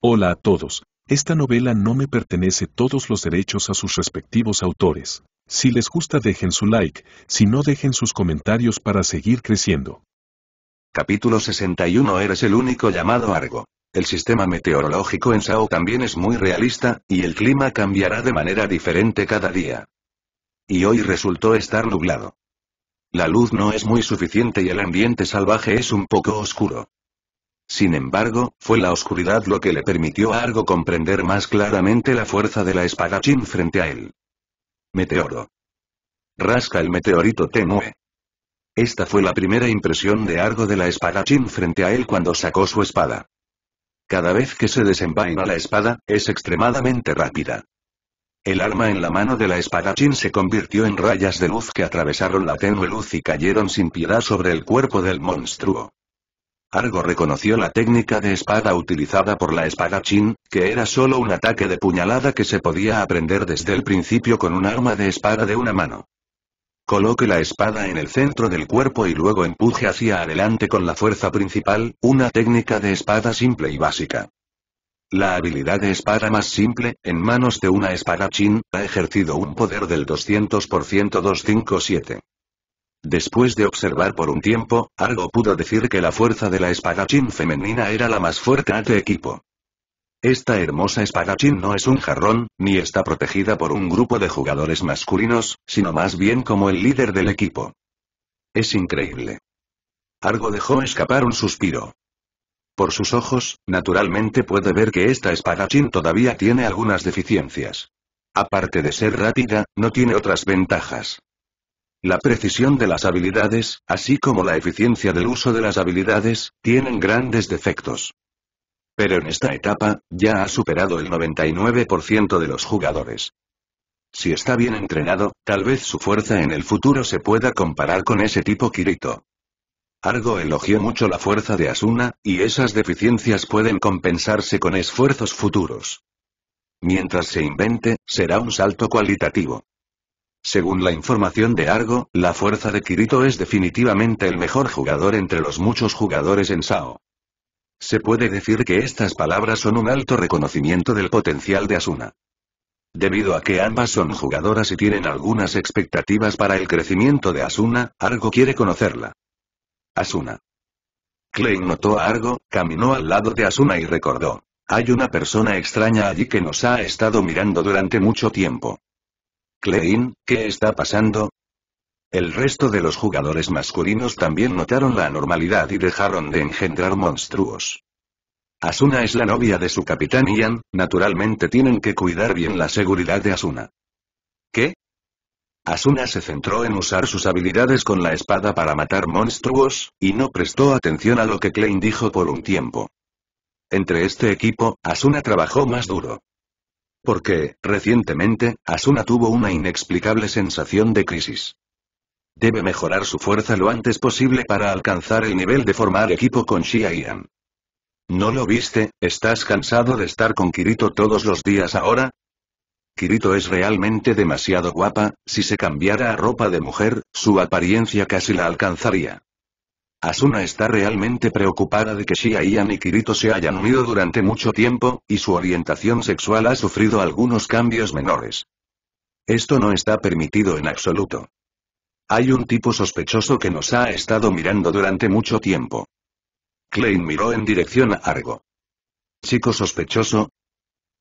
Hola a todos. Esta novela no me pertenece todos los derechos a sus respectivos autores. Si les gusta dejen su like, si no dejen sus comentarios para seguir creciendo. Capítulo 61 Eres el único llamado Argo. El sistema meteorológico en Sao también es muy realista, y el clima cambiará de manera diferente cada día. Y hoy resultó estar nublado. La luz no es muy suficiente y el ambiente salvaje es un poco oscuro. Sin embargo, fue la oscuridad lo que le permitió a Argo comprender más claramente la fuerza de la espadachín frente a él. Meteoro. Rasca el meteorito Tenue. Esta fue la primera impresión de Argo de la espadachín frente a él cuando sacó su espada. Cada vez que se desenvaina la espada, es extremadamente rápida. El arma en la mano de la espadachín se convirtió en rayas de luz que atravesaron la tenue luz y cayeron sin piedad sobre el cuerpo del monstruo. Argo reconoció la técnica de espada utilizada por la espadachín, que era solo un ataque de puñalada que se podía aprender desde el principio con un arma de espada de una mano. Coloque la espada en el centro del cuerpo y luego empuje hacia adelante con la fuerza principal, una técnica de espada simple y básica. La habilidad de espada más simple, en manos de una espada chin, ha ejercido un poder del 200% 257. Después de observar por un tiempo, Argo pudo decir que la fuerza de la espadachín femenina era la más fuerte de equipo. Esta hermosa espadachín no es un jarrón, ni está protegida por un grupo de jugadores masculinos, sino más bien como el líder del equipo. Es increíble. Argo dejó escapar un suspiro. Por sus ojos, naturalmente puede ver que esta espadachín todavía tiene algunas deficiencias. Aparte de ser rápida, no tiene otras ventajas. La precisión de las habilidades, así como la eficiencia del uso de las habilidades, tienen grandes defectos. Pero en esta etapa, ya ha superado el 99% de los jugadores. Si está bien entrenado, tal vez su fuerza en el futuro se pueda comparar con ese tipo Kirito. Argo elogió mucho la fuerza de Asuna, y esas deficiencias pueden compensarse con esfuerzos futuros. Mientras se invente, será un salto cualitativo. Según la información de Argo, la fuerza de Kirito es definitivamente el mejor jugador entre los muchos jugadores en Sao. Se puede decir que estas palabras son un alto reconocimiento del potencial de Asuna. Debido a que ambas son jugadoras y tienen algunas expectativas para el crecimiento de Asuna, Argo quiere conocerla. Asuna. Klein notó a Argo, caminó al lado de Asuna y recordó. Hay una persona extraña allí que nos ha estado mirando durante mucho tiempo. Klein, ¿qué está pasando? El resto de los jugadores masculinos también notaron la anormalidad y dejaron de engendrar monstruos. Asuna es la novia de su capitán Ian, naturalmente tienen que cuidar bien la seguridad de Asuna. ¿Qué? Asuna se centró en usar sus habilidades con la espada para matar monstruos, y no prestó atención a lo que Klein dijo por un tiempo. Entre este equipo, Asuna trabajó más duro. Porque, recientemente, Asuna tuvo una inexplicable sensación de crisis. Debe mejorar su fuerza lo antes posible para alcanzar el nivel de formar equipo con Shia Ian. ¿No lo viste? ¿Estás cansado de estar con Kirito todos los días ahora? Kirito es realmente demasiado guapa, si se cambiara a ropa de mujer, su apariencia casi la alcanzaría. Asuna está realmente preocupada de que shia y Kirito se hayan unido durante mucho tiempo, y su orientación sexual ha sufrido algunos cambios menores. Esto no está permitido en absoluto. Hay un tipo sospechoso que nos ha estado mirando durante mucho tiempo. Klein miró en dirección a Argo. Chico sospechoso,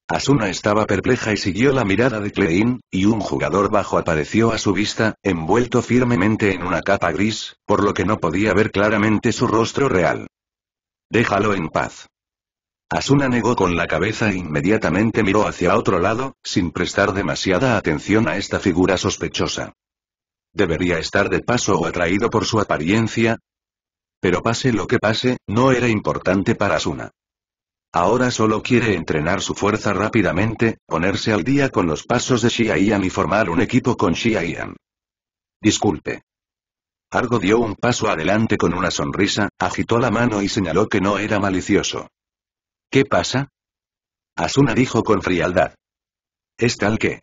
Asuna estaba perpleja y siguió la mirada de Klein, y un jugador bajo apareció a su vista, envuelto firmemente en una capa gris, por lo que no podía ver claramente su rostro real. Déjalo en paz. Asuna negó con la cabeza e inmediatamente miró hacia otro lado, sin prestar demasiada atención a esta figura sospechosa. ¿Debería estar de paso o atraído por su apariencia? Pero pase lo que pase, no era importante para Asuna. Ahora solo quiere entrenar su fuerza rápidamente, ponerse al día con los pasos de Xia Ian y formar un equipo con Xia Ian. Disculpe. Argo dio un paso adelante con una sonrisa, agitó la mano y señaló que no era malicioso. ¿Qué pasa? Asuna dijo con frialdad. Es tal que.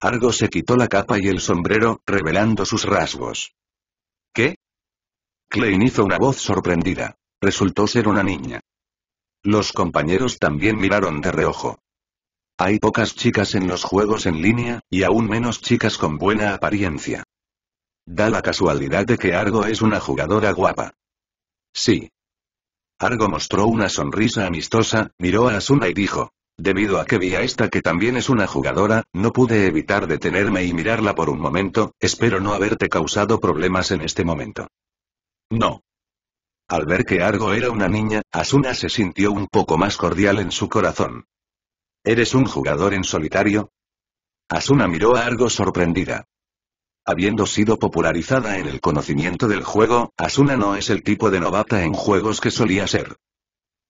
Argo se quitó la capa y el sombrero, revelando sus rasgos. ¿Qué? Klein hizo una voz sorprendida. Resultó ser una niña. Los compañeros también miraron de reojo. Hay pocas chicas en los juegos en línea, y aún menos chicas con buena apariencia. Da la casualidad de que Argo es una jugadora guapa. Sí. Argo mostró una sonrisa amistosa, miró a Asuna y dijo, Debido a que vi a esta que también es una jugadora, no pude evitar detenerme y mirarla por un momento, espero no haberte causado problemas en este momento. No. Al ver que Argo era una niña, Asuna se sintió un poco más cordial en su corazón. ¿Eres un jugador en solitario? Asuna miró a Argo sorprendida. Habiendo sido popularizada en el conocimiento del juego, Asuna no es el tipo de novata en juegos que solía ser.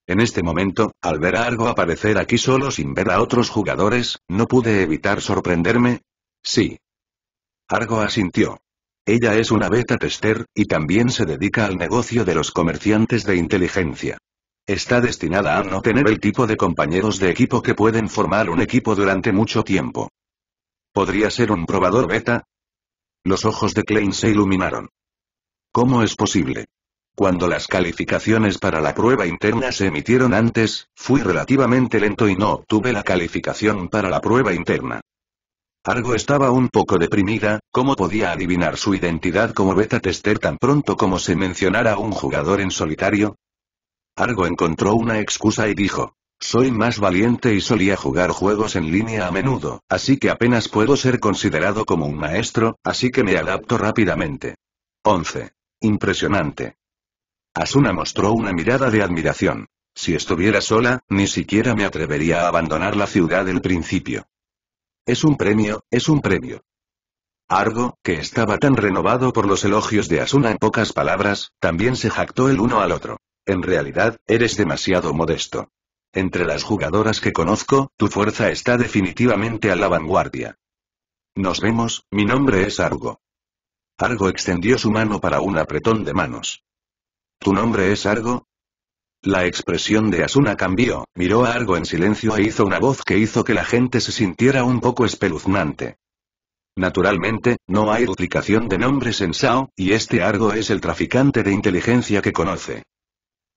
En este momento, al ver a Argo aparecer aquí solo sin ver a otros jugadores, no pude evitar sorprenderme. Sí. Argo asintió. Ella es una beta tester, y también se dedica al negocio de los comerciantes de inteligencia. Está destinada a no tener el tipo de compañeros de equipo que pueden formar un equipo durante mucho tiempo. ¿Podría ser un probador beta? Los ojos de Klein se iluminaron. ¿Cómo es posible? Cuando las calificaciones para la prueba interna se emitieron antes, fui relativamente lento y no obtuve la calificación para la prueba interna. Argo estaba un poco deprimida, ¿cómo podía adivinar su identidad como beta tester tan pronto como se mencionara a un jugador en solitario? Argo encontró una excusa y dijo, soy más valiente y solía jugar juegos en línea a menudo, así que apenas puedo ser considerado como un maestro, así que me adapto rápidamente. 11. Impresionante. Asuna mostró una mirada de admiración. Si estuviera sola, ni siquiera me atrevería a abandonar la ciudad del principio. Es un premio, es un premio. Argo, que estaba tan renovado por los elogios de Asuna en pocas palabras, también se jactó el uno al otro. En realidad, eres demasiado modesto. Entre las jugadoras que conozco, tu fuerza está definitivamente a la vanguardia. Nos vemos, mi nombre es Argo. Argo extendió su mano para un apretón de manos. ¿Tu nombre es Argo? La expresión de Asuna cambió, miró a Argo en silencio e hizo una voz que hizo que la gente se sintiera un poco espeluznante. Naturalmente, no hay duplicación de nombres en Sao, y este Argo es el traficante de inteligencia que conoce.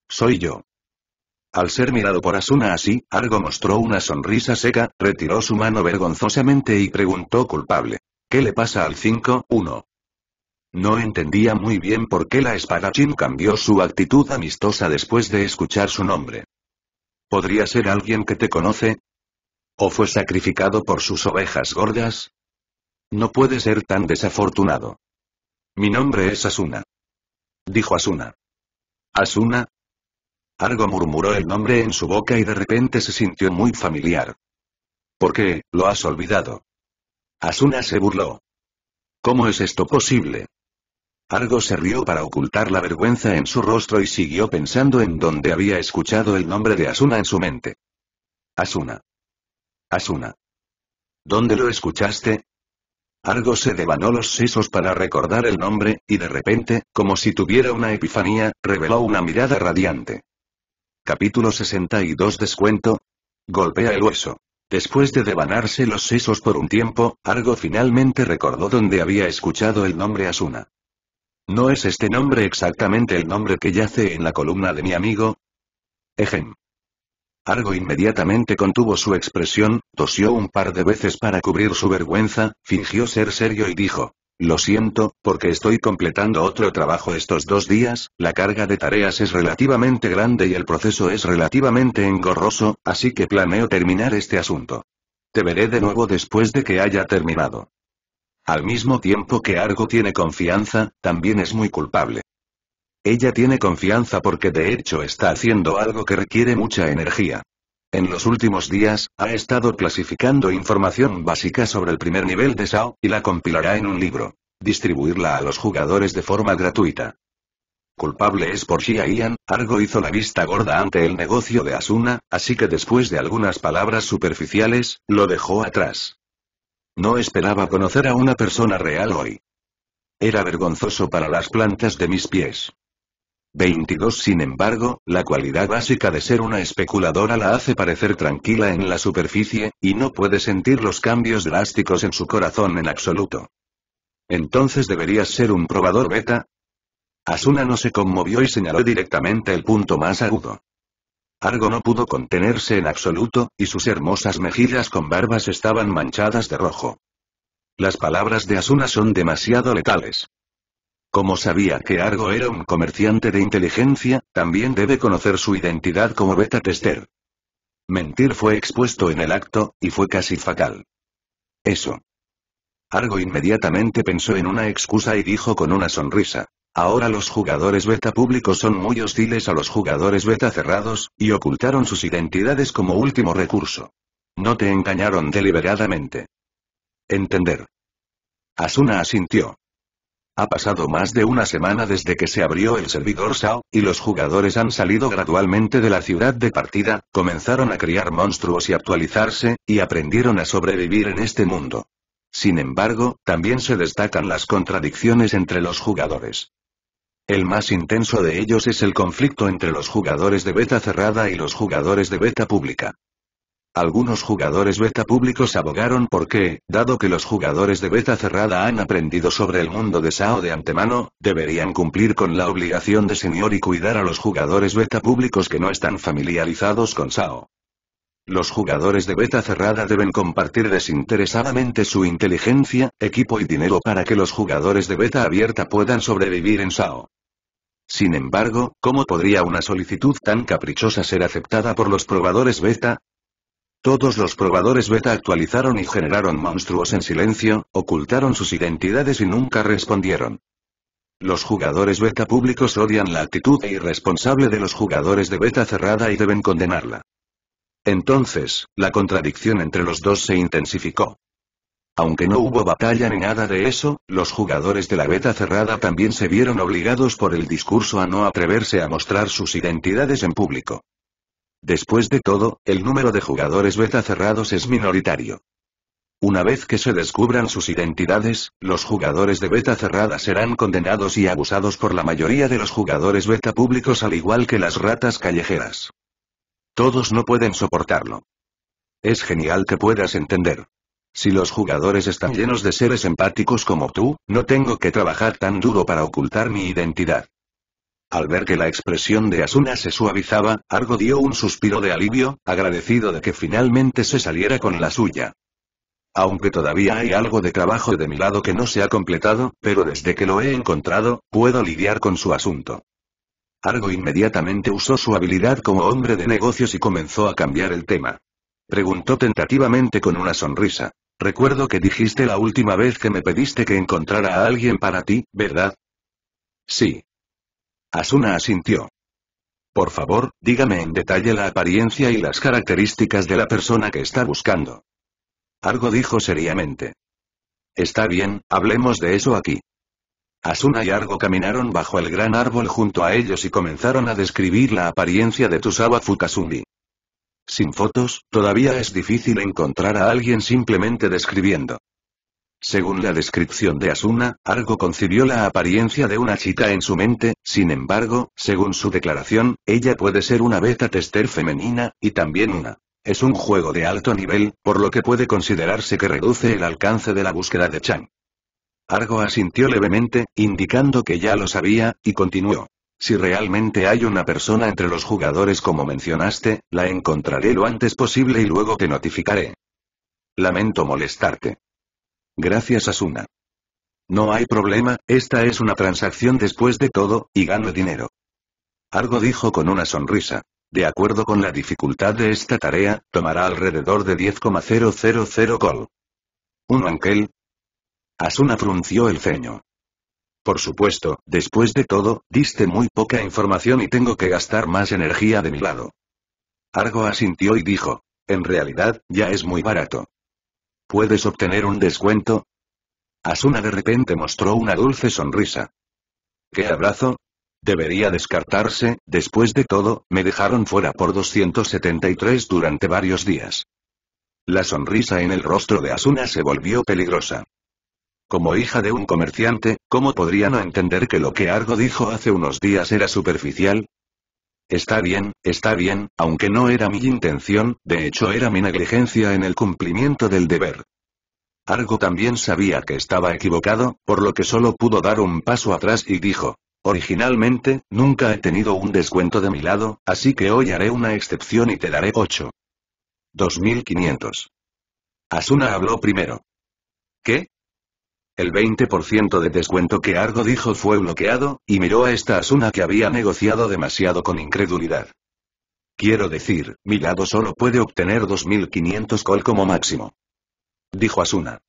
Soy yo. Al ser mirado por Asuna así, Argo mostró una sonrisa seca, retiró su mano vergonzosamente y preguntó culpable. ¿Qué le pasa al 5-1? No entendía muy bien por qué la espadachín cambió su actitud amistosa después de escuchar su nombre. ¿Podría ser alguien que te conoce? ¿O fue sacrificado por sus ovejas gordas? No puede ser tan desafortunado. Mi nombre es Asuna. Dijo Asuna. ¿Asuna? Argo murmuró el nombre en su boca y de repente se sintió muy familiar. ¿Por qué, lo has olvidado? Asuna se burló. ¿Cómo es esto posible? Argo se rió para ocultar la vergüenza en su rostro y siguió pensando en donde había escuchado el nombre de Asuna en su mente. Asuna. Asuna. ¿Dónde lo escuchaste? Argo se devanó los sesos para recordar el nombre, y de repente, como si tuviera una epifanía, reveló una mirada radiante. Capítulo 62 Descuento. Golpea el hueso. Después de devanarse los sesos por un tiempo, Argo finalmente recordó dónde había escuchado el nombre Asuna. ¿No es este nombre exactamente el nombre que yace en la columna de mi amigo? Ejem. Argo inmediatamente contuvo su expresión, tosió un par de veces para cubrir su vergüenza, fingió ser serio y dijo. Lo siento, porque estoy completando otro trabajo estos dos días, la carga de tareas es relativamente grande y el proceso es relativamente engorroso, así que planeo terminar este asunto. Te veré de nuevo después de que haya terminado. Al mismo tiempo que Argo tiene confianza, también es muy culpable. Ella tiene confianza porque de hecho está haciendo algo que requiere mucha energía. En los últimos días, ha estado clasificando información básica sobre el primer nivel de SAO, y la compilará en un libro. Distribuirla a los jugadores de forma gratuita. Culpable es por Shia Ian, Argo hizo la vista gorda ante el negocio de Asuna, así que después de algunas palabras superficiales, lo dejó atrás. No esperaba conocer a una persona real hoy. Era vergonzoso para las plantas de mis pies. 22 Sin embargo, la cualidad básica de ser una especuladora la hace parecer tranquila en la superficie, y no puede sentir los cambios drásticos en su corazón en absoluto. Entonces deberías ser un probador beta. Asuna no se conmovió y señaló directamente el punto más agudo. Argo no pudo contenerse en absoluto, y sus hermosas mejillas con barbas estaban manchadas de rojo. Las palabras de Asuna son demasiado letales. Como sabía que Argo era un comerciante de inteligencia, también debe conocer su identidad como beta tester. Mentir fue expuesto en el acto, y fue casi fatal. Eso. Argo inmediatamente pensó en una excusa y dijo con una sonrisa. Ahora los jugadores beta públicos son muy hostiles a los jugadores beta cerrados, y ocultaron sus identidades como último recurso. No te engañaron deliberadamente. Entender. Asuna asintió. Ha pasado más de una semana desde que se abrió el servidor SAO, y los jugadores han salido gradualmente de la ciudad de partida, comenzaron a criar monstruos y actualizarse, y aprendieron a sobrevivir en este mundo. Sin embargo, también se destacan las contradicciones entre los jugadores. El más intenso de ellos es el conflicto entre los jugadores de beta cerrada y los jugadores de beta pública. Algunos jugadores beta públicos abogaron porque, dado que los jugadores de beta cerrada han aprendido sobre el mundo de SAO de antemano, deberían cumplir con la obligación de señor y cuidar a los jugadores beta públicos que no están familiarizados con SAO. Los jugadores de beta cerrada deben compartir desinteresadamente su inteligencia, equipo y dinero para que los jugadores de beta abierta puedan sobrevivir en SAO. Sin embargo, ¿cómo podría una solicitud tan caprichosa ser aceptada por los probadores beta? Todos los probadores beta actualizaron y generaron monstruos en silencio, ocultaron sus identidades y nunca respondieron. Los jugadores beta públicos odian la actitud e irresponsable de los jugadores de beta cerrada y deben condenarla. Entonces, la contradicción entre los dos se intensificó. Aunque no hubo batalla ni nada de eso, los jugadores de la beta cerrada también se vieron obligados por el discurso a no atreverse a mostrar sus identidades en público. Después de todo, el número de jugadores beta cerrados es minoritario. Una vez que se descubran sus identidades, los jugadores de beta cerrada serán condenados y abusados por la mayoría de los jugadores beta públicos al igual que las ratas callejeras. Todos no pueden soportarlo. Es genial que puedas entender. Si los jugadores están llenos de seres empáticos como tú, no tengo que trabajar tan duro para ocultar mi identidad. Al ver que la expresión de Asuna se suavizaba, Argo dio un suspiro de alivio, agradecido de que finalmente se saliera con la suya. Aunque todavía hay algo de trabajo de mi lado que no se ha completado, pero desde que lo he encontrado, puedo lidiar con su asunto. Argo inmediatamente usó su habilidad como hombre de negocios y comenzó a cambiar el tema. Preguntó tentativamente con una sonrisa. Recuerdo que dijiste la última vez que me pediste que encontrara a alguien para ti, ¿verdad? Sí. Asuna asintió. Por favor, dígame en detalle la apariencia y las características de la persona que está buscando. Argo dijo seriamente. Está bien, hablemos de eso aquí. Asuna y Argo caminaron bajo el gran árbol junto a ellos y comenzaron a describir la apariencia de Tusawa Fukasumi sin fotos, todavía es difícil encontrar a alguien simplemente describiendo. Según la descripción de Asuna, Argo concibió la apariencia de una chica en su mente, sin embargo, según su declaración, ella puede ser una beta tester femenina, y también una. Es un juego de alto nivel, por lo que puede considerarse que reduce el alcance de la búsqueda de Chang. Argo asintió levemente, indicando que ya lo sabía, y continuó. Si realmente hay una persona entre los jugadores como mencionaste, la encontraré lo antes posible y luego te notificaré. Lamento molestarte. Gracias Asuna. No hay problema, esta es una transacción después de todo, y gano dinero. Argo dijo con una sonrisa. De acuerdo con la dificultad de esta tarea, tomará alrededor de 10,000 col. ¿Un ankel? Asuna frunció el ceño. Por supuesto, después de todo, diste muy poca información y tengo que gastar más energía de mi lado. Argo asintió y dijo. En realidad, ya es muy barato. ¿Puedes obtener un descuento? Asuna de repente mostró una dulce sonrisa. ¿Qué abrazo? Debería descartarse, después de todo, me dejaron fuera por 273 durante varios días. La sonrisa en el rostro de Asuna se volvió peligrosa. Como hija de un comerciante, ¿cómo podría no entender que lo que Argo dijo hace unos días era superficial? Está bien, está bien, aunque no era mi intención, de hecho era mi negligencia en el cumplimiento del deber. Argo también sabía que estaba equivocado, por lo que solo pudo dar un paso atrás y dijo, originalmente, nunca he tenido un descuento de mi lado, así que hoy haré una excepción y te daré 8. 2500. Asuna habló primero. ¿Qué? El 20% de descuento que Argo dijo fue bloqueado, y miró a esta Asuna que había negociado demasiado con incredulidad. Quiero decir, mi lado solo puede obtener 2500 col como máximo. Dijo Asuna.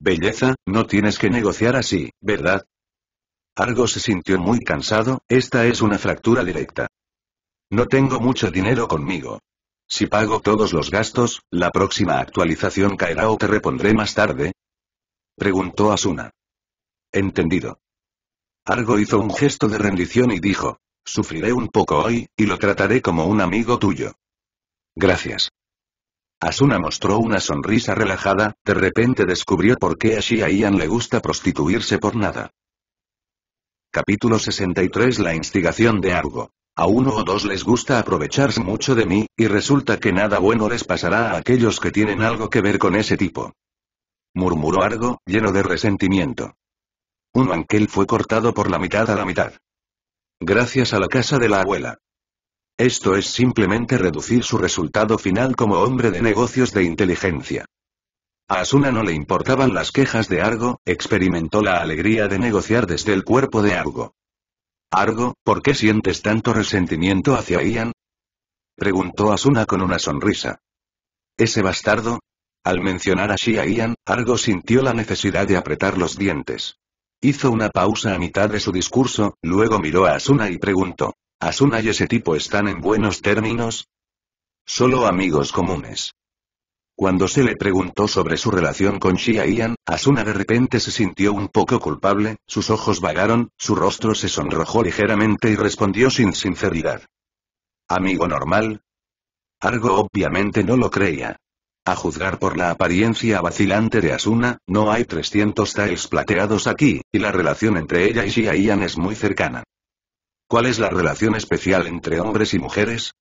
Belleza, no tienes que negociar así, ¿verdad? Argo se sintió muy cansado, esta es una fractura directa. No tengo mucho dinero conmigo. Si pago todos los gastos, la próxima actualización caerá o te repondré más tarde, Preguntó Asuna. Entendido. Argo hizo un gesto de rendición y dijo, sufriré un poco hoy, y lo trataré como un amigo tuyo. Gracias. Asuna mostró una sonrisa relajada, de repente descubrió por qué a Shia Ian le gusta prostituirse por nada. Capítulo 63 La instigación de Argo. A uno o dos les gusta aprovecharse mucho de mí, y resulta que nada bueno les pasará a aquellos que tienen algo que ver con ese tipo murmuró Argo, lleno de resentimiento. Un anquel fue cortado por la mitad a la mitad. Gracias a la casa de la abuela. Esto es simplemente reducir su resultado final como hombre de negocios de inteligencia. A Asuna no le importaban las quejas de Argo, experimentó la alegría de negociar desde el cuerpo de Argo. Argo, ¿por qué sientes tanto resentimiento hacia Ian? Preguntó Asuna con una sonrisa. Ese bastardo, al mencionar así a Ian, Argo sintió la necesidad de apretar los dientes. Hizo una pausa a mitad de su discurso, luego miró a Asuna y preguntó. ¿Asuna y ese tipo están en buenos términos? Solo amigos comunes. Cuando se le preguntó sobre su relación con Shia Ian, Asuna de repente se sintió un poco culpable, sus ojos vagaron, su rostro se sonrojó ligeramente y respondió sin sinceridad. ¿Amigo normal? Argo obviamente no lo creía. A juzgar por la apariencia vacilante de Asuna, no hay 300 tiles plateados aquí, y la relación entre ella y Shia es muy cercana. ¿Cuál es la relación especial entre hombres y mujeres?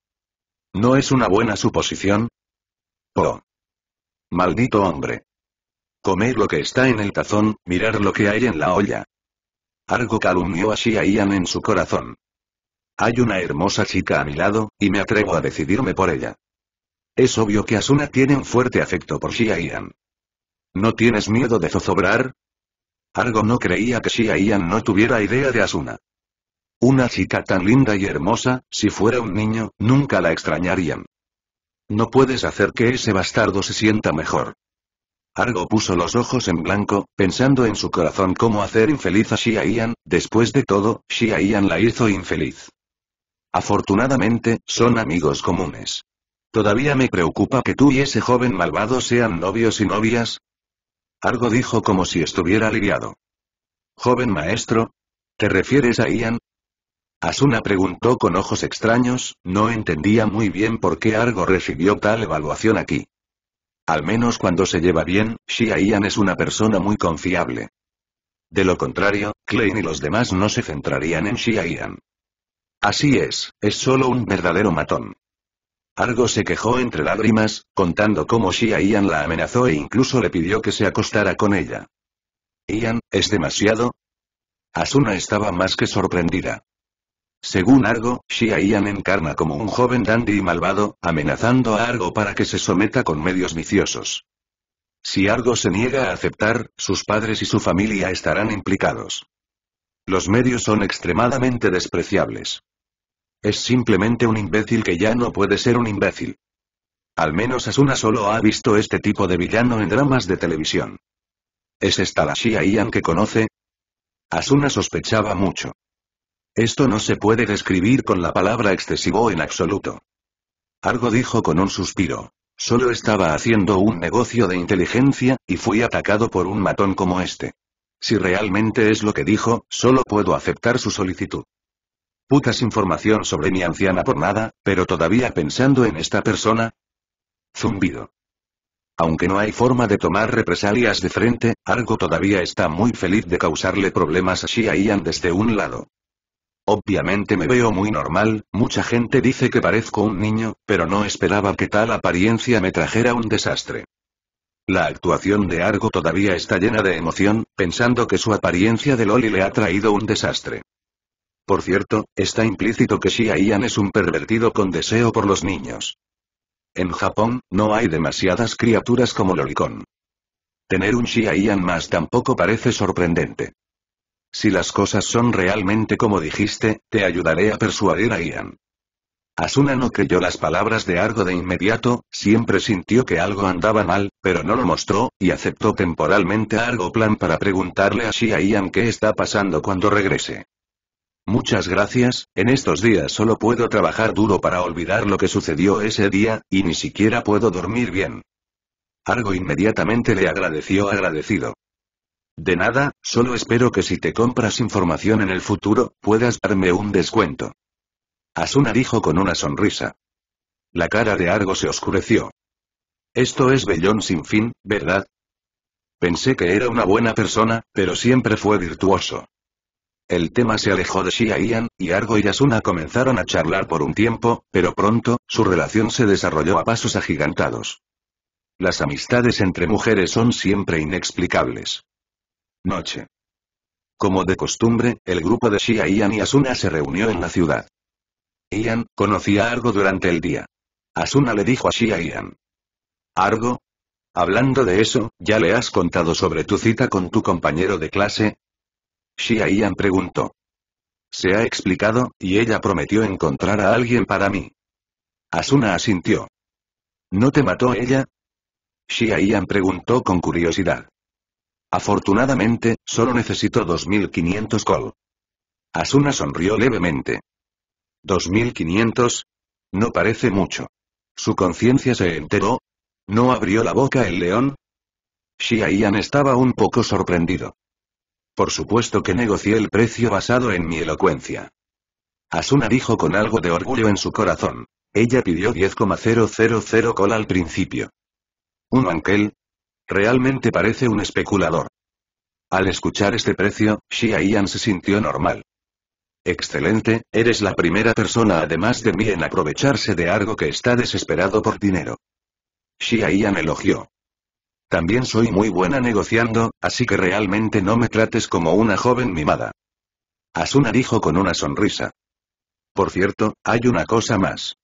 ¿No es una buena suposición? Oh. Maldito hombre. Comer lo que está en el tazón, mirar lo que hay en la olla. Argo calumnió a Shia en su corazón. Hay una hermosa chica a mi lado, y me atrevo a decidirme por ella. Es obvio que Asuna tiene un fuerte afecto por Xia ¿No tienes miedo de zozobrar? Argo no creía que Xia Ian no tuviera idea de Asuna. Una chica tan linda y hermosa, si fuera un niño, nunca la extrañarían. No puedes hacer que ese bastardo se sienta mejor. Argo puso los ojos en blanco, pensando en su corazón cómo hacer infeliz a Xia Ian, después de todo, Xia la hizo infeliz. Afortunadamente, son amigos comunes. Todavía me preocupa que tú y ese joven malvado sean novios y novias. Argo dijo como si estuviera aliviado. Joven maestro, ¿te refieres a Ian? Asuna preguntó con ojos extraños, no entendía muy bien por qué Argo recibió tal evaluación aquí. Al menos cuando se lleva bien, Shia Ian es una persona muy confiable. De lo contrario, Klein y los demás no se centrarían en Shia Ian. Así es, es solo un verdadero matón. Argo se quejó entre lágrimas, contando cómo Shia Ian la amenazó e incluso le pidió que se acostara con ella. Ian, ¿es demasiado? Asuna estaba más que sorprendida. Según Argo, Shia Ian encarna como un joven dandy y malvado, amenazando a Argo para que se someta con medios viciosos. Si Argo se niega a aceptar, sus padres y su familia estarán implicados. Los medios son extremadamente despreciables. Es simplemente un imbécil que ya no puede ser un imbécil. Al menos Asuna solo ha visto este tipo de villano en dramas de televisión. ¿Es esta la Shia Ian que conoce? Asuna sospechaba mucho. Esto no se puede describir con la palabra excesivo en absoluto. Argo dijo con un suspiro. Solo estaba haciendo un negocio de inteligencia, y fui atacado por un matón como este. Si realmente es lo que dijo, solo puedo aceptar su solicitud. Putas información sobre mi anciana por nada, pero todavía pensando en esta persona. Zumbido. Aunque no hay forma de tomar represalias de frente, Argo todavía está muy feliz de causarle problemas a Shia desde un lado. Obviamente me veo muy normal, mucha gente dice que parezco un niño, pero no esperaba que tal apariencia me trajera un desastre. La actuación de Argo todavía está llena de emoción, pensando que su apariencia de Loli le ha traído un desastre. Por cierto, está implícito que Shia Ian es un pervertido con deseo por los niños. En Japón, no hay demasiadas criaturas como Lolicón. Tener un Shia Ian más tampoco parece sorprendente. Si las cosas son realmente como dijiste, te ayudaré a persuadir a Ian. Asuna no creyó las palabras de Argo de inmediato, siempre sintió que algo andaba mal, pero no lo mostró, y aceptó temporalmente a Argo plan para preguntarle a Shia Ian qué está pasando cuando regrese. Muchas gracias, en estos días solo puedo trabajar duro para olvidar lo que sucedió ese día, y ni siquiera puedo dormir bien. Argo inmediatamente le agradeció agradecido. De nada, solo espero que si te compras información en el futuro, puedas darme un descuento. Asuna dijo con una sonrisa. La cara de Argo se oscureció. Esto es Bellón sin fin, ¿verdad? Pensé que era una buena persona, pero siempre fue virtuoso. El tema se alejó de Shia Ian, y Argo y Asuna comenzaron a charlar por un tiempo, pero pronto, su relación se desarrolló a pasos agigantados. Las amistades entre mujeres son siempre inexplicables. Noche. Como de costumbre, el grupo de Shia Ian y Asuna se reunió en la ciudad. Ian, conocía a Argo durante el día. Asuna le dijo a Shia Ian. Argo. Hablando de eso, ya le has contado sobre tu cita con tu compañero de clase, Xia preguntó. Se ha explicado, y ella prometió encontrar a alguien para mí. Asuna asintió. ¿No te mató ella? Xia preguntó con curiosidad. Afortunadamente, solo necesito 2500 col. Asuna sonrió levemente. ¿2500? No parece mucho. ¿Su conciencia se enteró? ¿No abrió la boca el león? Shiaian estaba un poco sorprendido. Por supuesto que negocié el precio basado en mi elocuencia. Asuna dijo con algo de orgullo en su corazón. Ella pidió 10,000 col al principio. ¿Un manquel? Realmente parece un especulador. Al escuchar este precio, Shia Ian se sintió normal. Excelente, eres la primera persona además de mí en aprovecharse de algo que está desesperado por dinero. Shia Ian elogió. También soy muy buena negociando, así que realmente no me trates como una joven mimada. Asuna dijo con una sonrisa. Por cierto, hay una cosa más.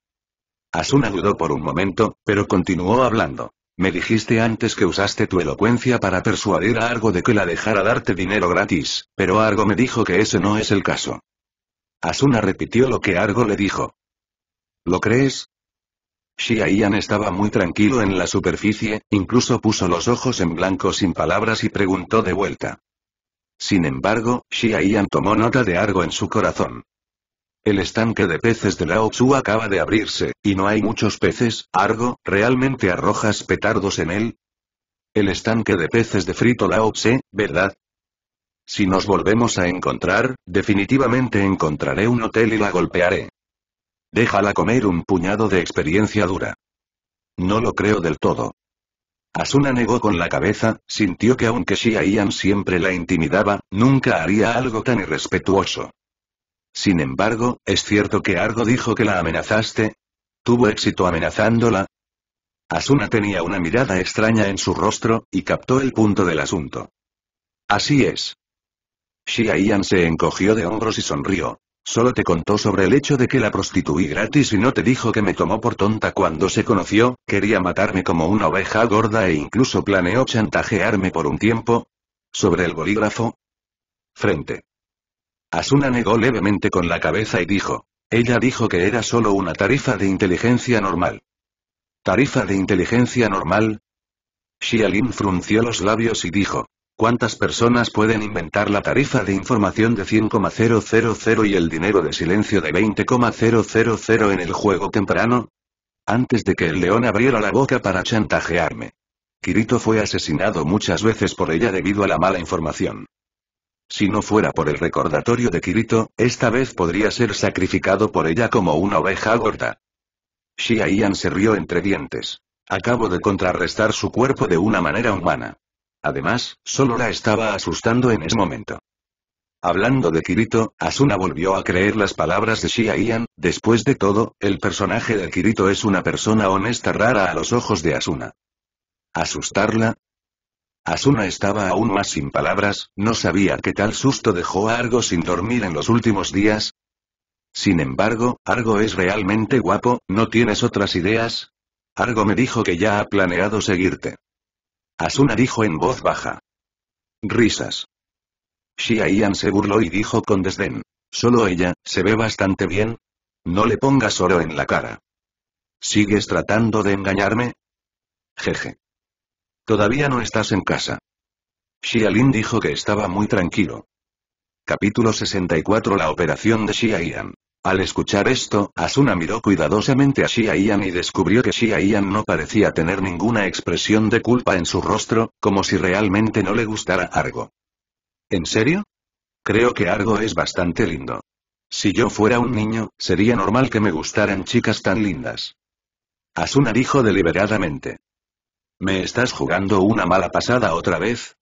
Asuna dudó por un momento, pero continuó hablando. Me dijiste antes que usaste tu elocuencia para persuadir a Argo de que la dejara darte dinero gratis, pero Argo me dijo que ese no es el caso. Asuna repitió lo que Argo le dijo. ¿Lo crees? Xia estaba muy tranquilo en la superficie, incluso puso los ojos en blanco sin palabras y preguntó de vuelta. Sin embargo, Xia tomó nota de algo en su corazón. El estanque de peces de Lao Tzu acaba de abrirse, y no hay muchos peces, Argo, ¿realmente arrojas petardos en él? El estanque de peces de frito Lao Tse, ¿verdad? Si nos volvemos a encontrar, definitivamente encontraré un hotel y la golpearé. Déjala comer un puñado de experiencia dura. No lo creo del todo. Asuna negó con la cabeza, sintió que aunque Shia Ian siempre la intimidaba, nunca haría algo tan irrespetuoso. Sin embargo, ¿es cierto que Argo dijo que la amenazaste? ¿Tuvo éxito amenazándola? Asuna tenía una mirada extraña en su rostro, y captó el punto del asunto. Así es. Shia Ian se encogió de hombros y sonrió. Solo te contó sobre el hecho de que la prostituí gratis y no te dijo que me tomó por tonta cuando se conoció, quería matarme como una oveja gorda e incluso planeó chantajearme por un tiempo. Sobre el bolígrafo. Frente. Asuna negó levemente con la cabeza y dijo. Ella dijo que era solo una tarifa de inteligencia normal. ¿Tarifa de inteligencia normal? Xialin frunció los labios y dijo. ¿Cuántas personas pueden inventar la tarifa de información de 100,000 y el dinero de silencio de 20,000 en el juego temprano? Antes de que el león abriera la boca para chantajearme. Kirito fue asesinado muchas veces por ella debido a la mala información. Si no fuera por el recordatorio de Kirito, esta vez podría ser sacrificado por ella como una oveja gorda. Shia Ian se rió entre dientes. Acabo de contrarrestar su cuerpo de una manera humana. Además, solo la estaba asustando en ese momento. Hablando de Kirito, Asuna volvió a creer las palabras de Shia después de todo, el personaje de Kirito es una persona honesta rara a los ojos de Asuna. ¿Asustarla? Asuna estaba aún más sin palabras, no sabía qué tal susto dejó a Argo sin dormir en los últimos días. Sin embargo, Argo es realmente guapo, ¿no tienes otras ideas? Argo me dijo que ya ha planeado seguirte. Asuna dijo en voz baja. Risas. Xia se burló y dijo con desdén. Solo ella, se ve bastante bien. No le pongas oro en la cara. ¿Sigues tratando de engañarme? Jeje. Todavía no estás en casa. Xia Lin dijo que estaba muy tranquilo. Capítulo 64 La operación de Xia al escuchar esto, Asuna miró cuidadosamente a Shia Ian y descubrió que Shia Ian no parecía tener ninguna expresión de culpa en su rostro, como si realmente no le gustara Argo. ¿En serio? Creo que Argo es bastante lindo. Si yo fuera un niño, sería normal que me gustaran chicas tan lindas. Asuna dijo deliberadamente. ¿Me estás jugando una mala pasada otra vez?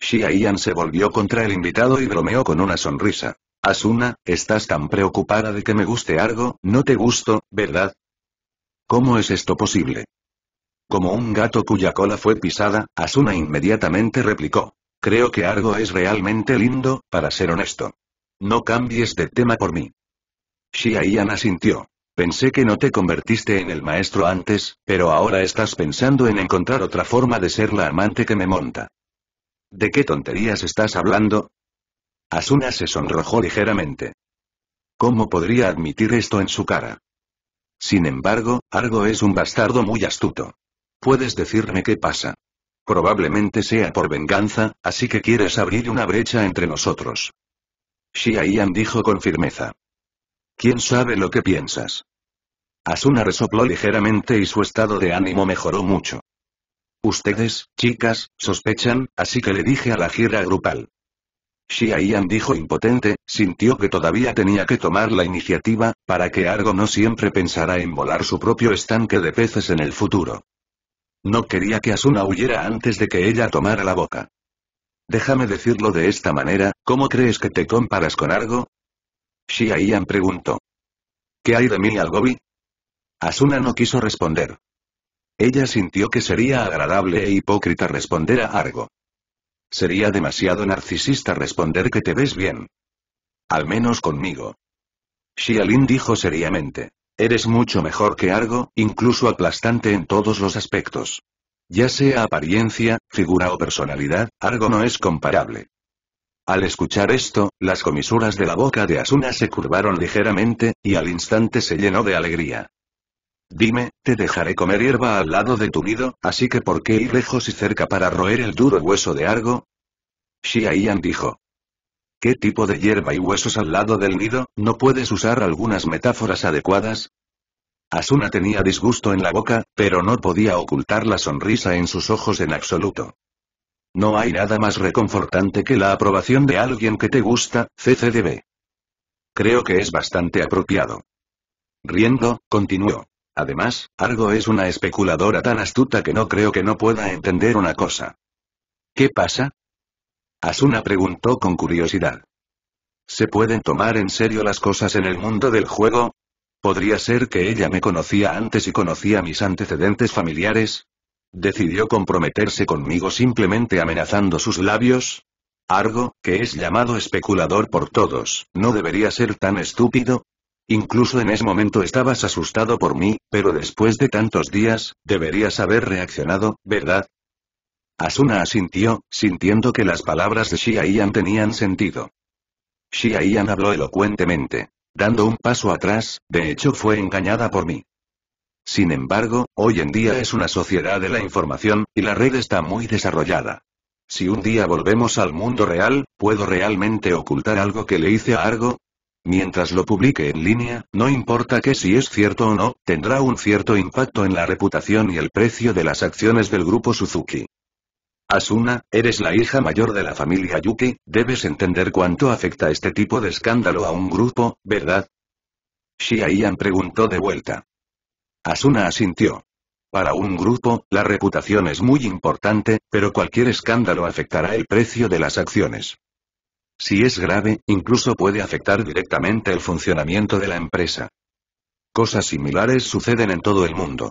Shia Ian se volvió contra el invitado y bromeó con una sonrisa. Asuna, estás tan preocupada de que me guste algo, no te gusto, ¿verdad? ¿Cómo es esto posible? Como un gato cuya cola fue pisada, Asuna inmediatamente replicó. Creo que algo es realmente lindo, para ser honesto. No cambies de tema por mí. Shia sintió. Pensé que no te convertiste en el maestro antes, pero ahora estás pensando en encontrar otra forma de ser la amante que me monta. ¿De qué tonterías estás hablando? Asuna se sonrojó ligeramente. ¿Cómo podría admitir esto en su cara? Sin embargo, Argo es un bastardo muy astuto. Puedes decirme qué pasa. Probablemente sea por venganza, así que quieres abrir una brecha entre nosotros. Shia dijo con firmeza. ¿Quién sabe lo que piensas? Asuna resopló ligeramente y su estado de ánimo mejoró mucho. Ustedes, chicas, sospechan, así que le dije a la gira grupal. Shiyan dijo impotente, sintió que todavía tenía que tomar la iniciativa, para que Argo no siempre pensara en volar su propio estanque de peces en el futuro. No quería que Asuna huyera antes de que ella tomara la boca. Déjame decirlo de esta manera, ¿cómo crees que te comparas con Argo? Shiayan preguntó. ¿Qué hay de mí, Algobi? Asuna no quiso responder. Ella sintió que sería agradable e hipócrita responder a Argo. Sería demasiado narcisista responder que te ves bien. Al menos conmigo. Xialin dijo seriamente. Eres mucho mejor que Argo, incluso aplastante en todos los aspectos. Ya sea apariencia, figura o personalidad, Argo no es comparable. Al escuchar esto, las comisuras de la boca de Asuna se curvaron ligeramente, y al instante se llenó de alegría. Dime, te dejaré comer hierba al lado de tu nido, así que ¿por qué ir lejos y cerca para roer el duro hueso de algo? Xia dijo. ¿Qué tipo de hierba y huesos al lado del nido? ¿No puedes usar algunas metáforas adecuadas? Asuna tenía disgusto en la boca, pero no podía ocultar la sonrisa en sus ojos en absoluto. No hay nada más reconfortante que la aprobación de alguien que te gusta, CCDB. Creo que es bastante apropiado. Riendo, continuó. Además, Argo es una especuladora tan astuta que no creo que no pueda entender una cosa. ¿Qué pasa? Asuna preguntó con curiosidad. ¿Se pueden tomar en serio las cosas en el mundo del juego? ¿Podría ser que ella me conocía antes y conocía mis antecedentes familiares? ¿Decidió comprometerse conmigo simplemente amenazando sus labios? Argo, que es llamado especulador por todos, ¿no debería ser tan estúpido? Incluso en ese momento estabas asustado por mí, pero después de tantos días, deberías haber reaccionado, ¿verdad? Asuna asintió, sintiendo que las palabras de Xiaoyan tenían sentido. Xiaoyan habló elocuentemente. Dando un paso atrás, de hecho fue engañada por mí. Sin embargo, hoy en día es una sociedad de la información, y la red está muy desarrollada. Si un día volvemos al mundo real, ¿puedo realmente ocultar algo que le hice a Argo? Mientras lo publique en línea, no importa que si es cierto o no, tendrá un cierto impacto en la reputación y el precio de las acciones del grupo Suzuki. Asuna, eres la hija mayor de la familia Yuki, debes entender cuánto afecta este tipo de escándalo a un grupo, ¿verdad? Shia preguntó de vuelta. Asuna asintió. Para un grupo, la reputación es muy importante, pero cualquier escándalo afectará el precio de las acciones. Si es grave, incluso puede afectar directamente el funcionamiento de la empresa. Cosas similares suceden en todo el mundo.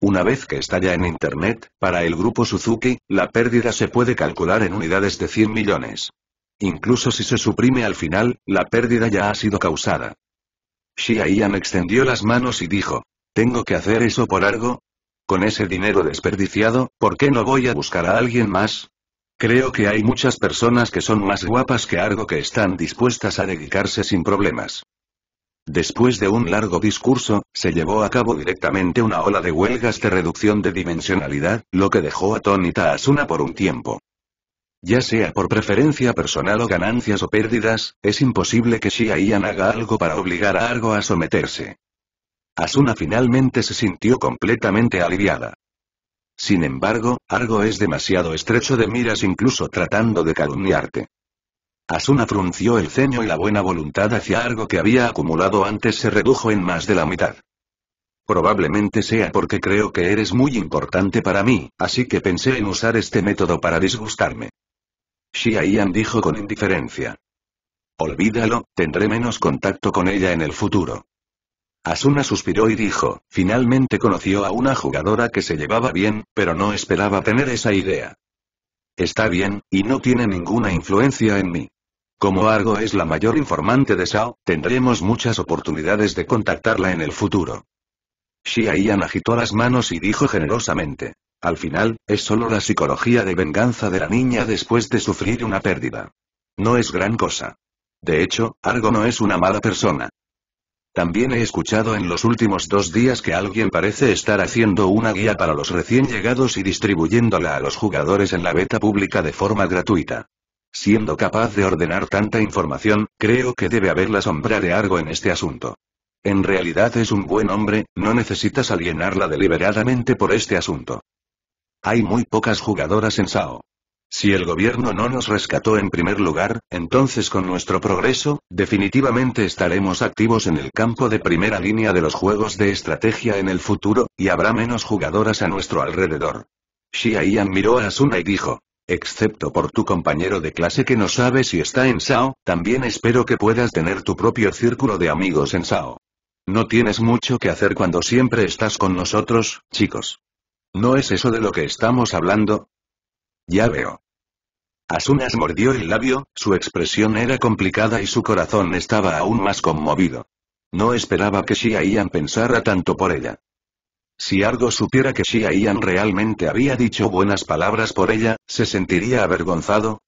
Una vez que estalla en Internet, para el grupo Suzuki, la pérdida se puede calcular en unidades de 100 millones. Incluso si se suprime al final, la pérdida ya ha sido causada. Xia extendió las manos y dijo, ¿tengo que hacer eso por algo? Con ese dinero desperdiciado, ¿por qué no voy a buscar a alguien más? Creo que hay muchas personas que son más guapas que Argo que están dispuestas a dedicarse sin problemas. Después de un largo discurso, se llevó a cabo directamente una ola de huelgas de reducción de dimensionalidad, lo que dejó atónita a Asuna por un tiempo. Ya sea por preferencia personal o ganancias o pérdidas, es imposible que Shia Ian haga algo para obligar a Argo a someterse. Asuna finalmente se sintió completamente aliviada. Sin embargo, Argo es demasiado estrecho de miras incluso tratando de calumniarte. Asuna frunció el ceño y la buena voluntad hacia Argo que había acumulado antes se redujo en más de la mitad. Probablemente sea porque creo que eres muy importante para mí, así que pensé en usar este método para disgustarme. Shia dijo con indiferencia. Olvídalo, tendré menos contacto con ella en el futuro. Asuna suspiró y dijo, finalmente conoció a una jugadora que se llevaba bien, pero no esperaba tener esa idea. Está bien, y no tiene ninguna influencia en mí. Como Argo es la mayor informante de Sao, tendremos muchas oportunidades de contactarla en el futuro. Xia agitó las manos y dijo generosamente. Al final, es solo la psicología de venganza de la niña después de sufrir una pérdida. No es gran cosa. De hecho, Argo no es una mala persona. También he escuchado en los últimos dos días que alguien parece estar haciendo una guía para los recién llegados y distribuyéndola a los jugadores en la beta pública de forma gratuita. Siendo capaz de ordenar tanta información, creo que debe haber la sombra de algo en este asunto. En realidad es un buen hombre, no necesitas alienarla deliberadamente por este asunto. Hay muy pocas jugadoras en SAO. Si el gobierno no nos rescató en primer lugar, entonces con nuestro progreso, definitivamente estaremos activos en el campo de primera línea de los juegos de estrategia en el futuro, y habrá menos jugadoras a nuestro alrededor. Xia miró a Asuna y dijo. Excepto por tu compañero de clase que no sabe si está en Sao, también espero que puedas tener tu propio círculo de amigos en Sao. No tienes mucho que hacer cuando siempre estás con nosotros, chicos. ¿No es eso de lo que estamos hablando? Ya veo. Asunas mordió el labio, su expresión era complicada y su corazón estaba aún más conmovido. No esperaba que Xia Ian pensara tanto por ella. Si Argo supiera que Xia Ian realmente había dicho buenas palabras por ella, ¿se sentiría avergonzado?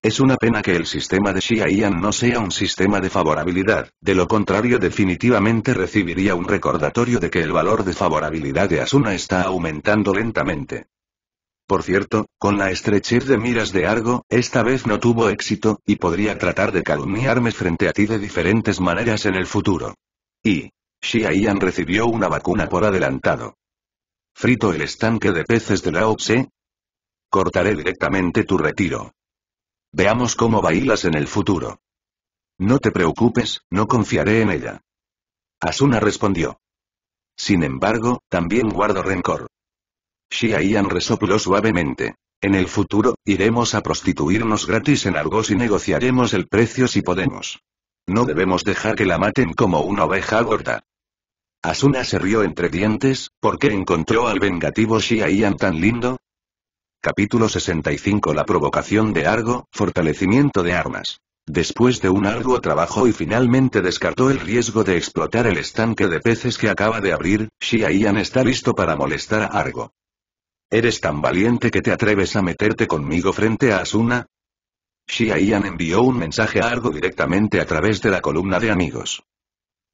Es una pena que el sistema de Xia Ian no sea un sistema de favorabilidad, de lo contrario definitivamente recibiría un recordatorio de que el valor de favorabilidad de Asuna está aumentando lentamente. Por cierto, con la estrechez de miras de Argo, esta vez no tuvo éxito, y podría tratar de calumniarme frente a ti de diferentes maneras en el futuro. Y. Xia recibió una vacuna por adelantado. ¿Frito el estanque de peces de la Tse? Cortaré directamente tu retiro. Veamos cómo bailas en el futuro. No te preocupes, no confiaré en ella. Asuna respondió. Sin embargo, también guardo rencor. Xia resopló suavemente. En el futuro, iremos a prostituirnos gratis en Argos y negociaremos el precio si podemos. No debemos dejar que la maten como una oveja gorda. Asuna se rió entre dientes, ¿por qué encontró al vengativo Xiaian tan lindo? Capítulo 65 La provocación de Argo, fortalecimiento de armas. Después de un arduo trabajo y finalmente descartó el riesgo de explotar el estanque de peces que acaba de abrir, Ian está listo para molestar a Argo. ¿Eres tan valiente que te atreves a meterte conmigo frente a Asuna? Xia Ian envió un mensaje a Argo directamente a través de la columna de amigos.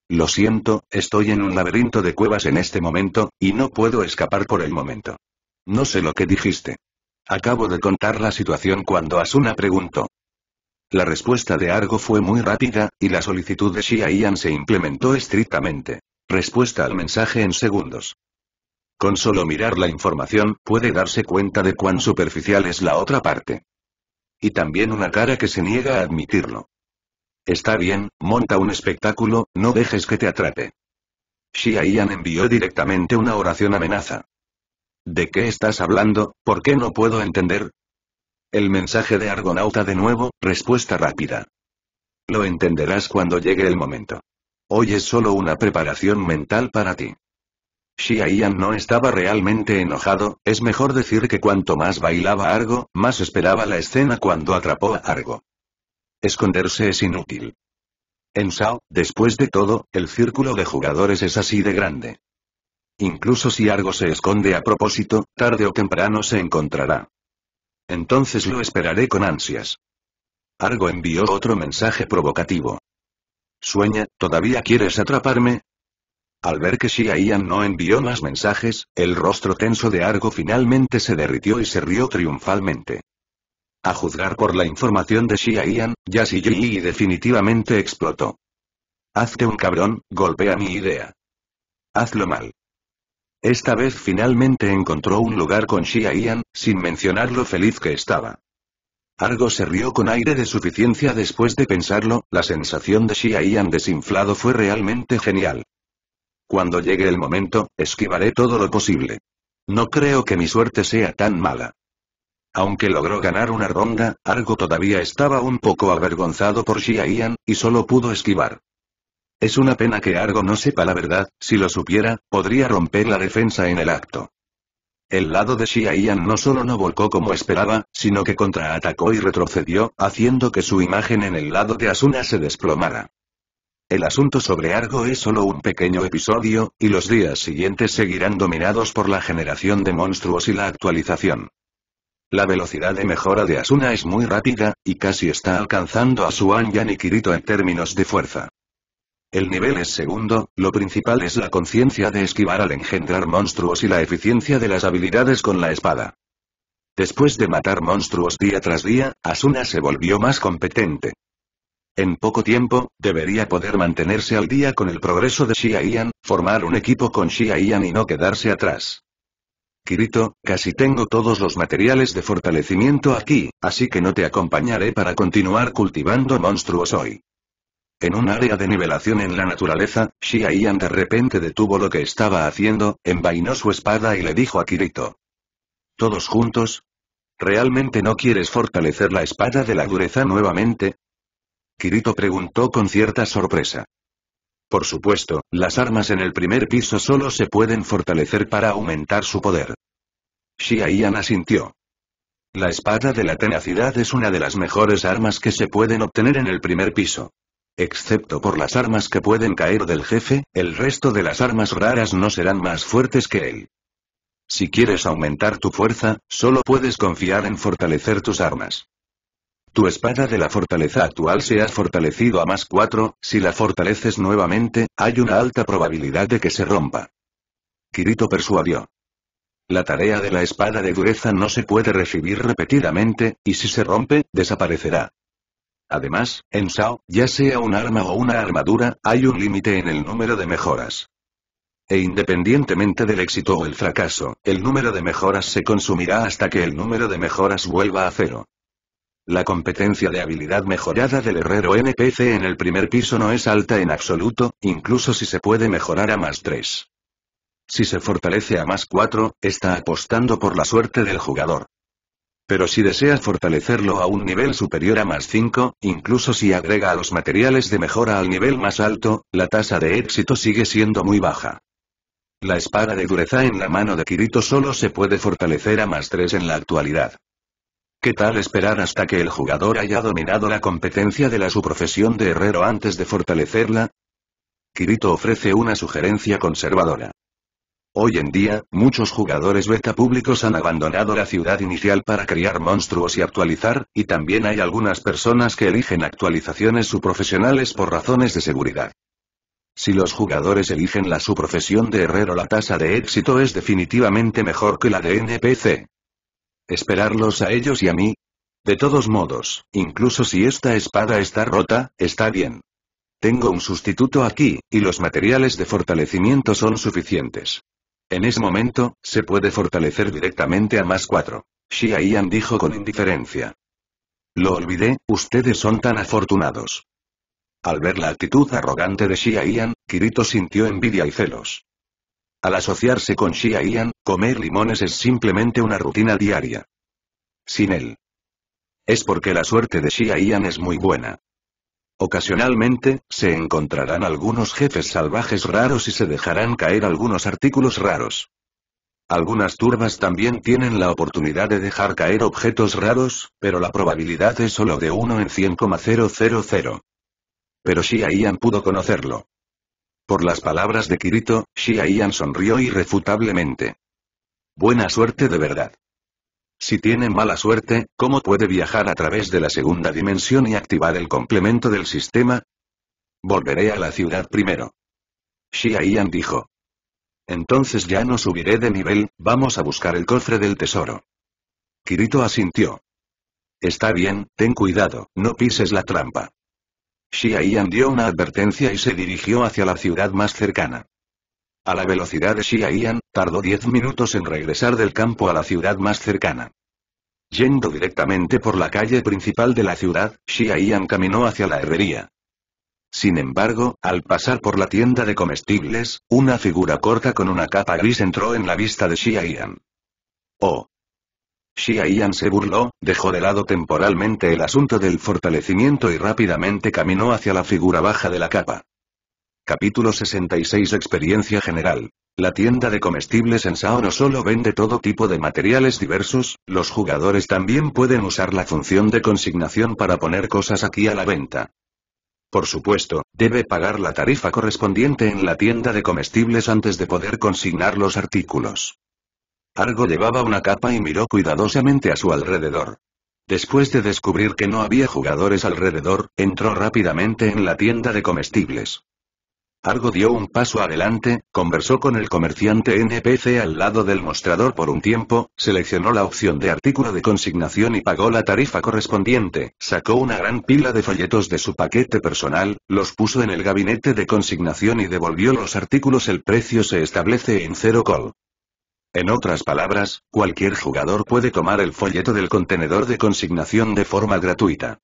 Lo siento, estoy en un laberinto de cuevas en este momento, y no puedo escapar por el momento. No sé lo que dijiste. Acabo de contar la situación cuando Asuna preguntó. La respuesta de Argo fue muy rápida, y la solicitud de Xia se implementó estrictamente. Respuesta al mensaje en segundos. Con solo mirar la información, puede darse cuenta de cuán superficial es la otra parte. Y también una cara que se niega a admitirlo. Está bien, monta un espectáculo, no dejes que te atrape. Xia Ian envió directamente una oración amenaza. ¿De qué estás hablando? ¿Por qué no puedo entender? El mensaje de Argonauta de nuevo, respuesta rápida. Lo entenderás cuando llegue el momento. Hoy es solo una preparación mental para ti. Shi no estaba realmente enojado, es mejor decir que cuanto más bailaba Argo, más esperaba la escena cuando atrapó a Argo. Esconderse es inútil. En Sao, después de todo, el círculo de jugadores es así de grande. Incluso si Argo se esconde a propósito, tarde o temprano se encontrará. Entonces lo esperaré con ansias. Argo envió otro mensaje provocativo. Sueña, ¿todavía quieres atraparme? Al ver que Xia Ian no envió más mensajes, el rostro tenso de Argo finalmente se derritió y se rió triunfalmente. A juzgar por la información de Xia Ian, Yi definitivamente explotó. Hazte un cabrón, golpea mi idea. Hazlo mal. Esta vez finalmente encontró un lugar con Shi Ian, sin mencionar lo feliz que estaba. Argo se rió con aire de suficiencia después de pensarlo, la sensación de Xia Ian desinflado fue realmente genial. Cuando llegue el momento, esquivaré todo lo posible. No creo que mi suerte sea tan mala. Aunque logró ganar una ronda, Argo todavía estaba un poco avergonzado por Xia Ian, y solo pudo esquivar. Es una pena que Argo no sepa la verdad, si lo supiera, podría romper la defensa en el acto. El lado de Xia Ian no solo no volcó como esperaba, sino que contraatacó y retrocedió, haciendo que su imagen en el lado de Asuna se desplomara. El asunto sobre Argo es solo un pequeño episodio, y los días siguientes seguirán dominados por la generación de monstruos y la actualización. La velocidad de mejora de Asuna es muy rápida, y casi está alcanzando a Suan Yanikirito y Kirito en términos de fuerza. El nivel es segundo, lo principal es la conciencia de esquivar al engendrar monstruos y la eficiencia de las habilidades con la espada. Después de matar monstruos día tras día, Asuna se volvió más competente. En poco tiempo, debería poder mantenerse al día con el progreso de Ian, formar un equipo con Ian y no quedarse atrás. Kirito, casi tengo todos los materiales de fortalecimiento aquí, así que no te acompañaré para continuar cultivando monstruos hoy. En un área de nivelación en la naturaleza, Ian de repente detuvo lo que estaba haciendo, envainó su espada y le dijo a Kirito. ¿Todos juntos? ¿Realmente no quieres fortalecer la espada de la dureza nuevamente? Kirito preguntó con cierta sorpresa. Por supuesto, las armas en el primer piso solo se pueden fortalecer para aumentar su poder. Shia sintió. asintió. La espada de la tenacidad es una de las mejores armas que se pueden obtener en el primer piso. Excepto por las armas que pueden caer del jefe, el resto de las armas raras no serán más fuertes que él. Si quieres aumentar tu fuerza, solo puedes confiar en fortalecer tus armas. Tu espada de la fortaleza actual se ha fortalecido a más 4, si la fortaleces nuevamente, hay una alta probabilidad de que se rompa. Kirito persuadió. La tarea de la espada de dureza no se puede recibir repetidamente, y si se rompe, desaparecerá. Además, en Shao, ya sea un arma o una armadura, hay un límite en el número de mejoras. E independientemente del éxito o el fracaso, el número de mejoras se consumirá hasta que el número de mejoras vuelva a cero. La competencia de habilidad mejorada del herrero NPC en el primer piso no es alta en absoluto, incluso si se puede mejorar a más 3. Si se fortalece a más 4, está apostando por la suerte del jugador. Pero si desea fortalecerlo a un nivel superior a más 5, incluso si agrega a los materiales de mejora al nivel más alto, la tasa de éxito sigue siendo muy baja. La espada de dureza en la mano de Kirito solo se puede fortalecer a más 3 en la actualidad. ¿Qué tal esperar hasta que el jugador haya dominado la competencia de la su profesión de herrero antes de fortalecerla? Kirito ofrece una sugerencia conservadora. Hoy en día, muchos jugadores beta públicos han abandonado la ciudad inicial para criar monstruos y actualizar, y también hay algunas personas que eligen actualizaciones subprofesionales por razones de seguridad. Si los jugadores eligen la subprofesión de herrero la tasa de éxito es definitivamente mejor que la de NPC. ¿Esperarlos a ellos y a mí? De todos modos, incluso si esta espada está rota, está bien. Tengo un sustituto aquí, y los materiales de fortalecimiento son suficientes. En ese momento, se puede fortalecer directamente a más cuatro. Shia Ian dijo con indiferencia. Lo olvidé, ustedes son tan afortunados. Al ver la actitud arrogante de Shia Ian, Kirito sintió envidia y celos. Al asociarse con Shia Ian, comer limones es simplemente una rutina diaria. Sin él. Es porque la suerte de Shia Ian es muy buena. Ocasionalmente, se encontrarán algunos jefes salvajes raros y se dejarán caer algunos artículos raros. Algunas turbas también tienen la oportunidad de dejar caer objetos raros, pero la probabilidad es solo de 1 en 100,000. Pero Shia Ian pudo conocerlo. Por las palabras de Kirito, Xia sonrió irrefutablemente. Buena suerte de verdad. Si tiene mala suerte, ¿cómo puede viajar a través de la segunda dimensión y activar el complemento del sistema? Volveré a la ciudad primero. Xia dijo. Entonces ya no subiré de nivel, vamos a buscar el cofre del tesoro. Kirito asintió. Está bien, ten cuidado, no pises la trampa. Xia dio una advertencia y se dirigió hacia la ciudad más cercana. A la velocidad de Xia tardó 10 minutos en regresar del campo a la ciudad más cercana. Yendo directamente por la calle principal de la ciudad, Xia caminó hacia la herrería. Sin embargo, al pasar por la tienda de comestibles, una figura corta con una capa gris entró en la vista de Xia Oh, Xia se burló, dejó de lado temporalmente el asunto del fortalecimiento y rápidamente caminó hacia la figura baja de la capa. Capítulo 66 Experiencia general. La tienda de comestibles en Sao no solo vende todo tipo de materiales diversos, los jugadores también pueden usar la función de consignación para poner cosas aquí a la venta. Por supuesto, debe pagar la tarifa correspondiente en la tienda de comestibles antes de poder consignar los artículos. Argo llevaba una capa y miró cuidadosamente a su alrededor. Después de descubrir que no había jugadores alrededor, entró rápidamente en la tienda de comestibles. Argo dio un paso adelante, conversó con el comerciante NPC al lado del mostrador por un tiempo, seleccionó la opción de artículo de consignación y pagó la tarifa correspondiente, sacó una gran pila de folletos de su paquete personal, los puso en el gabinete de consignación y devolvió los artículos. El precio se establece en cero call. En otras palabras, cualquier jugador puede tomar el folleto del contenedor de consignación de forma gratuita.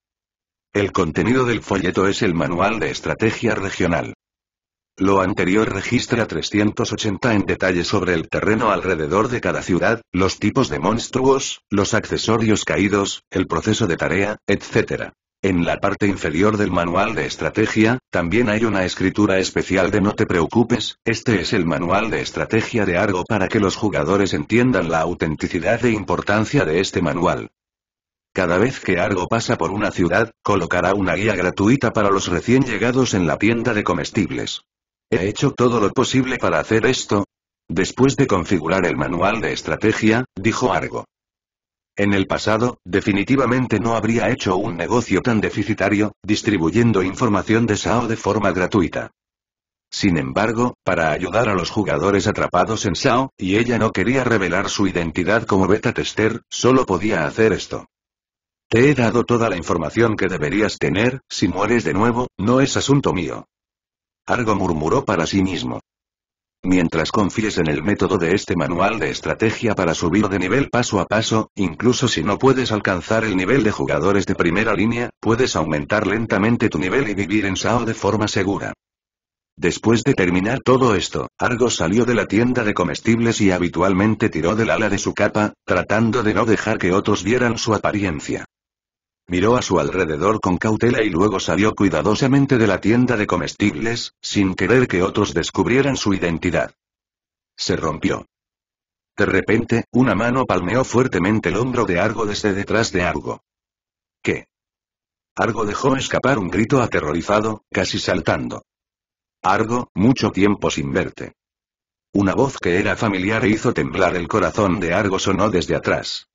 El contenido del folleto es el Manual de Estrategia Regional. Lo anterior registra 380 en detalle sobre el terreno alrededor de cada ciudad, los tipos de monstruos, los accesorios caídos, el proceso de tarea, etc. En la parte inferior del manual de estrategia, también hay una escritura especial de no te preocupes, este es el manual de estrategia de Argo para que los jugadores entiendan la autenticidad e importancia de este manual. Cada vez que Argo pasa por una ciudad, colocará una guía gratuita para los recién llegados en la tienda de comestibles. He hecho todo lo posible para hacer esto. Después de configurar el manual de estrategia, dijo Argo. En el pasado, definitivamente no habría hecho un negocio tan deficitario, distribuyendo información de SAO de forma gratuita. Sin embargo, para ayudar a los jugadores atrapados en SAO, y ella no quería revelar su identidad como beta tester, solo podía hacer esto. Te he dado toda la información que deberías tener, si mueres de nuevo, no es asunto mío. Argo murmuró para sí mismo. Mientras confíes en el método de este manual de estrategia para subir de nivel paso a paso, incluso si no puedes alcanzar el nivel de jugadores de primera línea, puedes aumentar lentamente tu nivel y vivir en SAO de forma segura. Después de terminar todo esto, Argo salió de la tienda de comestibles y habitualmente tiró del ala de su capa, tratando de no dejar que otros vieran su apariencia. Miró a su alrededor con cautela y luego salió cuidadosamente de la tienda de comestibles, sin querer que otros descubrieran su identidad. Se rompió. De repente, una mano palmeó fuertemente el hombro de Argo desde detrás de Argo. ¿Qué? Argo dejó escapar un grito aterrorizado, casi saltando. Argo, mucho tiempo sin verte. Una voz que era familiar e hizo temblar el corazón de Argo sonó desde atrás.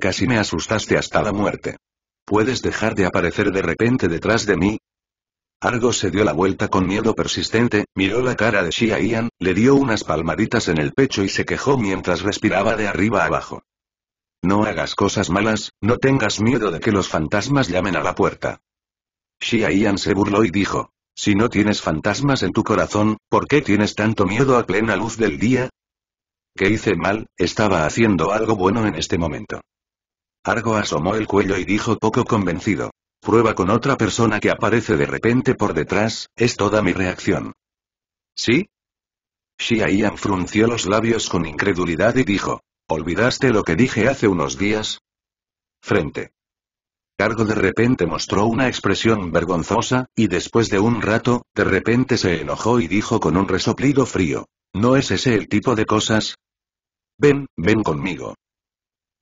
Casi me asustaste hasta la muerte. ¿Puedes dejar de aparecer de repente detrás de mí? Argo se dio la vuelta con miedo persistente, miró la cara de Shia Ian, le dio unas palmaditas en el pecho y se quejó mientras respiraba de arriba abajo. No hagas cosas malas, no tengas miedo de que los fantasmas llamen a la puerta. Shia Ian se burló y dijo, si no tienes fantasmas en tu corazón, ¿por qué tienes tanto miedo a plena luz del día? ¿Qué hice mal? Estaba haciendo algo bueno en este momento. Argo asomó el cuello y dijo poco convencido. Prueba con otra persona que aparece de repente por detrás, es toda mi reacción. ¿Sí? Xia frunció los labios con incredulidad y dijo. ¿Olvidaste lo que dije hace unos días? Frente. Cargo de repente mostró una expresión vergonzosa, y después de un rato, de repente se enojó y dijo con un resoplido frío. ¿No es ese el tipo de cosas? Ven, ven conmigo.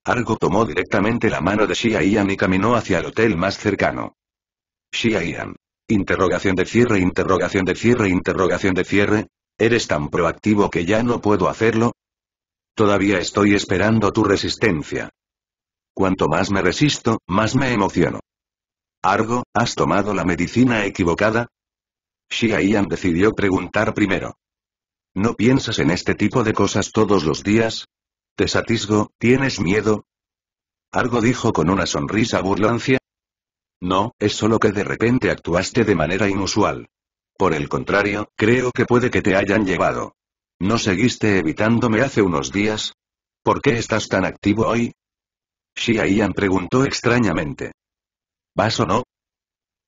Argo tomó directamente la mano de Xia Ian y caminó hacia el hotel más cercano. Xia Ian. Interrogación de cierre, interrogación de cierre, interrogación de cierre. ¿Eres tan proactivo que ya no puedo hacerlo? Todavía estoy esperando tu resistencia. Cuanto más me resisto, más me emociono. Argo, ¿has tomado la medicina equivocada? Xia Ian decidió preguntar primero. ¿No piensas en este tipo de cosas todos los días? Te satisgo, ¿tienes miedo? Argo dijo con una sonrisa burlancia. No, es solo que de repente actuaste de manera inusual. Por el contrario, creo que puede que te hayan llevado. ¿No seguiste evitándome hace unos días? ¿Por qué estás tan activo hoy? Shia Ian preguntó extrañamente. ¿Vas o no?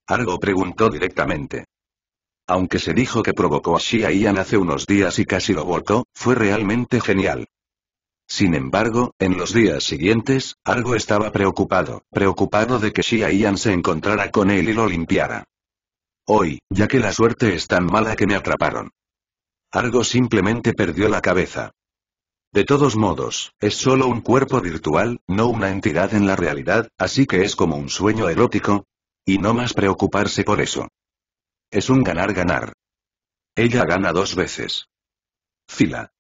Argo preguntó directamente. Aunque se dijo que provocó a Shia Ian hace unos días y casi lo volcó, fue realmente genial. Sin embargo, en los días siguientes, Argo estaba preocupado, preocupado de que Xia Ian se encontrara con él y lo limpiara. Hoy, ya que la suerte es tan mala que me atraparon. Argo simplemente perdió la cabeza. De todos modos, es solo un cuerpo virtual, no una entidad en la realidad, así que es como un sueño erótico. Y no más preocuparse por eso. Es un ganar-ganar. Ella gana dos veces. Fila,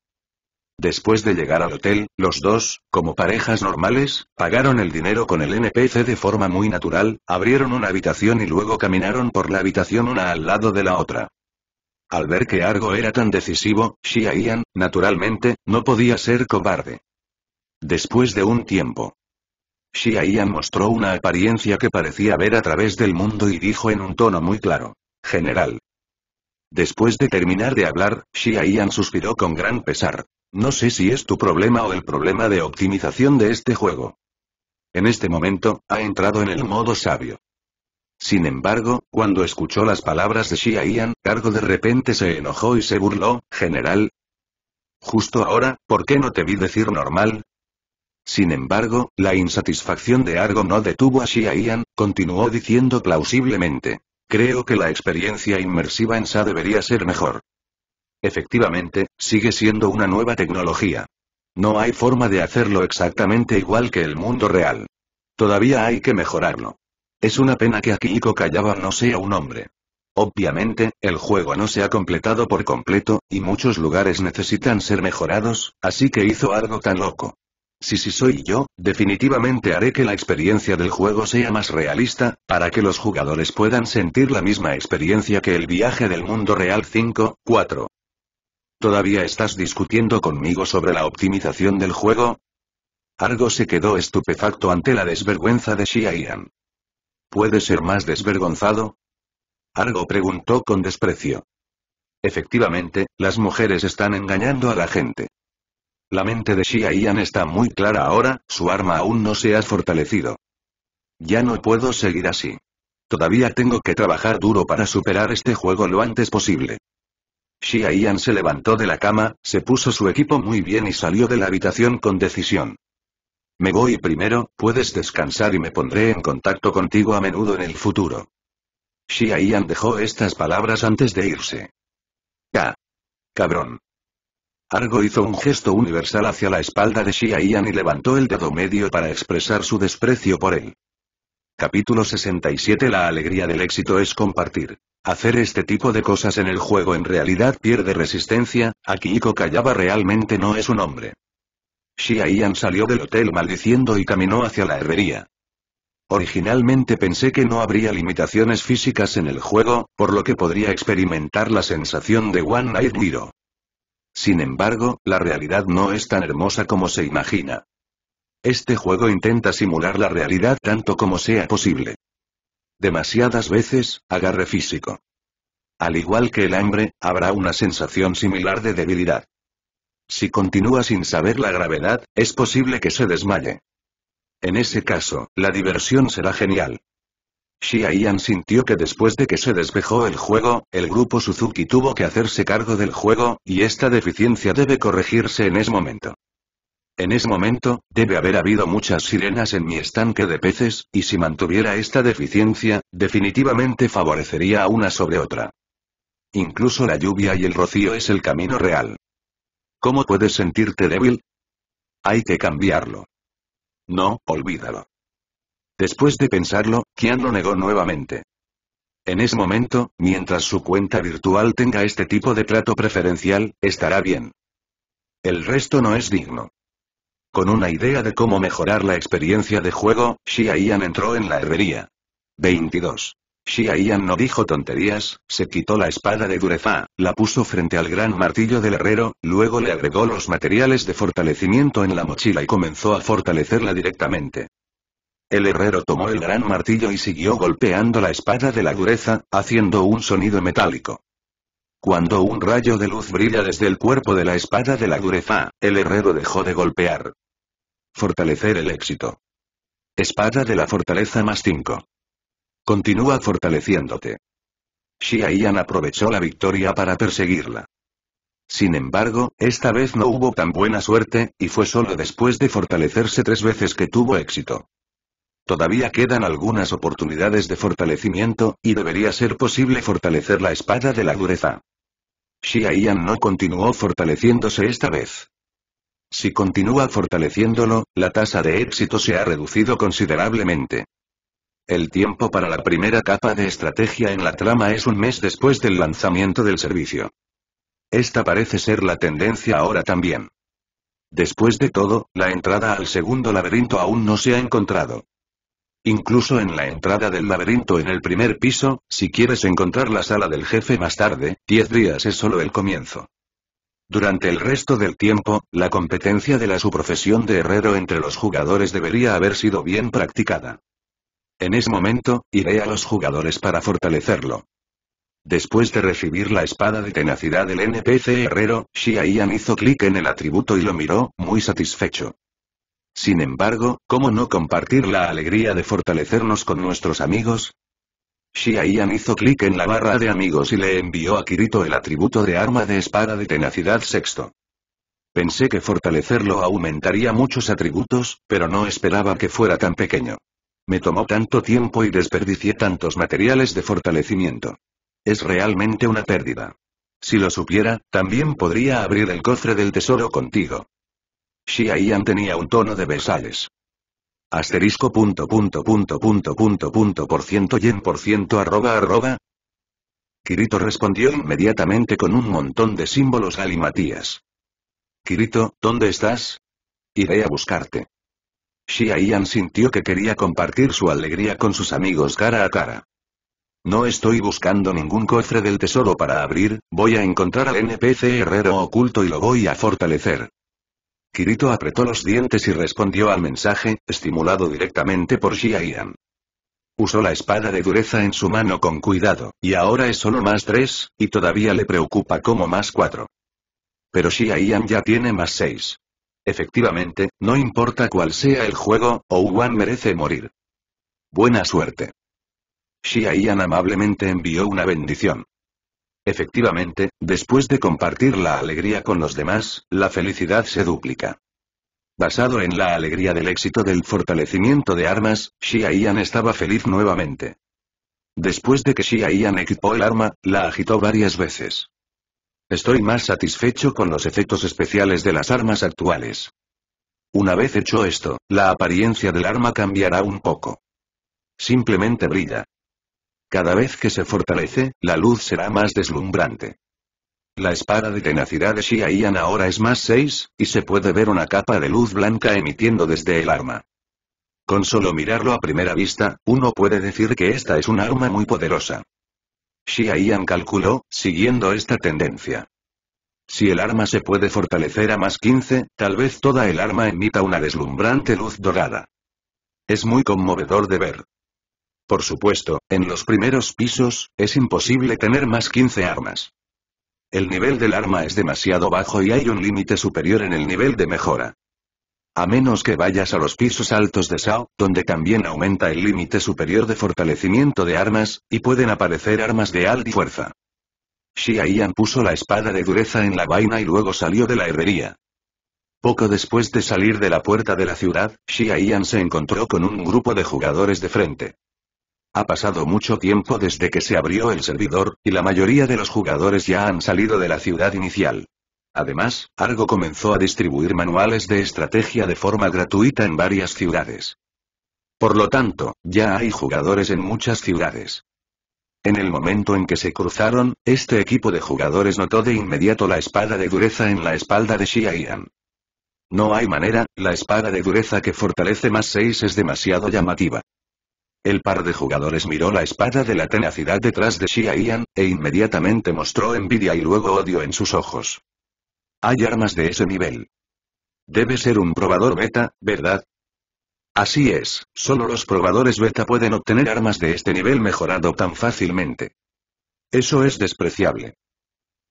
Después de llegar al hotel, los dos, como parejas normales, pagaron el dinero con el NPC de forma muy natural, abrieron una habitación y luego caminaron por la habitación una al lado de la otra. Al ver que Argo era tan decisivo, Xia Ian, naturalmente, no podía ser cobarde. Después de un tiempo. Xia Ian mostró una apariencia que parecía ver a través del mundo y dijo en un tono muy claro. General. Después de terminar de hablar, Xia Ian suspiró con gran pesar. No sé si es tu problema o el problema de optimización de este juego. En este momento, ha entrado en el modo sabio. Sin embargo, cuando escuchó las palabras de Xia Ian, Cargo de repente se enojó y se burló, general. Justo ahora, ¿por qué no te vi decir normal? Sin embargo, la insatisfacción de Argo no detuvo a Xia Ian, continuó diciendo plausiblemente. Creo que la experiencia inmersiva en SA debería ser mejor. Efectivamente, sigue siendo una nueva tecnología. No hay forma de hacerlo exactamente igual que el mundo real. Todavía hay que mejorarlo. Es una pena que Akiko Kayaba no sea un hombre. Obviamente, el juego no se ha completado por completo, y muchos lugares necesitan ser mejorados, así que hizo algo tan loco. Si si soy yo, definitivamente haré que la experiencia del juego sea más realista, para que los jugadores puedan sentir la misma experiencia que el viaje del mundo real 5, 4. ¿Todavía estás discutiendo conmigo sobre la optimización del juego? Argo se quedó estupefacto ante la desvergüenza de Xia Ian. ¿Puede ser más desvergonzado? Argo preguntó con desprecio. Efectivamente, las mujeres están engañando a la gente. La mente de Xia Ian está muy clara ahora, su arma aún no se ha fortalecido. Ya no puedo seguir así. Todavía tengo que trabajar duro para superar este juego lo antes posible. Xia Ian se levantó de la cama, se puso su equipo muy bien y salió de la habitación con decisión. Me voy primero, puedes descansar y me pondré en contacto contigo a menudo en el futuro. Xia Ian dejó estas palabras antes de irse. Ya. Cabrón. Argo hizo un gesto universal hacia la espalda de Xia y levantó el dedo medio para expresar su desprecio por él. Capítulo 67 La alegría del éxito es compartir. Hacer este tipo de cosas en el juego en realidad pierde resistencia, Akiko Callaba realmente no es un hombre. Shia Ian salió del hotel maldiciendo y caminó hacia la herrería. Originalmente pensé que no habría limitaciones físicas en el juego, por lo que podría experimentar la sensación de One Night Hero. Sin embargo, la realidad no es tan hermosa como se imagina. Este juego intenta simular la realidad tanto como sea posible. Demasiadas veces, agarre físico. Al igual que el hambre, habrá una sensación similar de debilidad. Si continúa sin saber la gravedad, es posible que se desmaye. En ese caso, la diversión será genial. Shia sintió que después de que se despejó el juego, el grupo Suzuki tuvo que hacerse cargo del juego, y esta deficiencia debe corregirse en ese momento. En ese momento, debe haber habido muchas sirenas en mi estanque de peces, y si mantuviera esta deficiencia, definitivamente favorecería a una sobre otra. Incluso la lluvia y el rocío es el camino real. ¿Cómo puedes sentirte débil? Hay que cambiarlo. No, olvídalo. Después de pensarlo, ¿quién lo negó nuevamente. En ese momento, mientras su cuenta virtual tenga este tipo de trato preferencial, estará bien. El resto no es digno. Con una idea de cómo mejorar la experiencia de juego, Xia Ian entró en la herrería. 22. Xia Ian no dijo tonterías, se quitó la espada de Gurefa, la puso frente al gran martillo del herrero, luego le agregó los materiales de fortalecimiento en la mochila y comenzó a fortalecerla directamente. El herrero tomó el gran martillo y siguió golpeando la espada de la dureza, haciendo un sonido metálico. Cuando un rayo de luz brilla desde el cuerpo de la espada de la dureza, el herrero dejó de golpear. Fortalecer el éxito. Espada de la fortaleza más 5. Continúa fortaleciéndote. Xia aprovechó la victoria para perseguirla. Sin embargo, esta vez no hubo tan buena suerte, y fue solo después de fortalecerse tres veces que tuvo éxito. Todavía quedan algunas oportunidades de fortalecimiento, y debería ser posible fortalecer la espada de la dureza. Xia no continuó fortaleciéndose esta vez. Si continúa fortaleciéndolo, la tasa de éxito se ha reducido considerablemente. El tiempo para la primera capa de estrategia en la trama es un mes después del lanzamiento del servicio. Esta parece ser la tendencia ahora también. Después de todo, la entrada al segundo laberinto aún no se ha encontrado. Incluso en la entrada del laberinto en el primer piso, si quieres encontrar la sala del jefe más tarde, 10 días es solo el comienzo. Durante el resto del tiempo, la competencia de la profesión de herrero entre los jugadores debería haber sido bien practicada. En ese momento, iré a los jugadores para fortalecerlo. Después de recibir la espada de tenacidad del NPC herrero, Ian hizo clic en el atributo y lo miró, muy satisfecho. Sin embargo, ¿cómo no compartir la alegría de fortalecernos con nuestros amigos? Ian hizo clic en la barra de amigos y le envió a Kirito el atributo de arma de espada de tenacidad sexto. Pensé que fortalecerlo aumentaría muchos atributos, pero no esperaba que fuera tan pequeño. Me tomó tanto tiempo y desperdicié tantos materiales de fortalecimiento. Es realmente una pérdida. Si lo supiera, también podría abrir el cofre del tesoro contigo. Xiaian tenía un tono de besales. Asterisco punto punto punto punto punto punto por ciento yen por ciento arroba arroba. Kirito respondió inmediatamente con un montón de símbolos galimatías. Kirito, ¿dónde estás? Iré a buscarte. Shia Ian sintió que quería compartir su alegría con sus amigos cara a cara. No estoy buscando ningún cofre del tesoro para abrir, voy a encontrar al NPC herrero oculto y lo voy a fortalecer. Kirito apretó los dientes y respondió al mensaje, estimulado directamente por Xiaoyan. Usó la espada de dureza en su mano con cuidado, y ahora es solo más tres, y todavía le preocupa como más cuatro. Pero Xiaoyan ya tiene más seis. Efectivamente, no importa cuál sea el juego, Ouwan merece morir. Buena suerte. Xiaoyan amablemente envió una bendición. Efectivamente, después de compartir la alegría con los demás, la felicidad se duplica. Basado en la alegría del éxito del fortalecimiento de armas, Xia Ian estaba feliz nuevamente. Después de que Xia Ian equipó el arma, la agitó varias veces. Estoy más satisfecho con los efectos especiales de las armas actuales. Una vez hecho esto, la apariencia del arma cambiará un poco. Simplemente brilla. Cada vez que se fortalece, la luz será más deslumbrante. La espada de tenacidad de Ian ahora es más 6, y se puede ver una capa de luz blanca emitiendo desde el arma. Con solo mirarlo a primera vista, uno puede decir que esta es un arma muy poderosa. Ian calculó, siguiendo esta tendencia. Si el arma se puede fortalecer a más 15, tal vez toda el arma emita una deslumbrante luz dorada. Es muy conmovedor de ver. Por supuesto, en los primeros pisos, es imposible tener más 15 armas. El nivel del arma es demasiado bajo y hay un límite superior en el nivel de mejora. A menos que vayas a los pisos altos de Sao, donde también aumenta el límite superior de fortalecimiento de armas, y pueden aparecer armas de alta fuerza. Xia puso la espada de dureza en la vaina y luego salió de la herrería. Poco después de salir de la puerta de la ciudad, Xia se encontró con un grupo de jugadores de frente. Ha pasado mucho tiempo desde que se abrió el servidor, y la mayoría de los jugadores ya han salido de la ciudad inicial. Además, Argo comenzó a distribuir manuales de estrategia de forma gratuita en varias ciudades. Por lo tanto, ya hay jugadores en muchas ciudades. En el momento en que se cruzaron, este equipo de jugadores notó de inmediato la espada de dureza en la espalda de Ian. No hay manera, la espada de dureza que fortalece más 6 es demasiado llamativa. El par de jugadores miró la espada de la tenacidad detrás de Xia Ian, e inmediatamente mostró envidia y luego odio en sus ojos. Hay armas de ese nivel. Debe ser un probador beta, ¿verdad? Así es, solo los probadores beta pueden obtener armas de este nivel mejorado tan fácilmente. Eso es despreciable.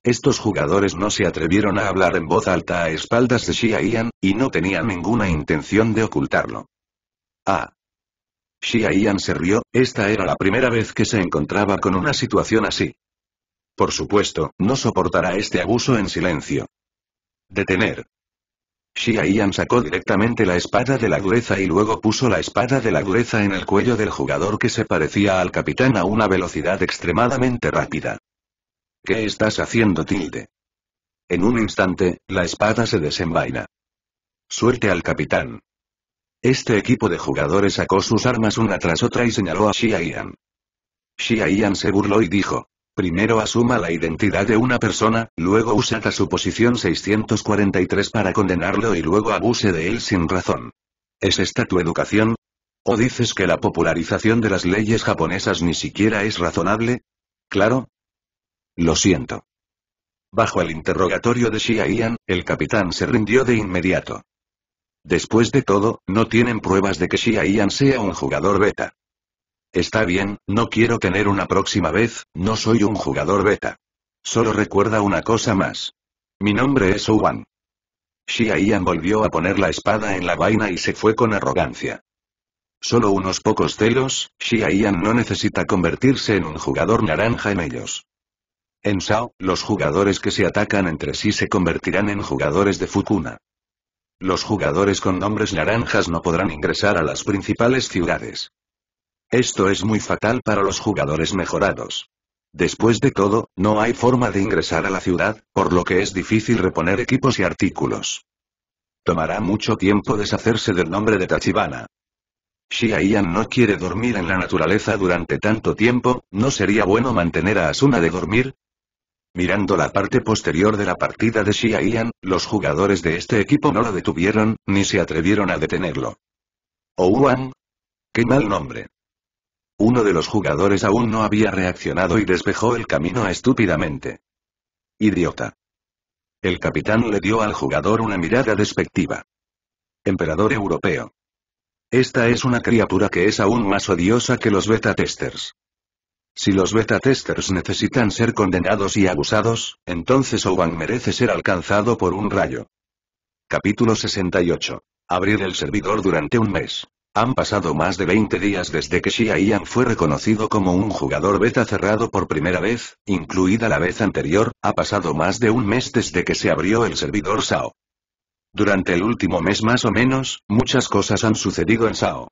Estos jugadores no se atrevieron a hablar en voz alta a espaldas de Xia Ian, y no tenían ninguna intención de ocultarlo. Ah, Xia se rió, esta era la primera vez que se encontraba con una situación así. Por supuesto, no soportará este abuso en silencio. Detener. Xia sacó directamente la espada de la dureza y luego puso la espada de la dureza en el cuello del jugador que se parecía al capitán a una velocidad extremadamente rápida. ¿Qué estás haciendo tilde? En un instante, la espada se desenvaina. Suerte al capitán. Este equipo de jugadores sacó sus armas una tras otra y señaló a Xia Ian. se burló y dijo. Primero asuma la identidad de una persona, luego usa la su posición 643 para condenarlo y luego abuse de él sin razón. ¿Es esta tu educación? ¿O dices que la popularización de las leyes japonesas ni siquiera es razonable? ¿Claro? Lo siento. Bajo el interrogatorio de Xia el capitán se rindió de inmediato. Después de todo, no tienen pruebas de que Xia sea un jugador beta. Está bien, no quiero tener una próxima vez, no soy un jugador beta. Solo recuerda una cosa más. Mi nombre es Owan. Xia Ian volvió a poner la espada en la vaina y se fue con arrogancia. Solo unos pocos celos, Xia Ian no necesita convertirse en un jugador naranja en ellos. En Sao, los jugadores que se atacan entre sí se convertirán en jugadores de Fukuna. Los jugadores con nombres naranjas no podrán ingresar a las principales ciudades. Esto es muy fatal para los jugadores mejorados. Después de todo, no hay forma de ingresar a la ciudad, por lo que es difícil reponer equipos y artículos. Tomará mucho tiempo deshacerse del nombre de Tachibana. Si no quiere dormir en la naturaleza durante tanto tiempo, ¿no sería bueno mantener a Asuna de dormir? Mirando la parte posterior de la partida de Xia los jugadores de este equipo no lo detuvieron, ni se atrevieron a detenerlo. Ouan. ¡Qué mal nombre! Uno de los jugadores aún no había reaccionado y despejó el camino estúpidamente. Idiota. El capitán le dio al jugador una mirada despectiva. Emperador europeo. Esta es una criatura que es aún más odiosa que los beta testers. Si los beta testers necesitan ser condenados y abusados, entonces Owang merece ser alcanzado por un rayo. Capítulo 68. Abrir el servidor durante un mes. Han pasado más de 20 días desde que Xiaoyang fue reconocido como un jugador beta cerrado por primera vez, incluida la vez anterior, ha pasado más de un mes desde que se abrió el servidor SAO. Durante el último mes más o menos, muchas cosas han sucedido en SAO.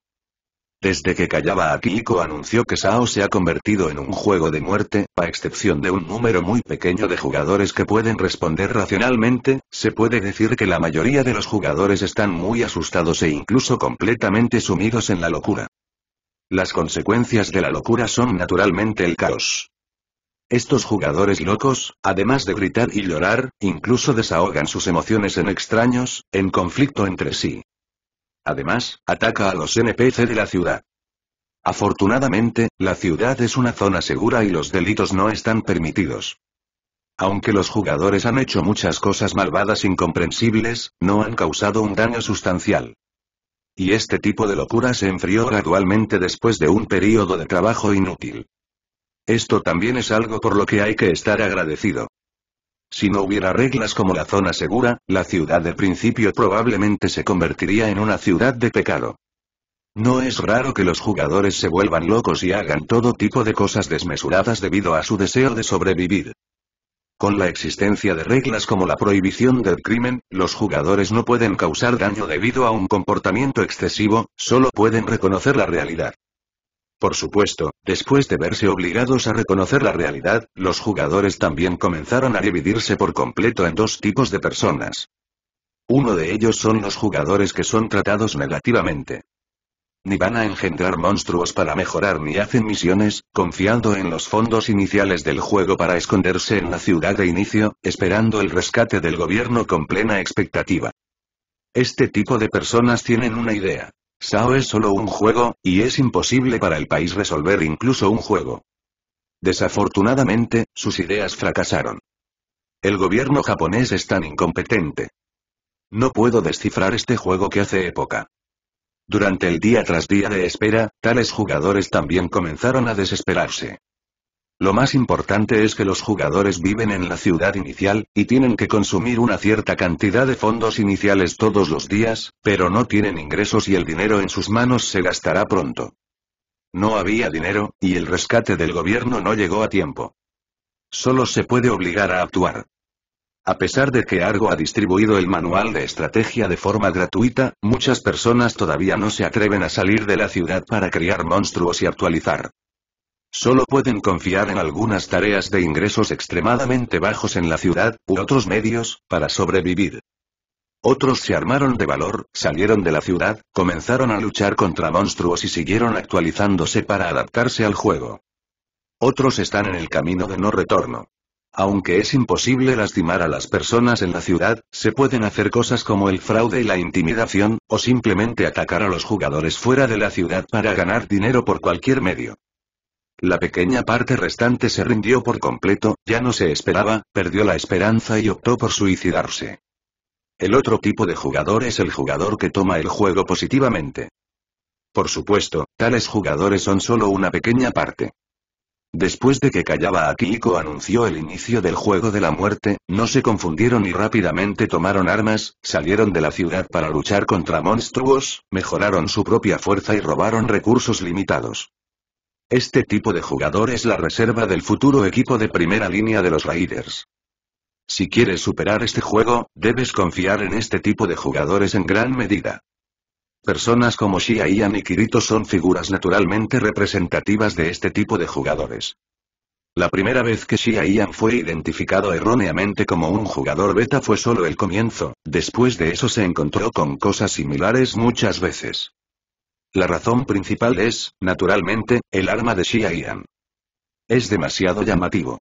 Desde que callaba Kiko anunció que Sao se ha convertido en un juego de muerte, a excepción de un número muy pequeño de jugadores que pueden responder racionalmente, se puede decir que la mayoría de los jugadores están muy asustados e incluso completamente sumidos en la locura. Las consecuencias de la locura son naturalmente el caos. Estos jugadores locos, además de gritar y llorar, incluso desahogan sus emociones en extraños, en conflicto entre sí, Además, ataca a los NPC de la ciudad. Afortunadamente, la ciudad es una zona segura y los delitos no están permitidos. Aunque los jugadores han hecho muchas cosas malvadas e incomprensibles, no han causado un daño sustancial. Y este tipo de locura se enfrió gradualmente después de un período de trabajo inútil. Esto también es algo por lo que hay que estar agradecido. Si no hubiera reglas como la zona segura, la ciudad de principio probablemente se convertiría en una ciudad de pecado. No es raro que los jugadores se vuelvan locos y hagan todo tipo de cosas desmesuradas debido a su deseo de sobrevivir. Con la existencia de reglas como la prohibición del crimen, los jugadores no pueden causar daño debido a un comportamiento excesivo, solo pueden reconocer la realidad. Por supuesto, después de verse obligados a reconocer la realidad, los jugadores también comenzaron a dividirse por completo en dos tipos de personas. Uno de ellos son los jugadores que son tratados negativamente. Ni van a engendrar monstruos para mejorar ni hacen misiones, confiando en los fondos iniciales del juego para esconderse en la ciudad de inicio, esperando el rescate del gobierno con plena expectativa. Este tipo de personas tienen una idea, Sao es solo un juego, y es imposible para el país resolver incluso un juego. Desafortunadamente, sus ideas fracasaron. El gobierno japonés es tan incompetente. No puedo descifrar este juego que hace época. Durante el día tras día de espera, tales jugadores también comenzaron a desesperarse. Lo más importante es que los jugadores viven en la ciudad inicial, y tienen que consumir una cierta cantidad de fondos iniciales todos los días, pero no tienen ingresos y el dinero en sus manos se gastará pronto. No había dinero, y el rescate del gobierno no llegó a tiempo. Solo se puede obligar a actuar. A pesar de que Argo ha distribuido el manual de estrategia de forma gratuita, muchas personas todavía no se atreven a salir de la ciudad para criar monstruos y actualizar. Solo pueden confiar en algunas tareas de ingresos extremadamente bajos en la ciudad, u otros medios, para sobrevivir. Otros se armaron de valor, salieron de la ciudad, comenzaron a luchar contra monstruos y siguieron actualizándose para adaptarse al juego. Otros están en el camino de no retorno. Aunque es imposible lastimar a las personas en la ciudad, se pueden hacer cosas como el fraude y la intimidación, o simplemente atacar a los jugadores fuera de la ciudad para ganar dinero por cualquier medio. La pequeña parte restante se rindió por completo, ya no se esperaba, perdió la esperanza y optó por suicidarse. El otro tipo de jugador es el jugador que toma el juego positivamente. Por supuesto, tales jugadores son solo una pequeña parte. Después de que Callaba Akiko anunció el inicio del juego de la muerte, no se confundieron y rápidamente tomaron armas, salieron de la ciudad para luchar contra monstruos, mejoraron su propia fuerza y robaron recursos limitados. Este tipo de jugador es la reserva del futuro equipo de primera línea de los Raiders. Si quieres superar este juego, debes confiar en este tipo de jugadores en gran medida. Personas como Shia y Kirito son figuras naturalmente representativas de este tipo de jugadores. La primera vez que Shia fue identificado erróneamente como un jugador beta fue solo el comienzo, después de eso se encontró con cosas similares muchas veces. La razón principal es, naturalmente, el arma de Xia Es demasiado llamativo.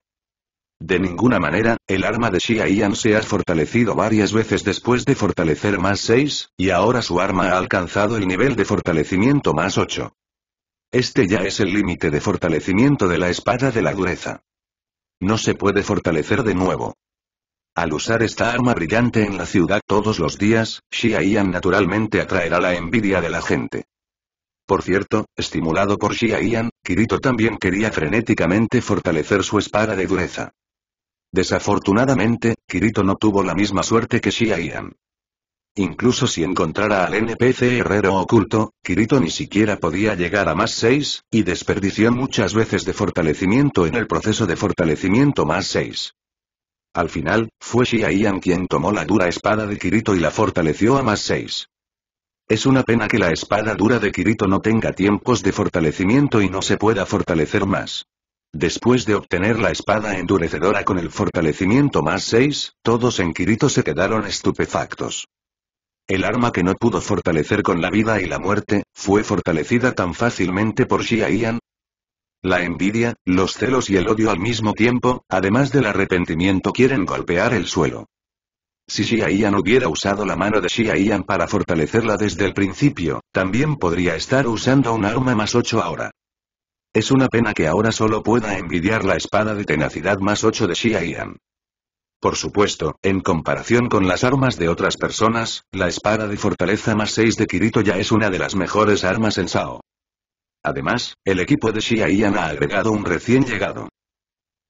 De ninguna manera, el arma de Xia se ha fortalecido varias veces después de fortalecer más 6, y ahora su arma ha alcanzado el nivel de fortalecimiento más 8. Este ya es el límite de fortalecimiento de la espada de la dureza. No se puede fortalecer de nuevo. Al usar esta arma brillante en la ciudad todos los días, Xia naturalmente atraerá la envidia de la gente. Por cierto, estimulado por Shiaian, Kirito también quería frenéticamente fortalecer su espada de dureza. Desafortunadamente, Kirito no tuvo la misma suerte que Shiaian. Incluso si encontrara al NPC herrero oculto, Kirito ni siquiera podía llegar a más 6, y desperdició muchas veces de fortalecimiento en el proceso de fortalecimiento más 6. Al final, fue Shiaian quien tomó la dura espada de Kirito y la fortaleció a más 6. Es una pena que la espada dura de Kirito no tenga tiempos de fortalecimiento y no se pueda fortalecer más. Después de obtener la espada endurecedora con el fortalecimiento más 6, todos en Kirito se quedaron estupefactos. El arma que no pudo fortalecer con la vida y la muerte, fue fortalecida tan fácilmente por Xia Ian. La envidia, los celos y el odio al mismo tiempo, además del arrepentimiento quieren golpear el suelo. Si Xia hubiera usado la mano de Xia para fortalecerla desde el principio, también podría estar usando un arma más 8 ahora. Es una pena que ahora solo pueda envidiar la espada de tenacidad más 8 de Xia Por supuesto, en comparación con las armas de otras personas, la espada de fortaleza más 6 de Kirito ya es una de las mejores armas en Sao. Además, el equipo de Xia ha agregado un recién llegado.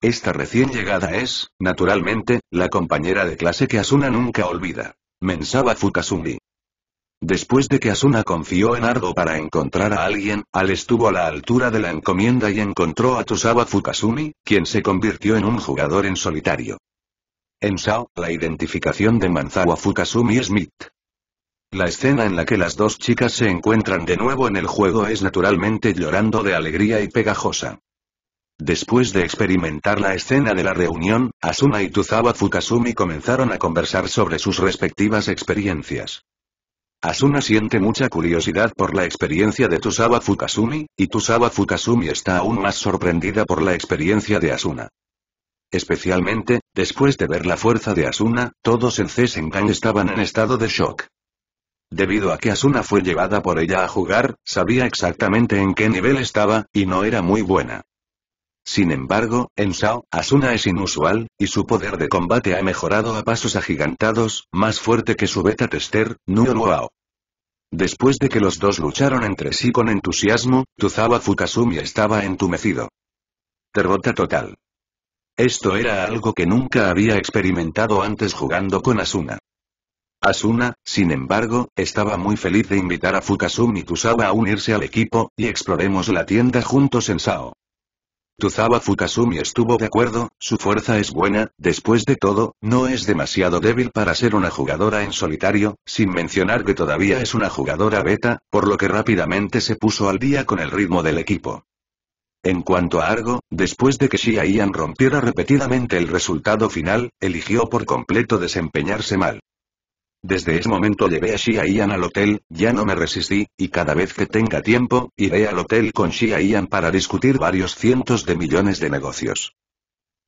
Esta recién llegada es, naturalmente, la compañera de clase que Asuna nunca olvida. Mensawa Fukasumi. Después de que Asuna confió en Ardo para encontrar a alguien, Al estuvo a la altura de la encomienda y encontró a Tosawa Fukasumi, quien se convirtió en un jugador en solitario. En Sao, la identificación de Manzawa Fukasumi Smith. La escena en la que las dos chicas se encuentran de nuevo en el juego es naturalmente llorando de alegría y pegajosa. Después de experimentar la escena de la reunión, Asuna y Tuzawa Fukasumi comenzaron a conversar sobre sus respectivas experiencias. Asuna siente mucha curiosidad por la experiencia de Tuzawa Fukasumi, y Tuzawa Fukasumi está aún más sorprendida por la experiencia de Asuna. Especialmente, después de ver la fuerza de Asuna, todos en Sesengan estaban en estado de shock. Debido a que Asuna fue llevada por ella a jugar, sabía exactamente en qué nivel estaba, y no era muy buena. Sin embargo, en Shao, Asuna es inusual, y su poder de combate ha mejorado a pasos agigantados, más fuerte que su beta tester, Nuo Después de que los dos lucharon entre sí con entusiasmo, Tuzawa Fukasumi estaba entumecido. Derrota total. Esto era algo que nunca había experimentado antes jugando con Asuna. Asuna, sin embargo, estaba muy feliz de invitar a Fukasumi Tuzawa a unirse al equipo, y exploremos la tienda juntos en Sao. Tuzaba Fukasumi estuvo de acuerdo, su fuerza es buena, después de todo, no es demasiado débil para ser una jugadora en solitario, sin mencionar que todavía es una jugadora beta, por lo que rápidamente se puso al día con el ritmo del equipo. En cuanto a Argo, después de que Shia rompiera repetidamente el resultado final, eligió por completo desempeñarse mal. Desde ese momento llevé a Shia Ian al hotel, ya no me resistí, y cada vez que tenga tiempo, iré al hotel con Shia Ian para discutir varios cientos de millones de negocios.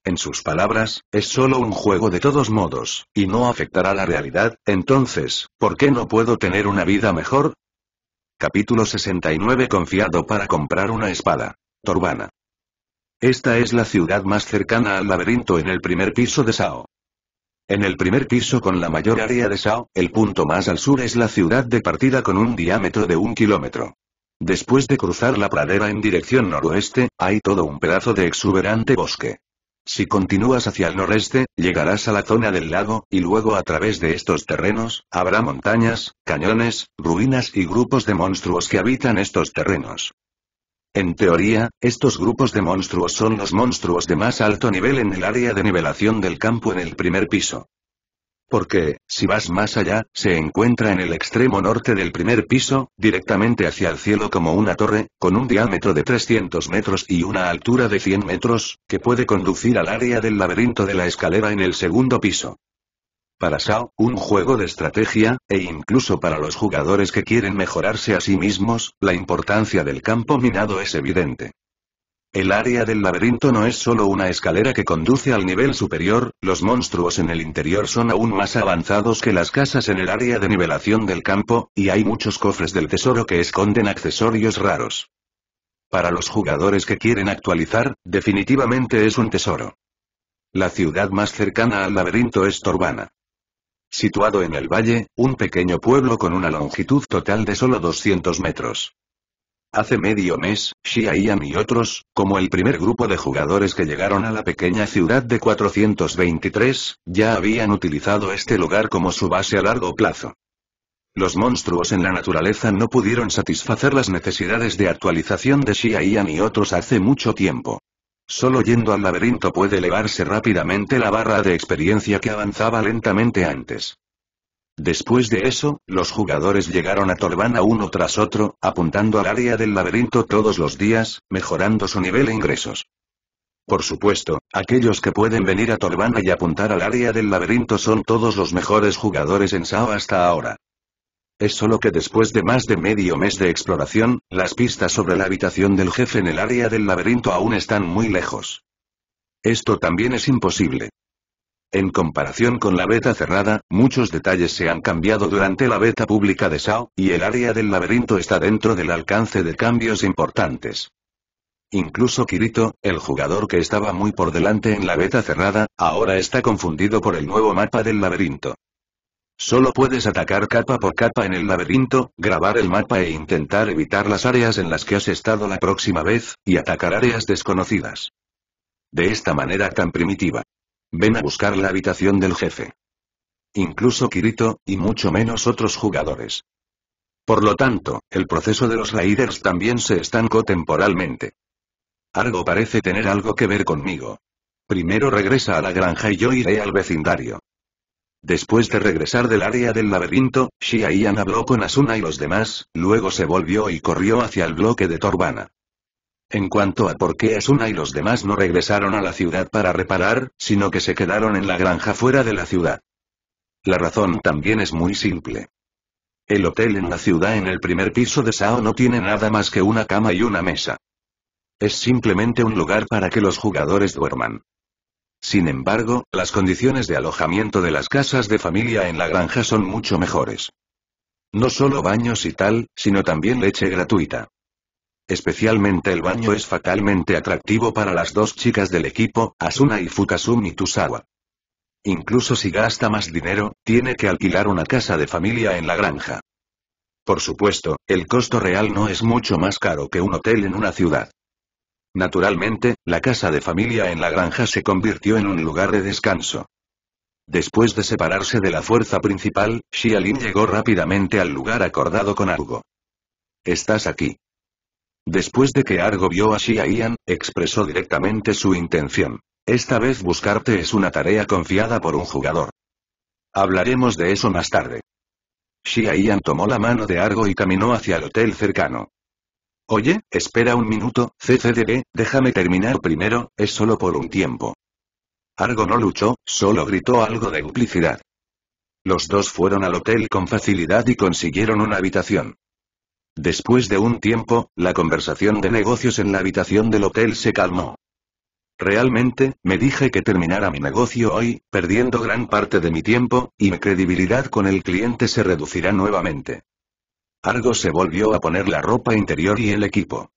En sus palabras, es solo un juego de todos modos, y no afectará la realidad, entonces, ¿por qué no puedo tener una vida mejor? Capítulo 69 Confiado para comprar una espada. Torbana. Esta es la ciudad más cercana al laberinto en el primer piso de Sao. En el primer piso con la mayor área de Sao, el punto más al sur es la ciudad de partida con un diámetro de un kilómetro. Después de cruzar la pradera en dirección noroeste, hay todo un pedazo de exuberante bosque. Si continúas hacia el noreste, llegarás a la zona del lago, y luego a través de estos terrenos, habrá montañas, cañones, ruinas y grupos de monstruos que habitan estos terrenos. En teoría, estos grupos de monstruos son los monstruos de más alto nivel en el área de nivelación del campo en el primer piso. Porque, si vas más allá, se encuentra en el extremo norte del primer piso, directamente hacia el cielo como una torre, con un diámetro de 300 metros y una altura de 100 metros, que puede conducir al área del laberinto de la escalera en el segundo piso para Sao, un juego de estrategia, e incluso para los jugadores que quieren mejorarse a sí mismos, la importancia del campo minado es evidente. El área del laberinto no es solo una escalera que conduce al nivel superior, los monstruos en el interior son aún más avanzados que las casas en el área de nivelación del campo, y hay muchos cofres del tesoro que esconden accesorios raros. Para los jugadores que quieren actualizar, definitivamente es un tesoro. La ciudad más cercana al laberinto es Torbana. Situado en el valle, un pequeño pueblo con una longitud total de solo 200 metros. Hace medio mes, Xia y otros, como el primer grupo de jugadores que llegaron a la pequeña ciudad de 423, ya habían utilizado este lugar como su base a largo plazo. Los monstruos en la naturaleza no pudieron satisfacer las necesidades de actualización de Xia Ian y otros hace mucho tiempo. Solo yendo al laberinto puede elevarse rápidamente la barra de experiencia que avanzaba lentamente antes. Después de eso, los jugadores llegaron a Torbana uno tras otro, apuntando al área del laberinto todos los días, mejorando su nivel e ingresos. Por supuesto, aquellos que pueden venir a Torbana y apuntar al área del laberinto son todos los mejores jugadores en SAO hasta ahora. Es solo que después de más de medio mes de exploración, las pistas sobre la habitación del jefe en el área del laberinto aún están muy lejos. Esto también es imposible. En comparación con la beta cerrada, muchos detalles se han cambiado durante la beta pública de SAO, y el área del laberinto está dentro del alcance de cambios importantes. Incluso Kirito, el jugador que estaba muy por delante en la beta cerrada, ahora está confundido por el nuevo mapa del laberinto. Solo puedes atacar capa por capa en el laberinto, grabar el mapa e intentar evitar las áreas en las que has estado la próxima vez, y atacar áreas desconocidas. De esta manera tan primitiva. Ven a buscar la habitación del jefe. Incluso Kirito, y mucho menos otros jugadores. Por lo tanto, el proceso de los Raiders también se estancó temporalmente. Algo parece tener algo que ver conmigo. Primero regresa a la granja y yo iré al vecindario. Después de regresar del área del laberinto, Shia Ian habló con Asuna y los demás, luego se volvió y corrió hacia el bloque de Torbana. En cuanto a por qué Asuna y los demás no regresaron a la ciudad para reparar, sino que se quedaron en la granja fuera de la ciudad. La razón también es muy simple. El hotel en la ciudad en el primer piso de Sao no tiene nada más que una cama y una mesa. Es simplemente un lugar para que los jugadores duerman. Sin embargo, las condiciones de alojamiento de las casas de familia en la granja son mucho mejores. No solo baños y tal, sino también leche gratuita. Especialmente el baño es fatalmente atractivo para las dos chicas del equipo, Asuna y Fukasumi Tusawa. Incluso si gasta más dinero, tiene que alquilar una casa de familia en la granja. Por supuesto, el costo real no es mucho más caro que un hotel en una ciudad. Naturalmente, la casa de familia en la granja se convirtió en un lugar de descanso. Después de separarse de la fuerza principal, Lin llegó rápidamente al lugar acordado con Argo. Estás aquí. Después de que Argo vio a Ian, expresó directamente su intención. Esta vez buscarte es una tarea confiada por un jugador. Hablaremos de eso más tarde. Ian tomó la mano de Argo y caminó hacia el hotel cercano. Oye, espera un minuto, CCDB, déjame terminar primero, es solo por un tiempo. Argo no luchó, solo gritó algo de duplicidad. Los dos fueron al hotel con facilidad y consiguieron una habitación. Después de un tiempo, la conversación de negocios en la habitación del hotel se calmó. Realmente, me dije que terminara mi negocio hoy, perdiendo gran parte de mi tiempo, y mi credibilidad con el cliente se reducirá nuevamente. Argo se volvió a poner la ropa interior y el equipo.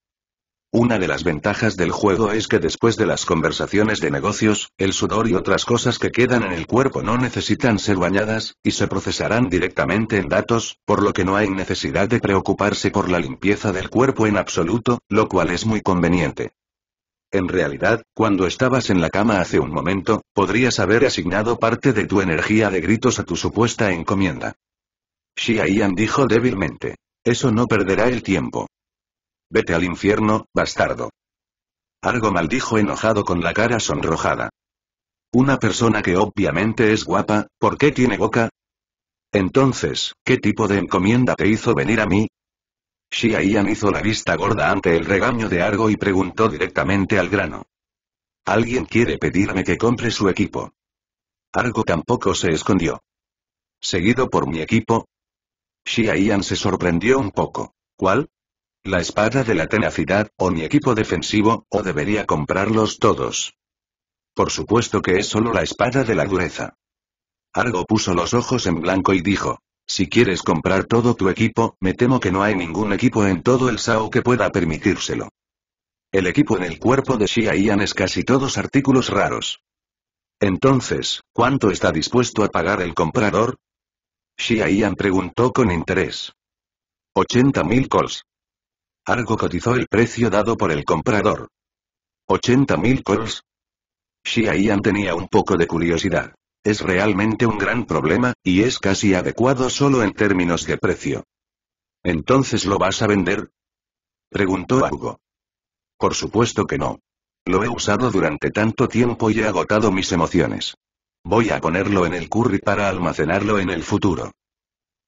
Una de las ventajas del juego es que después de las conversaciones de negocios, el sudor y otras cosas que quedan en el cuerpo no necesitan ser bañadas, y se procesarán directamente en datos, por lo que no hay necesidad de preocuparse por la limpieza del cuerpo en absoluto, lo cual es muy conveniente. En realidad, cuando estabas en la cama hace un momento, podrías haber asignado parte de tu energía de gritos a tu supuesta encomienda. Xia dijo débilmente. Eso no perderá el tiempo. Vete al infierno, bastardo. Argo maldijo enojado con la cara sonrojada. Una persona que obviamente es guapa, ¿por qué tiene boca? Entonces, ¿qué tipo de encomienda te hizo venir a mí? Xia hizo la vista gorda ante el regaño de Argo y preguntó directamente al grano. Alguien quiere pedirme que compre su equipo. Argo tampoco se escondió. Seguido por mi equipo, Xia se sorprendió un poco. ¿Cuál? La espada de la tenacidad, o mi equipo defensivo, o debería comprarlos todos. Por supuesto que es solo la espada de la dureza. Argo puso los ojos en blanco y dijo, si quieres comprar todo tu equipo, me temo que no hay ningún equipo en todo el SAO que pueda permitírselo. El equipo en el cuerpo de Xia es casi todos artículos raros. Entonces, ¿cuánto está dispuesto a pagar el comprador? Xia preguntó con interés. 80.000 mil cols. Argo cotizó el precio dado por el comprador. ¿80.000 mil cols? Xia tenía un poco de curiosidad. Es realmente un gran problema, y es casi adecuado solo en términos de precio. ¿Entonces lo vas a vender? Preguntó Argo. Por supuesto que no. Lo he usado durante tanto tiempo y he agotado mis emociones. Voy a ponerlo en el curry para almacenarlo en el futuro.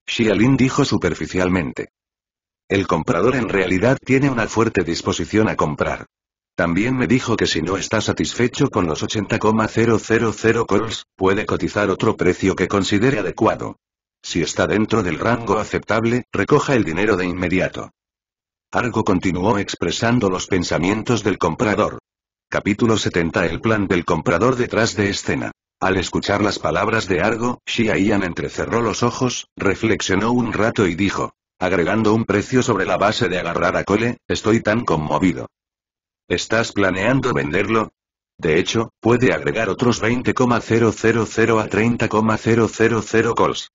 Xialin dijo superficialmente. El comprador en realidad tiene una fuerte disposición a comprar. También me dijo que si no está satisfecho con los 80,000 calls, puede cotizar otro precio que considere adecuado. Si está dentro del rango aceptable, recoja el dinero de inmediato. Argo continuó expresando los pensamientos del comprador. Capítulo 70 El plan del comprador detrás de escena. Al escuchar las palabras de Argo, Xia entrecerró los ojos, reflexionó un rato y dijo. Agregando un precio sobre la base de agarrar a Cole, estoy tan conmovido. ¿Estás planeando venderlo? De hecho, puede agregar otros 20,000 a 30,000 cols.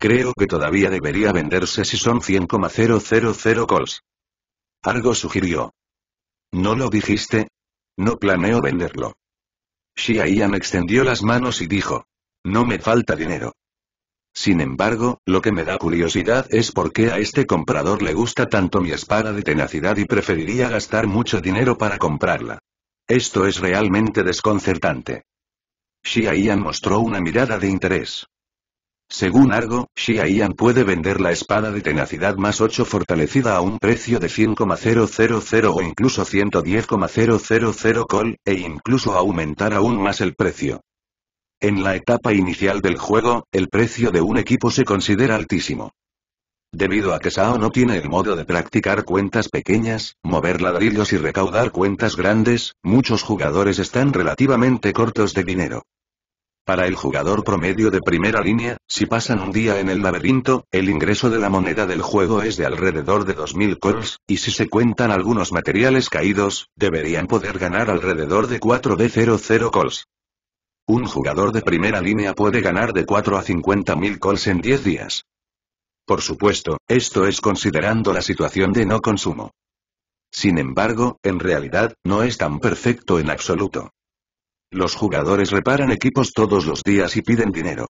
Creo que todavía debería venderse si son 100,000 cols. Argo sugirió. ¿No lo dijiste? No planeo venderlo. Xia extendió las manos y dijo. No me falta dinero. Sin embargo, lo que me da curiosidad es por qué a este comprador le gusta tanto mi espada de tenacidad y preferiría gastar mucho dinero para comprarla. Esto es realmente desconcertante. Xia mostró una mirada de interés. Según Argo, Xiaoyan puede vender la espada de tenacidad más 8 fortalecida a un precio de 100,000 o incluso 110,000 col, e incluso aumentar aún más el precio. En la etapa inicial del juego, el precio de un equipo se considera altísimo. Debido a que Sao no tiene el modo de practicar cuentas pequeñas, mover ladrillos y recaudar cuentas grandes, muchos jugadores están relativamente cortos de dinero. Para el jugador promedio de primera línea, si pasan un día en el laberinto, el ingreso de la moneda del juego es de alrededor de 2.000 cols, y si se cuentan algunos materiales caídos, deberían poder ganar alrededor de 4 de 00 cols. Un jugador de primera línea puede ganar de 4 a 50.000 cols en 10 días. Por supuesto, esto es considerando la situación de no consumo. Sin embargo, en realidad, no es tan perfecto en absoluto. Los jugadores reparan equipos todos los días y piden dinero.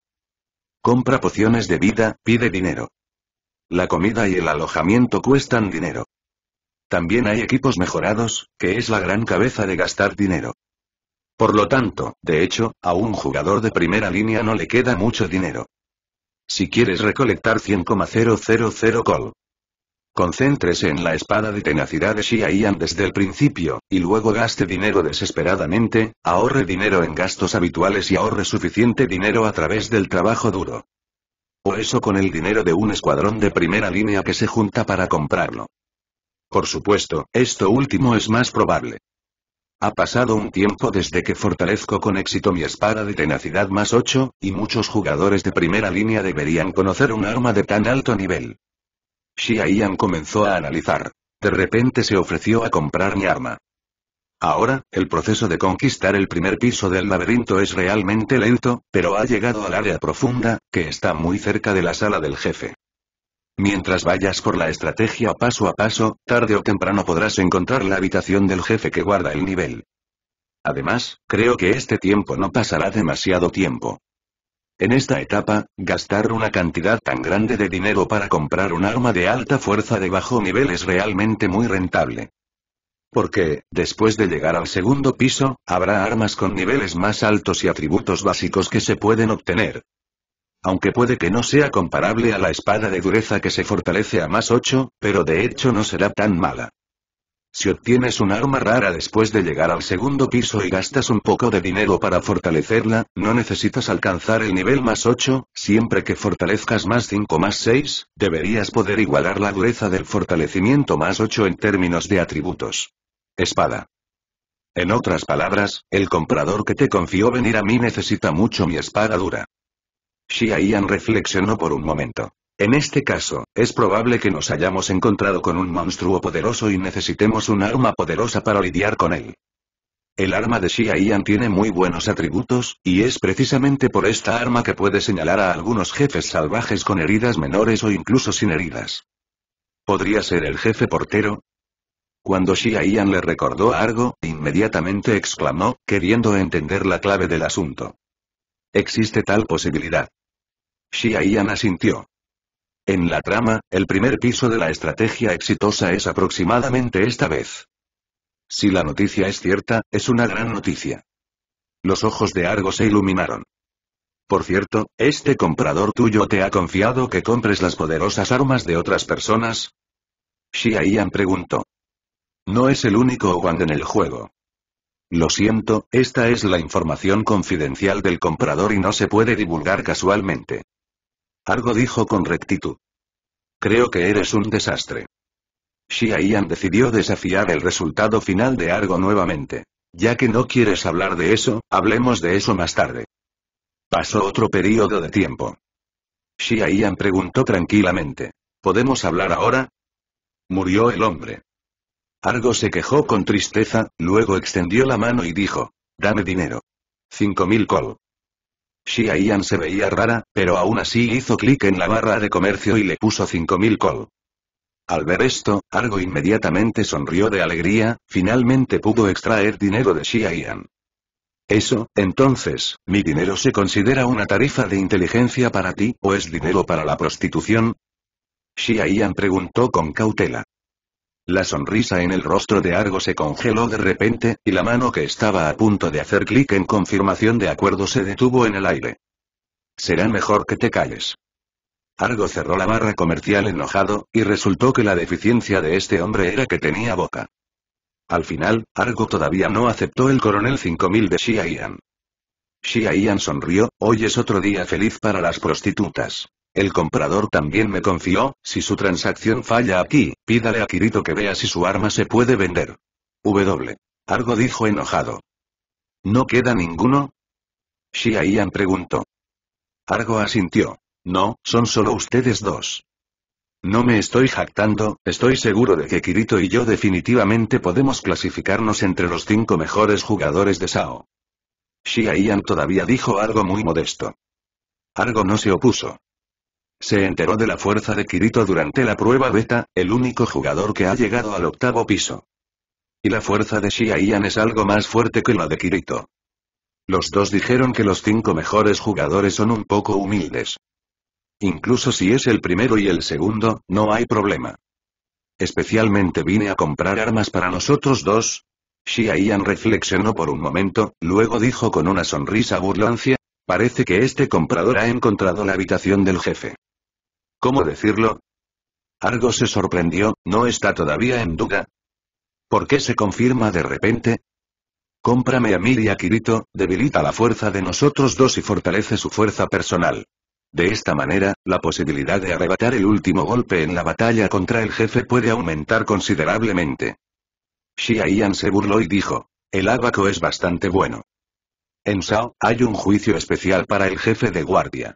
Compra pociones de vida, pide dinero. La comida y el alojamiento cuestan dinero. También hay equipos mejorados, que es la gran cabeza de gastar dinero. Por lo tanto, de hecho, a un jugador de primera línea no le queda mucho dinero. Si quieres recolectar 100,000 col, Concéntrese en la espada de tenacidad de Shia desde el principio, y luego gaste dinero desesperadamente, ahorre dinero en gastos habituales y ahorre suficiente dinero a través del trabajo duro. O eso con el dinero de un escuadrón de primera línea que se junta para comprarlo. Por supuesto, esto último es más probable. Ha pasado un tiempo desde que fortalezco con éxito mi espada de tenacidad más 8, y muchos jugadores de primera línea deberían conocer un arma de tan alto nivel. Xia Yan comenzó a analizar. De repente se ofreció a comprar mi arma. Ahora, el proceso de conquistar el primer piso del laberinto es realmente lento, pero ha llegado al área profunda, que está muy cerca de la sala del jefe. Mientras vayas por la estrategia paso a paso, tarde o temprano podrás encontrar la habitación del jefe que guarda el nivel. Además, creo que este tiempo no pasará demasiado tiempo. En esta etapa, gastar una cantidad tan grande de dinero para comprar un arma de alta fuerza de bajo nivel es realmente muy rentable. Porque, después de llegar al segundo piso, habrá armas con niveles más altos y atributos básicos que se pueden obtener. Aunque puede que no sea comparable a la espada de dureza que se fortalece a más 8, pero de hecho no será tan mala. Si obtienes un arma rara después de llegar al segundo piso y gastas un poco de dinero para fortalecerla, no necesitas alcanzar el nivel más 8, siempre que fortalezcas más 5 más 6, deberías poder igualar la dureza del fortalecimiento más 8 en términos de atributos. Espada. En otras palabras, el comprador que te confió venir a mí necesita mucho mi espada dura. Xiaian reflexionó por un momento. En este caso, es probable que nos hayamos encontrado con un monstruo poderoso y necesitemos un arma poderosa para lidiar con él. El arma de Ian tiene muy buenos atributos, y es precisamente por esta arma que puede señalar a algunos jefes salvajes con heridas menores o incluso sin heridas. ¿Podría ser el jefe portero? Cuando Ian le recordó algo, inmediatamente exclamó, queriendo entender la clave del asunto. Existe tal posibilidad. Ian asintió. En la trama, el primer piso de la estrategia exitosa es aproximadamente esta vez. Si la noticia es cierta, es una gran noticia. Los ojos de Argo se iluminaron. Por cierto, ¿este comprador tuyo te ha confiado que compres las poderosas armas de otras personas? Shia Ian preguntó. No es el único Wang en el juego. Lo siento, esta es la información confidencial del comprador y no se puede divulgar casualmente. Argo dijo con rectitud. Creo que eres un desastre. Xia decidió desafiar el resultado final de Argo nuevamente. Ya que no quieres hablar de eso, hablemos de eso más tarde. Pasó otro periodo de tiempo. Xia preguntó tranquilamente. ¿Podemos hablar ahora? Murió el hombre. Argo se quejó con tristeza, luego extendió la mano y dijo. Dame dinero. Cinco mil col. Xia se veía rara, pero aún así hizo clic en la barra de comercio y le puso 5000 col. Al ver esto, Argo inmediatamente sonrió de alegría, finalmente pudo extraer dinero de Xiayan. Eso, entonces, ¿mi dinero se considera una tarifa de inteligencia para ti, o es dinero para la prostitución? ian preguntó con cautela. La sonrisa en el rostro de Argo se congeló de repente, y la mano que estaba a punto de hacer clic en confirmación de acuerdo se detuvo en el aire. Será mejor que te calles. Argo cerró la barra comercial enojado, y resultó que la deficiencia de este hombre era que tenía boca. Al final, Argo todavía no aceptó el coronel 5000 de Xia Ian. Ian sonrió, hoy es otro día feliz para las prostitutas. El comprador también me confió, si su transacción falla aquí, pídale a Kirito que vea si su arma se puede vender. W. Argo dijo enojado. ¿No queda ninguno? Shia preguntó. Argo asintió. No, son solo ustedes dos. No me estoy jactando, estoy seguro de que Kirito y yo definitivamente podemos clasificarnos entre los cinco mejores jugadores de Sao. Shia todavía dijo algo muy modesto. Argo no se opuso. Se enteró de la fuerza de Kirito durante la prueba beta, el único jugador que ha llegado al octavo piso. Y la fuerza de Shiaian es algo más fuerte que la de Kirito. Los dos dijeron que los cinco mejores jugadores son un poco humildes. Incluso si es el primero y el segundo, no hay problema. Especialmente vine a comprar armas para nosotros dos. Shiaian reflexionó por un momento, luego dijo con una sonrisa burlancia, parece que este comprador ha encontrado la habitación del jefe. ¿Cómo decirlo? Argo se sorprendió, no está todavía en duda. ¿Por qué se confirma de repente? Cómprame a mí y a Kirito, debilita la fuerza de nosotros dos y fortalece su fuerza personal. De esta manera, la posibilidad de arrebatar el último golpe en la batalla contra el jefe puede aumentar considerablemente. Xia se burló y dijo, el abaco es bastante bueno. En Shao, hay un juicio especial para el jefe de guardia.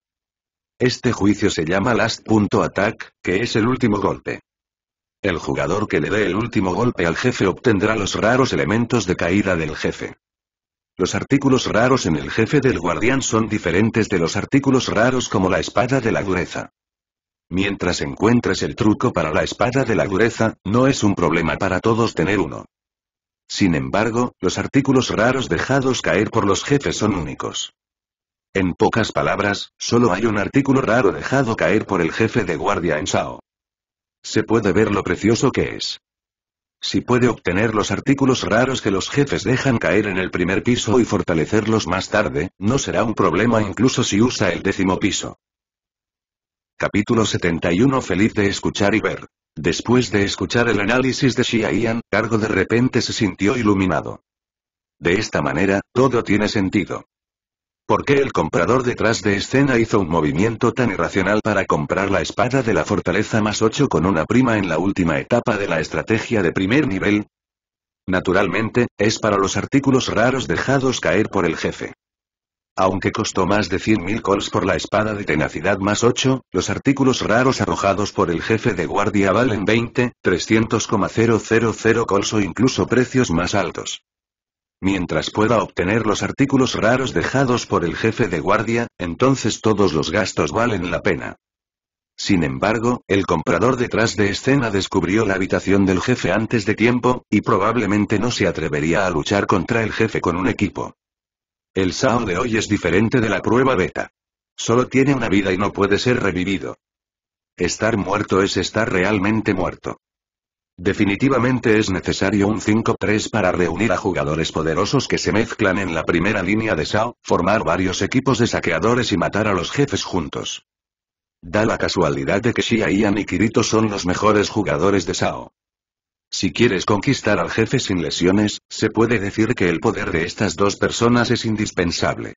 Este juicio se llama Last.attack, que es el último golpe. El jugador que le dé el último golpe al jefe obtendrá los raros elementos de caída del jefe. Los artículos raros en el jefe del guardián son diferentes de los artículos raros como la espada de la dureza. Mientras encuentres el truco para la espada de la dureza, no es un problema para todos tener uno. Sin embargo, los artículos raros dejados caer por los jefes son únicos. En pocas palabras, solo hay un artículo raro dejado caer por el jefe de guardia en Sao. Se puede ver lo precioso que es. Si puede obtener los artículos raros que los jefes dejan caer en el primer piso y fortalecerlos más tarde, no será un problema incluso si usa el décimo piso. Capítulo 71 Feliz de escuchar y ver. Después de escuchar el análisis de Xia Cargo de repente se sintió iluminado. De esta manera, todo tiene sentido. ¿Por qué el comprador detrás de escena hizo un movimiento tan irracional para comprar la espada de la fortaleza más 8 con una prima en la última etapa de la estrategia de primer nivel? Naturalmente, es para los artículos raros dejados caer por el jefe. Aunque costó más de 100.000 cols por la espada de tenacidad más 8, los artículos raros arrojados por el jefe de guardia valen 20, 300,000 cols o incluso precios más altos. Mientras pueda obtener los artículos raros dejados por el jefe de guardia, entonces todos los gastos valen la pena. Sin embargo, el comprador detrás de escena descubrió la habitación del jefe antes de tiempo, y probablemente no se atrevería a luchar contra el jefe con un equipo. El SAO de hoy es diferente de la prueba beta. Solo tiene una vida y no puede ser revivido. Estar muerto es estar realmente muerto. Definitivamente es necesario un 5-3 para reunir a jugadores poderosos que se mezclan en la primera línea de SAO, formar varios equipos de saqueadores y matar a los jefes juntos. Da la casualidad de que Shia Ian y Kirito son los mejores jugadores de SAO. Si quieres conquistar al jefe sin lesiones, se puede decir que el poder de estas dos personas es indispensable.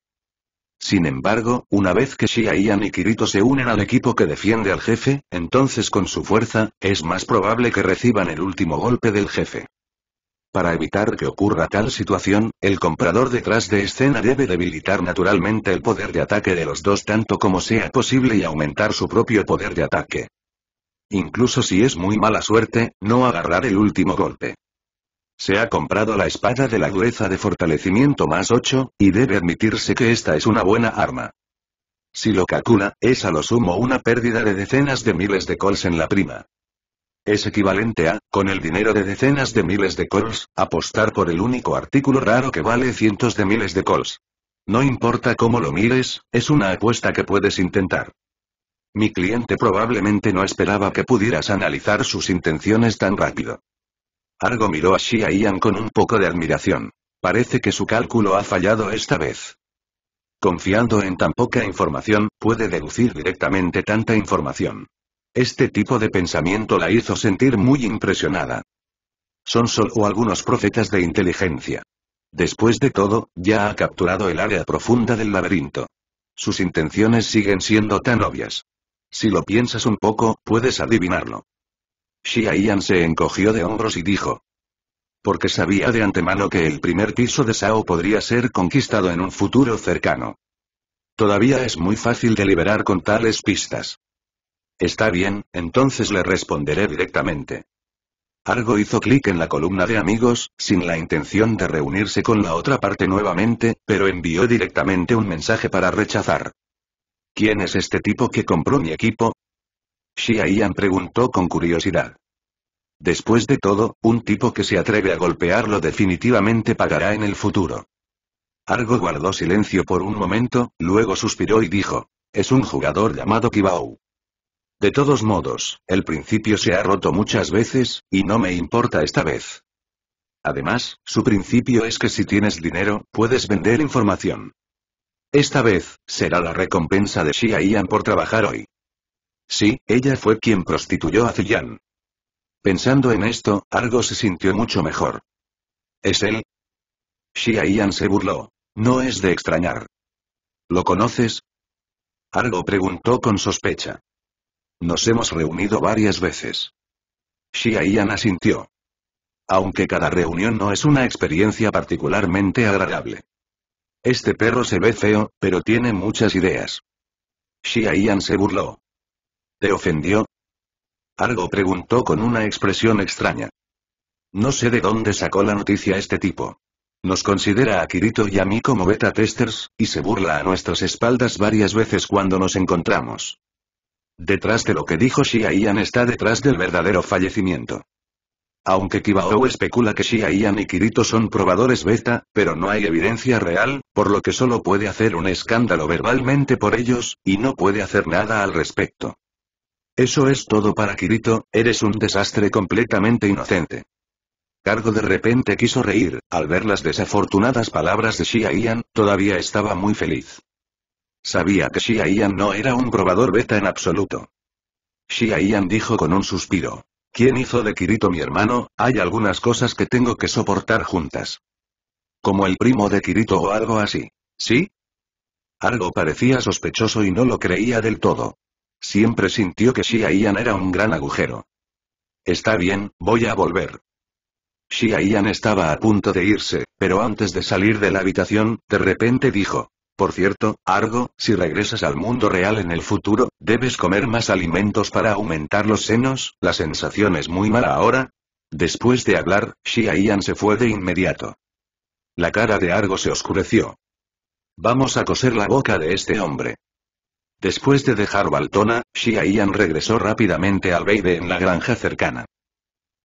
Sin embargo, una vez que Shia y Kirito se unen al equipo que defiende al jefe, entonces con su fuerza, es más probable que reciban el último golpe del jefe. Para evitar que ocurra tal situación, el comprador detrás de escena debe debilitar naturalmente el poder de ataque de los dos tanto como sea posible y aumentar su propio poder de ataque. Incluso si es muy mala suerte, no agarrar el último golpe. Se ha comprado la espada de la dureza de fortalecimiento más 8, y debe admitirse que esta es una buena arma. Si lo calcula, es a lo sumo una pérdida de decenas de miles de cols en la prima. Es equivalente a, con el dinero de decenas de miles de cols, apostar por el único artículo raro que vale cientos de miles de cols. No importa cómo lo mires, es una apuesta que puedes intentar. Mi cliente probablemente no esperaba que pudieras analizar sus intenciones tan rápido. Argo miró a Xia Ian con un poco de admiración. Parece que su cálculo ha fallado esta vez. Confiando en tan poca información, puede deducir directamente tanta información. Este tipo de pensamiento la hizo sentir muy impresionada. Son solo algunos profetas de inteligencia. Después de todo, ya ha capturado el área profunda del laberinto. Sus intenciones siguen siendo tan obvias. Si lo piensas un poco, puedes adivinarlo. Shiayan se encogió de hombros y dijo. Porque sabía de antemano que el primer piso de Shao podría ser conquistado en un futuro cercano. Todavía es muy fácil deliberar con tales pistas. Está bien, entonces le responderé directamente. Argo hizo clic en la columna de amigos, sin la intención de reunirse con la otra parte nuevamente, pero envió directamente un mensaje para rechazar. ¿Quién es este tipo que compró mi equipo? Xia Ian preguntó con curiosidad. Después de todo, un tipo que se atreve a golpearlo definitivamente pagará en el futuro. Argo guardó silencio por un momento, luego suspiró y dijo, es un jugador llamado Kibao. De todos modos, el principio se ha roto muchas veces, y no me importa esta vez. Además, su principio es que si tienes dinero, puedes vender información. Esta vez, será la recompensa de Xia Ian por trabajar hoy. Sí, ella fue quien prostituyó a Ziyan. Pensando en esto, Argo se sintió mucho mejor. ¿Es él? Shia se burló. No es de extrañar. ¿Lo conoces? Argo preguntó con sospecha. Nos hemos reunido varias veces. Shia asintió. Aunque cada reunión no es una experiencia particularmente agradable. Este perro se ve feo, pero tiene muchas ideas. Shia se burló. ¿Te ofendió? Argo preguntó con una expresión extraña. No sé de dónde sacó la noticia este tipo. Nos considera a Kirito y a mí como beta testers, y se burla a nuestras espaldas varias veces cuando nos encontramos. Detrás de lo que dijo Shia está detrás del verdadero fallecimiento. Aunque Kibao especula que Shia Ian y Kirito son probadores beta, pero no hay evidencia real, por lo que solo puede hacer un escándalo verbalmente por ellos, y no puede hacer nada al respecto. Eso es todo para Kirito, eres un desastre completamente inocente. Cargo de repente quiso reír, al ver las desafortunadas palabras de Xia Ian, todavía estaba muy feliz. Sabía que Xia Ian no era un probador beta en absoluto. Xia Ian dijo con un suspiro. ¿Quién hizo de Kirito mi hermano? Hay algunas cosas que tengo que soportar juntas. Como el primo de Kirito o algo así. ¿Sí? Algo parecía sospechoso y no lo creía del todo. Siempre sintió que Xia era un gran agujero. Está bien, voy a volver. Xia estaba a punto de irse, pero antes de salir de la habitación, de repente dijo. Por cierto, Argo, si regresas al mundo real en el futuro, debes comer más alimentos para aumentar los senos, la sensación es muy mala ahora. Después de hablar, Xia se fue de inmediato. La cara de Argo se oscureció. Vamos a coser la boca de este hombre. Después de dejar Baltona, Xia Ian regresó rápidamente al Beide en la granja cercana.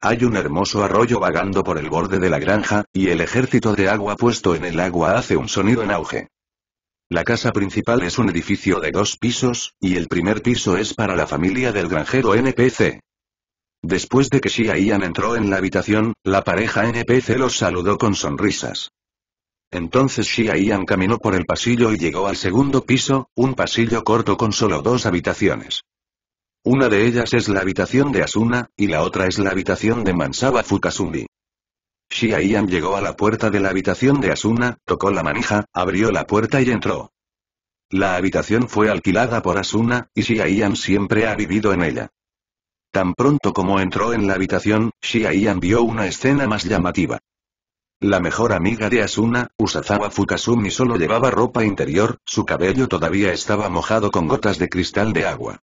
Hay un hermoso arroyo vagando por el borde de la granja, y el ejército de agua puesto en el agua hace un sonido en auge. La casa principal es un edificio de dos pisos, y el primer piso es para la familia del granjero NPC. Después de que Xia Ian entró en la habitación, la pareja NPC los saludó con sonrisas. Entonces Xia caminó por el pasillo y llegó al segundo piso, un pasillo corto con solo dos habitaciones. Una de ellas es la habitación de Asuna, y la otra es la habitación de Mansaba Fukasumi. Xia llegó a la puerta de la habitación de Asuna, tocó la manija, abrió la puerta y entró. La habitación fue alquilada por Asuna, y Xia siempre ha vivido en ella. Tan pronto como entró en la habitación, Xia vio una escena más llamativa. La mejor amiga de Asuna, Usazawa Fukasumi solo llevaba ropa interior, su cabello todavía estaba mojado con gotas de cristal de agua.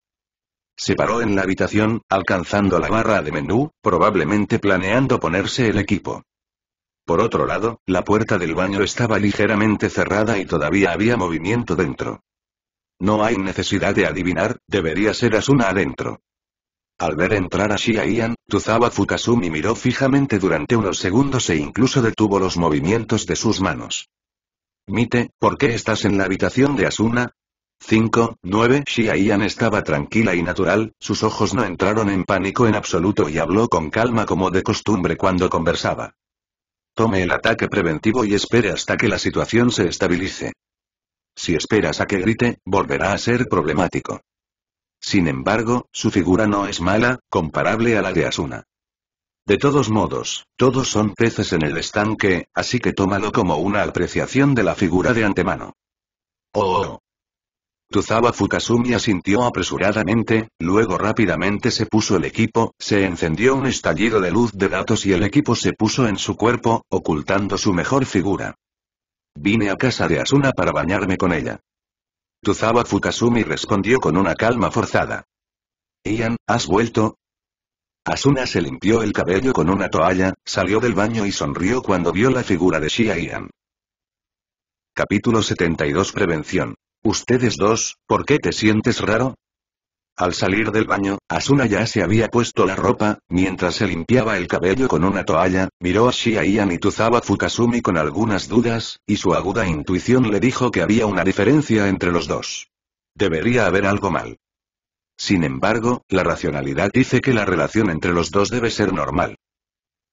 Se paró en la habitación, alcanzando la barra de menú, probablemente planeando ponerse el equipo. Por otro lado, la puerta del baño estaba ligeramente cerrada y todavía había movimiento dentro. No hay necesidad de adivinar, debería ser Asuna adentro. Al ver entrar a Shia Ian, Tuzaba Fukasumi miró fijamente durante unos segundos e incluso detuvo los movimientos de sus manos. Mite, ¿por qué estás en la habitación de Asuna? 5, 9 Shia Ian estaba tranquila y natural, sus ojos no entraron en pánico en absoluto y habló con calma como de costumbre cuando conversaba. Tome el ataque preventivo y espere hasta que la situación se estabilice. Si esperas a que grite, volverá a ser problemático. Sin embargo, su figura no es mala, comparable a la de Asuna. De todos modos, todos son peces en el estanque, así que tómalo como una apreciación de la figura de antemano. Oh, oh. Tuzaba Fukasumi asintió apresuradamente, luego rápidamente se puso el equipo, se encendió un estallido de luz de datos y el equipo se puso en su cuerpo, ocultando su mejor figura. Vine a casa de Asuna para bañarme con ella. Tuzaba Fukasumi respondió con una calma forzada. Ian, ¿has vuelto? Asuna se limpió el cabello con una toalla, salió del baño y sonrió cuando vio la figura de Shia Ian. Capítulo 72 Prevención. Ustedes dos, ¿por qué te sientes raro? Al salir del baño, Asuna ya se había puesto la ropa, mientras se limpiaba el cabello con una toalla, miró a Shia y a Fukasumi con algunas dudas, y su aguda intuición le dijo que había una diferencia entre los dos. Debería haber algo mal. Sin embargo, la racionalidad dice que la relación entre los dos debe ser normal.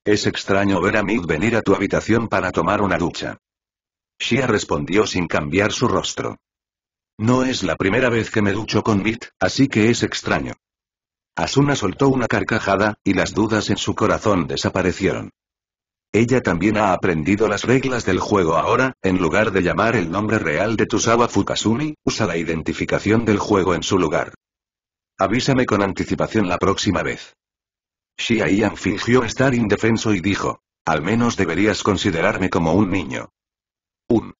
Es extraño ver a Mid venir a tu habitación para tomar una ducha. Shia respondió sin cambiar su rostro. No es la primera vez que me ducho con Bit, así que es extraño. Asuna soltó una carcajada, y las dudas en su corazón desaparecieron. Ella también ha aprendido las reglas del juego ahora, en lugar de llamar el nombre real de Tusawa Fukasumi, usa la identificación del juego en su lugar. Avísame con anticipación la próxima vez. Shia fingió estar indefenso y dijo, al menos deberías considerarme como un niño. Un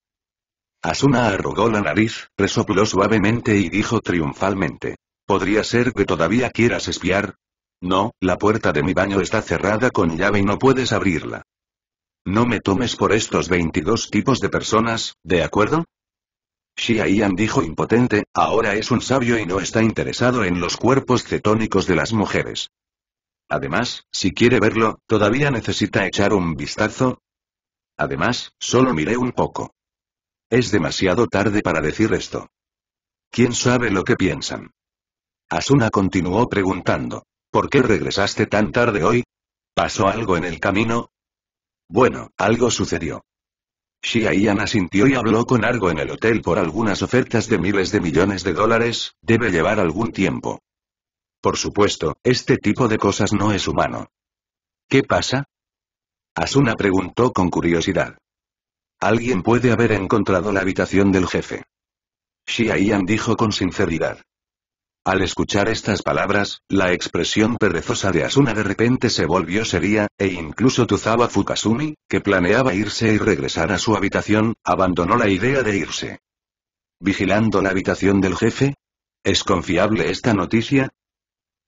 Asuna arrugó la nariz, resopló suavemente y dijo triunfalmente. ¿Podría ser que todavía quieras espiar? No, la puerta de mi baño está cerrada con llave y no puedes abrirla. No me tomes por estos 22 tipos de personas, ¿de acuerdo? Xia dijo impotente, ahora es un sabio y no está interesado en los cuerpos cetónicos de las mujeres. Además, si quiere verlo, todavía necesita echar un vistazo. Además, solo miré un poco. Es demasiado tarde para decir esto. ¿Quién sabe lo que piensan? Asuna continuó preguntando. ¿Por qué regresaste tan tarde hoy? ¿Pasó algo en el camino? Bueno, algo sucedió. Shia Ian asintió y habló con algo en el hotel por algunas ofertas de miles de millones de dólares, debe llevar algún tiempo. Por supuesto, este tipo de cosas no es humano. ¿Qué pasa? Asuna preguntó con curiosidad. Alguien puede haber encontrado la habitación del jefe. Shiayan dijo con sinceridad. Al escuchar estas palabras, la expresión perezosa de Asuna de repente se volvió seria, e incluso Tuzaba Fukasumi, que planeaba irse y regresar a su habitación, abandonó la idea de irse. ¿Vigilando la habitación del jefe? ¿Es confiable esta noticia?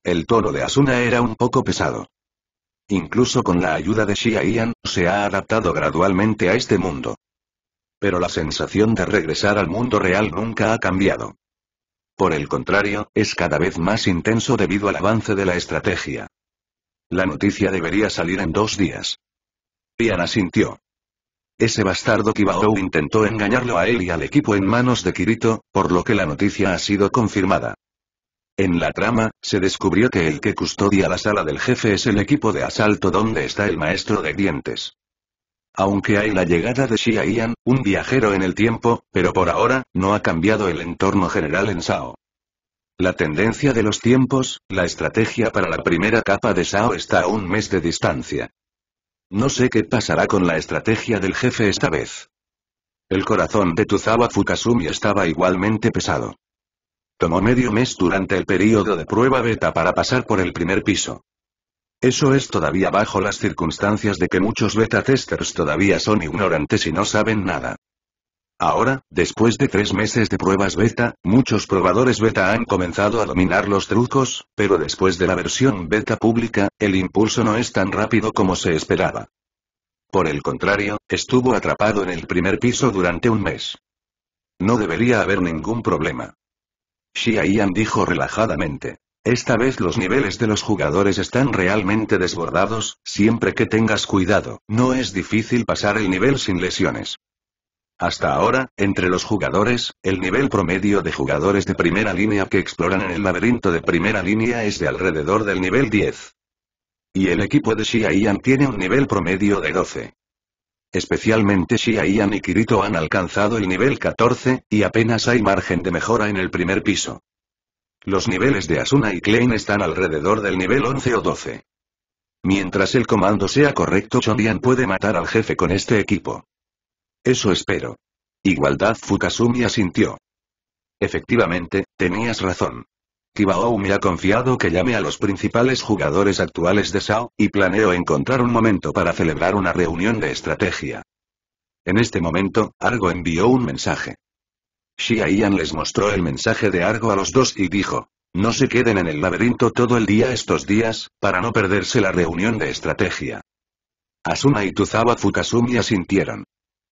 El tono de Asuna era un poco pesado. Incluso con la ayuda de Xia Ian, se ha adaptado gradualmente a este mundo. Pero la sensación de regresar al mundo real nunca ha cambiado. Por el contrario, es cada vez más intenso debido al avance de la estrategia. La noticia debería salir en dos días. Ian asintió. Ese bastardo Kibao intentó engañarlo a él y al equipo en manos de Kirito, por lo que la noticia ha sido confirmada. En la trama, se descubrió que el que custodia la sala del jefe es el equipo de asalto donde está el maestro de dientes. Aunque hay la llegada de Xia Ian, un viajero en el tiempo, pero por ahora, no ha cambiado el entorno general en Sao. La tendencia de los tiempos, la estrategia para la primera capa de Sao está a un mes de distancia. No sé qué pasará con la estrategia del jefe esta vez. El corazón de Tuzawa Fukasumi estaba igualmente pesado. Tomó medio mes durante el período de prueba beta para pasar por el primer piso. Eso es todavía bajo las circunstancias de que muchos beta testers todavía son ignorantes y no saben nada. Ahora, después de tres meses de pruebas beta, muchos probadores beta han comenzado a dominar los trucos, pero después de la versión beta pública, el impulso no es tan rápido como se esperaba. Por el contrario, estuvo atrapado en el primer piso durante un mes. No debería haber ningún problema. Xia dijo relajadamente. Esta vez los niveles de los jugadores están realmente desbordados, siempre que tengas cuidado, no es difícil pasar el nivel sin lesiones. Hasta ahora, entre los jugadores, el nivel promedio de jugadores de primera línea que exploran en el laberinto de primera línea es de alrededor del nivel 10. Y el equipo de Xiaoyan tiene un nivel promedio de 12. Especialmente si Aian y Kirito han alcanzado el nivel 14, y apenas hay margen de mejora en el primer piso. Los niveles de Asuna y Klein están alrededor del nivel 11 o 12. Mientras el comando sea correcto Shodian puede matar al jefe con este equipo. Eso espero. Igualdad Fukasumi asintió. Efectivamente, tenías razón. Kibao me ha confiado que llame a los principales jugadores actuales de Shao, y planeo encontrar un momento para celebrar una reunión de estrategia. En este momento, Argo envió un mensaje. xiaoyan les mostró el mensaje de Argo a los dos y dijo, no se queden en el laberinto todo el día estos días, para no perderse la reunión de estrategia. Asuma y Tuzawa Fukasumi asintieron.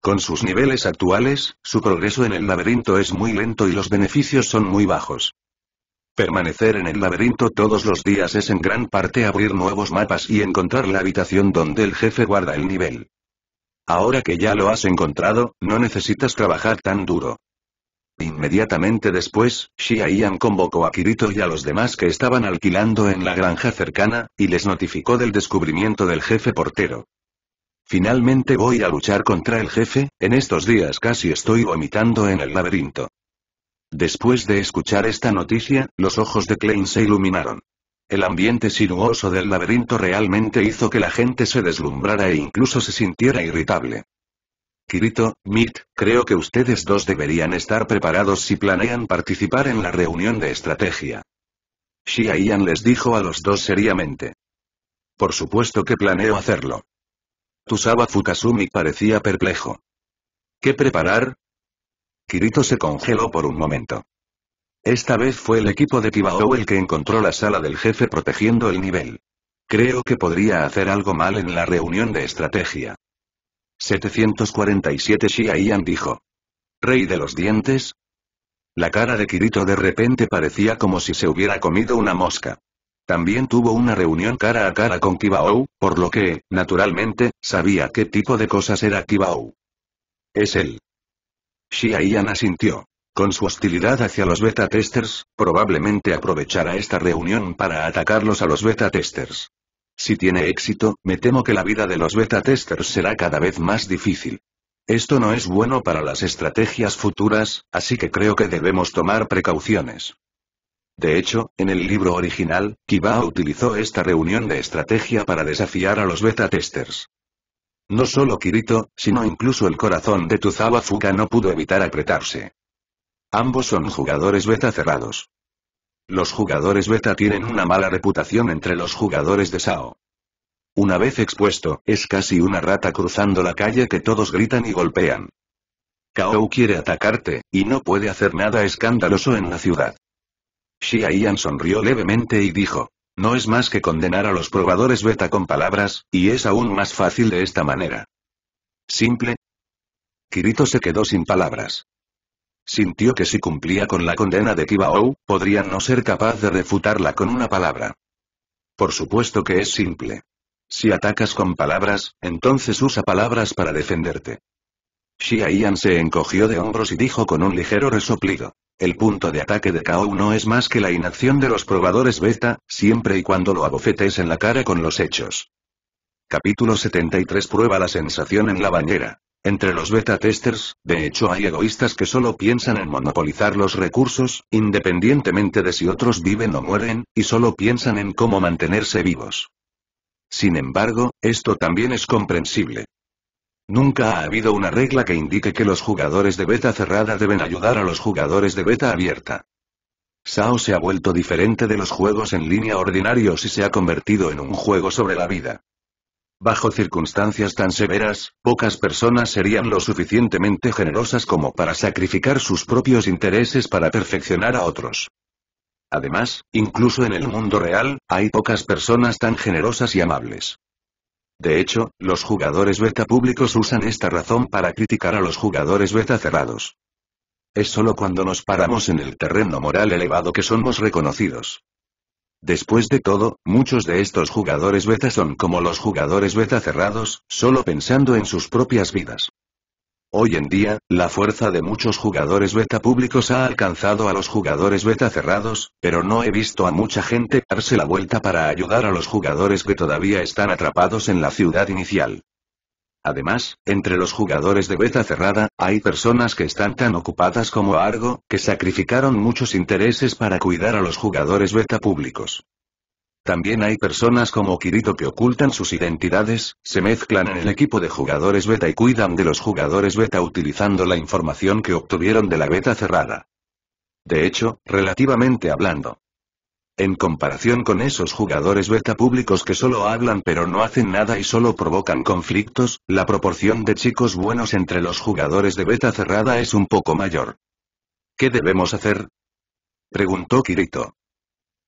Con sus niveles actuales, su progreso en el laberinto es muy lento y los beneficios son muy bajos. Permanecer en el laberinto todos los días es en gran parte abrir nuevos mapas y encontrar la habitación donde el jefe guarda el nivel. Ahora que ya lo has encontrado, no necesitas trabajar tan duro. Inmediatamente después, Shia convocó a Kirito y a los demás que estaban alquilando en la granja cercana, y les notificó del descubrimiento del jefe portero. Finalmente voy a luchar contra el jefe, en estos días casi estoy vomitando en el laberinto. Después de escuchar esta noticia, los ojos de Klein se iluminaron. El ambiente sinuoso del laberinto realmente hizo que la gente se deslumbrara e incluso se sintiera irritable. Kirito, Mit, creo que ustedes dos deberían estar preparados si planean participar en la reunión de estrategia. Shia les dijo a los dos seriamente. Por supuesto que planeo hacerlo. Tusaba Fukasumi parecía perplejo. ¿Qué preparar? Kirito se congeló por un momento. Esta vez fue el equipo de Kibao el que encontró la sala del jefe protegiendo el nivel. Creo que podría hacer algo mal en la reunión de estrategia. 747 Shiaian dijo. ¿Rey de los dientes? La cara de Kirito de repente parecía como si se hubiera comido una mosca. También tuvo una reunión cara a cara con Kibao, por lo que, naturalmente, sabía qué tipo de cosas era Kibao. Es él. Xia asintió. Con su hostilidad hacia los beta testers, probablemente aprovechará esta reunión para atacarlos a los beta testers. Si tiene éxito, me temo que la vida de los beta testers será cada vez más difícil. Esto no es bueno para las estrategias futuras, así que creo que debemos tomar precauciones. De hecho, en el libro original, Kiba utilizó esta reunión de estrategia para desafiar a los beta testers. No solo Kirito, sino incluso el corazón de Tuzawa Fuka no pudo evitar apretarse. Ambos son jugadores beta cerrados. Los jugadores beta tienen una mala reputación entre los jugadores de SAO. Una vez expuesto, es casi una rata cruzando la calle que todos gritan y golpean. Kao quiere atacarte, y no puede hacer nada escandaloso en la ciudad. Xia sonrió levemente y dijo. No es más que condenar a los probadores beta con palabras, y es aún más fácil de esta manera. Simple. Kirito se quedó sin palabras. Sintió que si cumplía con la condena de Kibaou, podría no ser capaz de refutarla con una palabra. Por supuesto que es simple. Si atacas con palabras, entonces usa palabras para defenderte. Xia se encogió de hombros y dijo con un ligero resoplido. El punto de ataque de Kao no es más que la inacción de los probadores beta, siempre y cuando lo abofetes en la cara con los hechos. Capítulo 73 Prueba la sensación en la bañera. Entre los beta testers, de hecho hay egoístas que solo piensan en monopolizar los recursos, independientemente de si otros viven o mueren, y solo piensan en cómo mantenerse vivos. Sin embargo, esto también es comprensible. Nunca ha habido una regla que indique que los jugadores de beta cerrada deben ayudar a los jugadores de beta abierta. SAO se ha vuelto diferente de los juegos en línea ordinarios y se ha convertido en un juego sobre la vida. Bajo circunstancias tan severas, pocas personas serían lo suficientemente generosas como para sacrificar sus propios intereses para perfeccionar a otros. Además, incluso en el mundo real, hay pocas personas tan generosas y amables. De hecho, los jugadores beta públicos usan esta razón para criticar a los jugadores beta cerrados. Es solo cuando nos paramos en el terreno moral elevado que somos reconocidos. Después de todo, muchos de estos jugadores beta son como los jugadores beta cerrados, solo pensando en sus propias vidas. Hoy en día, la fuerza de muchos jugadores beta públicos ha alcanzado a los jugadores beta cerrados, pero no he visto a mucha gente darse la vuelta para ayudar a los jugadores que todavía están atrapados en la ciudad inicial. Además, entre los jugadores de beta cerrada, hay personas que están tan ocupadas como Argo, que sacrificaron muchos intereses para cuidar a los jugadores beta públicos. También hay personas como Kirito que ocultan sus identidades, se mezclan en el equipo de jugadores beta y cuidan de los jugadores beta utilizando la información que obtuvieron de la beta cerrada. De hecho, relativamente hablando. En comparación con esos jugadores beta públicos que solo hablan pero no hacen nada y solo provocan conflictos, la proporción de chicos buenos entre los jugadores de beta cerrada es un poco mayor. ¿Qué debemos hacer? Preguntó Kirito.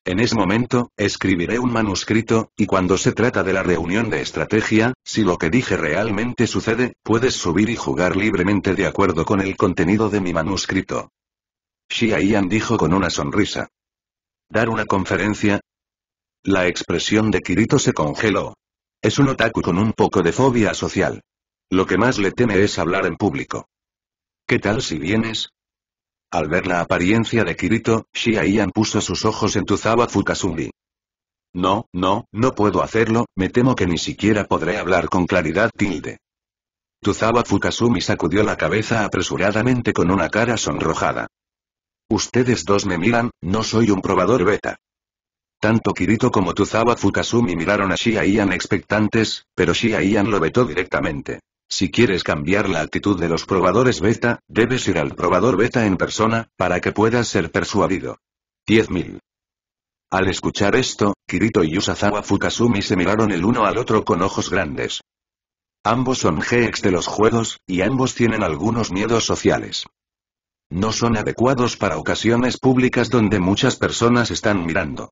En ese momento, escribiré un manuscrito, y cuando se trata de la reunión de estrategia, si lo que dije realmente sucede, puedes subir y jugar libremente de acuerdo con el contenido de mi manuscrito. Xia dijo con una sonrisa. ¿Dar una conferencia? La expresión de Kirito se congeló. Es un otaku con un poco de fobia social. Lo que más le teme es hablar en público. ¿Qué tal si vienes? Al ver la apariencia de Kirito, Ian puso sus ojos en Tuzaba Fukasumi. No, no, no puedo hacerlo, me temo que ni siquiera podré hablar con claridad tilde. Tuzaba Fukasumi sacudió la cabeza apresuradamente con una cara sonrojada. Ustedes dos me miran, no soy un probador beta. Tanto Kirito como Tuzaba Fukasumi miraron a Ian expectantes, pero Ian lo vetó directamente. Si quieres cambiar la actitud de los probadores beta, debes ir al probador beta en persona, para que puedas ser persuadido. 10.000. Al escuchar esto, Kirito y Usazawa Fukasumi se miraron el uno al otro con ojos grandes. Ambos son GX de los juegos, y ambos tienen algunos miedos sociales. No son adecuados para ocasiones públicas donde muchas personas están mirando.